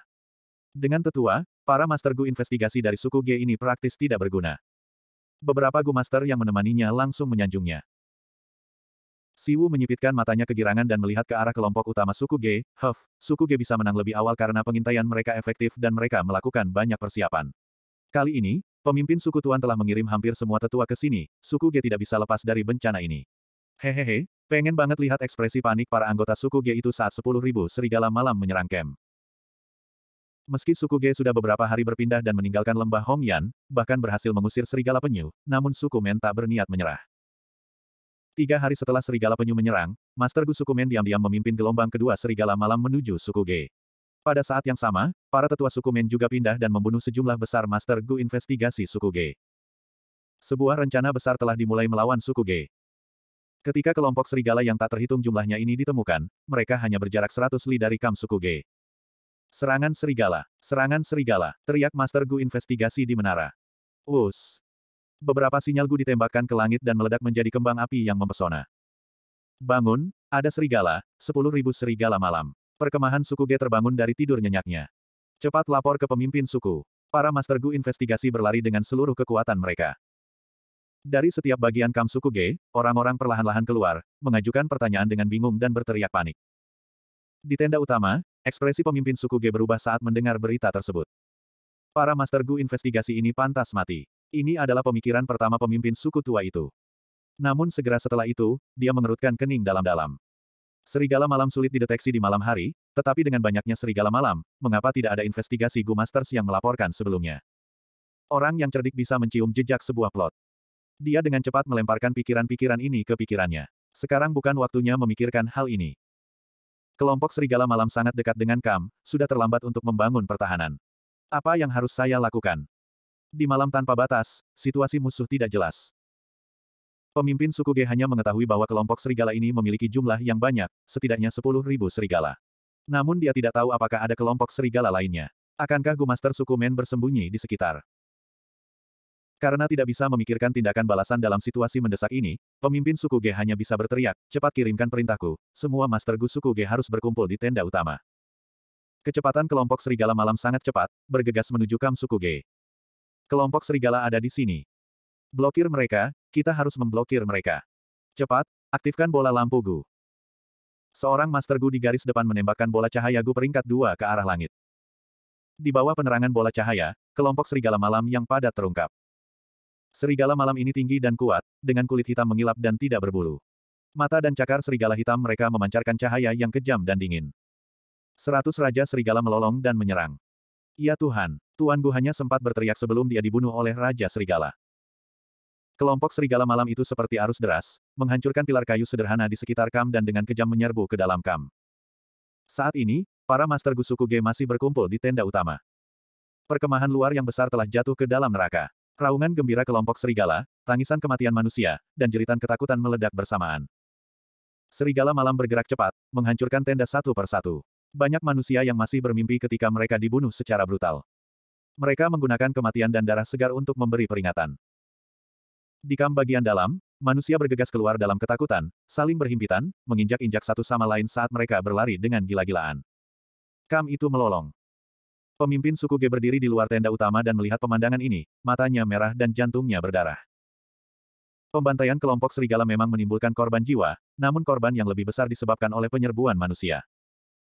Dengan tetua, para master Gu investigasi dari suku G ini praktis tidak berguna. Beberapa Gu master yang menemaninya langsung menyanjungnya. Siwu menyipitkan matanya kegirangan dan melihat ke arah kelompok utama suku G, Huff, suku G bisa menang lebih awal karena pengintaian mereka efektif dan mereka melakukan banyak persiapan. Kali ini, pemimpin suku Tuan telah mengirim hampir semua tetua ke sini, suku G tidak bisa lepas dari bencana ini. Hehehe, pengen banget lihat ekspresi panik para anggota suku G itu saat 10.000 serigala malam menyerang kem. Meski suku G sudah beberapa hari berpindah dan meninggalkan lembah Hongyan, bahkan berhasil mengusir serigala penyu, namun suku Men tak berniat menyerah. Tiga hari setelah serigala penyu menyerang, Master Gu suku Men diam-diam memimpin gelombang kedua serigala malam menuju suku G. Pada saat yang sama, para tetua suku Men juga pindah dan membunuh sejumlah besar Master Gu investigasi suku Ge. Sebuah rencana besar telah dimulai melawan suku Ge. Ketika kelompok serigala yang tak terhitung jumlahnya ini ditemukan, mereka hanya berjarak 100 li dari kamp suku Ge. Serangan serigala, serangan serigala, teriak Master Gu investigasi di menara. Us. Beberapa sinyal Gu ditembakkan ke langit dan meledak menjadi kembang api yang mempesona. Bangun, ada serigala, 10.000 serigala malam. Perkemahan suku G terbangun dari tidur nyenyaknya. Cepat lapor ke pemimpin suku. Para Master Gu investigasi berlari dengan seluruh kekuatan mereka. Dari setiap bagian kam suku G, orang-orang perlahan-lahan keluar, mengajukan pertanyaan dengan bingung dan berteriak panik. Di tenda utama, ekspresi pemimpin suku G berubah saat mendengar berita tersebut. Para Master Gu investigasi ini pantas mati. Ini adalah pemikiran pertama pemimpin suku tua itu. Namun segera setelah itu, dia mengerutkan kening dalam-dalam. Serigala malam sulit dideteksi di malam hari, tetapi dengan banyaknya serigala malam, mengapa tidak ada investigasi Gu Masters yang melaporkan sebelumnya? Orang yang cerdik bisa mencium jejak sebuah plot. Dia dengan cepat melemparkan pikiran-pikiran ini ke pikirannya. Sekarang bukan waktunya memikirkan hal ini. Kelompok serigala malam sangat dekat dengan Kam, sudah terlambat untuk membangun pertahanan. Apa yang harus saya lakukan? Di malam tanpa batas, situasi musuh tidak jelas. Pemimpin suku G hanya mengetahui bahwa kelompok serigala ini memiliki jumlah yang banyak, setidaknya sepuluh ribu serigala. Namun dia tidak tahu apakah ada kelompok serigala lainnya. Akankah Gumaster suku Men bersembunyi di sekitar? Karena tidak bisa memikirkan tindakan balasan dalam situasi mendesak ini, pemimpin suku G hanya bisa berteriak, cepat kirimkan perintahku, semua Master Gu suku G harus berkumpul di tenda utama. Kecepatan kelompok serigala malam sangat cepat, bergegas menuju kam suku G. Kelompok serigala ada di sini. Blokir mereka, kita harus memblokir mereka. Cepat, aktifkan bola lampu Gu. Seorang Master Gu di garis depan menembakkan bola cahaya Gu peringkat dua ke arah langit. Di bawah penerangan bola cahaya, kelompok serigala malam yang padat terungkap. Serigala malam ini tinggi dan kuat, dengan kulit hitam mengilap dan tidak berbulu. Mata dan cakar serigala hitam mereka memancarkan cahaya yang kejam dan dingin. Seratus raja serigala melolong dan menyerang. Ya Tuhan, Tuan Gu hanya sempat berteriak sebelum dia dibunuh oleh Raja Serigala. Kelompok serigala malam itu seperti arus deras, menghancurkan pilar kayu sederhana di sekitar Kam dan dengan kejam menyerbu ke dalam Kam. Saat ini, para Master Gusuku G masih berkumpul di tenda utama. Perkemahan luar yang besar telah jatuh ke dalam neraka. Raungan gembira kelompok serigala, tangisan kematian manusia, dan jeritan ketakutan meledak bersamaan. Serigala malam bergerak cepat, menghancurkan tenda satu per satu. Banyak manusia yang masih bermimpi ketika mereka dibunuh secara brutal. Mereka menggunakan kematian dan darah segar untuk memberi peringatan. Di kam bagian dalam, manusia bergegas keluar dalam ketakutan, saling berhimpitan, menginjak-injak satu sama lain saat mereka berlari dengan gila-gilaan. Kam itu melolong. Pemimpin suku G berdiri di luar tenda utama dan melihat pemandangan ini, matanya merah dan jantungnya berdarah. Pembantaian kelompok serigala memang menimbulkan korban jiwa, namun korban yang lebih besar disebabkan oleh penyerbuan manusia.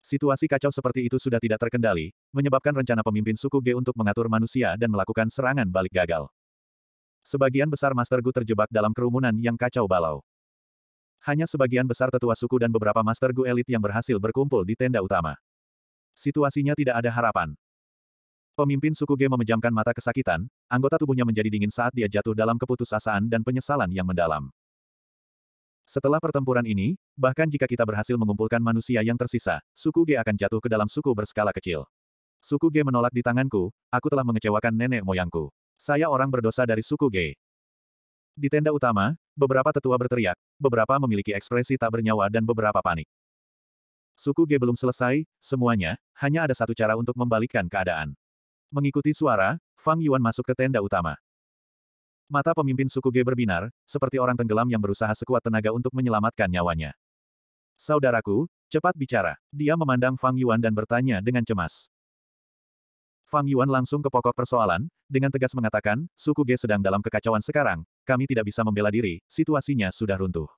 Situasi kacau seperti itu sudah tidak terkendali, menyebabkan rencana pemimpin suku G untuk mengatur manusia dan melakukan serangan balik gagal. Sebagian besar Master Gu terjebak dalam kerumunan yang kacau balau. Hanya sebagian besar tetua suku dan beberapa Master Gu elit yang berhasil berkumpul di tenda utama. Situasinya tidak ada harapan. Pemimpin suku G memejamkan mata kesakitan, anggota tubuhnya menjadi dingin saat dia jatuh dalam keputusasaan dan penyesalan yang mendalam. Setelah pertempuran ini, bahkan jika kita berhasil mengumpulkan manusia yang tersisa, suku G akan jatuh ke dalam suku berskala kecil. Suku G menolak di tanganku, aku telah mengecewakan nenek moyangku. Saya orang berdosa dari suku G. Di tenda utama, beberapa tetua berteriak, beberapa memiliki ekspresi tak bernyawa dan beberapa panik. Suku G belum selesai, semuanya, hanya ada satu cara untuk membalikkan keadaan. Mengikuti suara, Fang Yuan masuk ke tenda utama. Mata pemimpin suku G berbinar, seperti orang tenggelam yang berusaha sekuat tenaga untuk menyelamatkan nyawanya. Saudaraku, cepat bicara. Dia memandang Fang Yuan dan bertanya dengan cemas. Fang Yuan langsung ke pokok persoalan, dengan tegas mengatakan, suku G sedang dalam kekacauan sekarang, kami tidak bisa membela diri, situasinya sudah runtuh.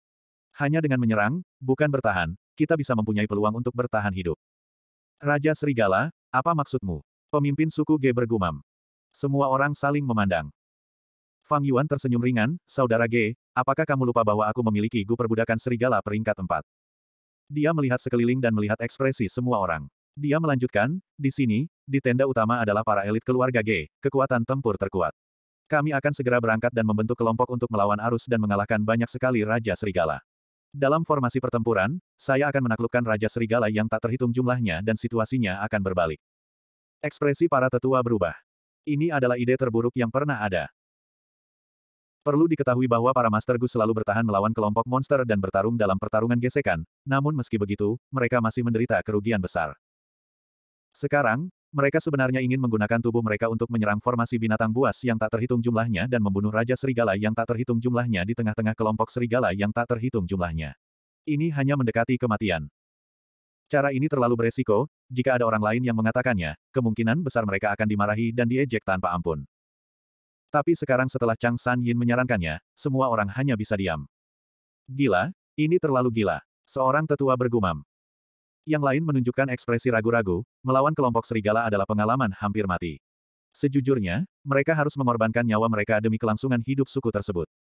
Hanya dengan menyerang, bukan bertahan, kita bisa mempunyai peluang untuk bertahan hidup. Raja Serigala, apa maksudmu? Pemimpin suku G bergumam. Semua orang saling memandang. Fang Yuan tersenyum ringan, Saudara G, apakah kamu lupa bahwa aku memiliki gu perbudakan serigala peringkat empat? Dia melihat sekeliling dan melihat ekspresi semua orang. Dia melanjutkan, di sini, di tenda utama adalah para elit keluarga G, kekuatan tempur terkuat. Kami akan segera berangkat dan membentuk kelompok untuk melawan arus dan mengalahkan banyak sekali Raja Serigala. Dalam formasi pertempuran, saya akan menaklukkan Raja Serigala yang tak terhitung jumlahnya dan situasinya akan berbalik. Ekspresi para tetua berubah. Ini adalah ide terburuk yang pernah ada. Perlu diketahui bahwa para Master Gu selalu bertahan melawan kelompok monster dan bertarung dalam pertarungan gesekan, namun meski begitu, mereka masih menderita kerugian besar. Sekarang, mereka sebenarnya ingin menggunakan tubuh mereka untuk menyerang formasi binatang buas yang tak terhitung jumlahnya dan membunuh Raja Serigala yang tak terhitung jumlahnya di tengah-tengah kelompok serigala yang tak terhitung jumlahnya. Ini hanya mendekati kematian. Cara ini terlalu beresiko, jika ada orang lain yang mengatakannya, kemungkinan besar mereka akan dimarahi dan diejek tanpa ampun. Tapi sekarang setelah Chang San Yin menyarankannya, semua orang hanya bisa diam. Gila, ini terlalu gila. Seorang tetua bergumam. Yang lain menunjukkan ekspresi ragu-ragu, melawan kelompok serigala adalah pengalaman hampir mati. Sejujurnya, mereka harus mengorbankan nyawa mereka demi kelangsungan hidup suku tersebut.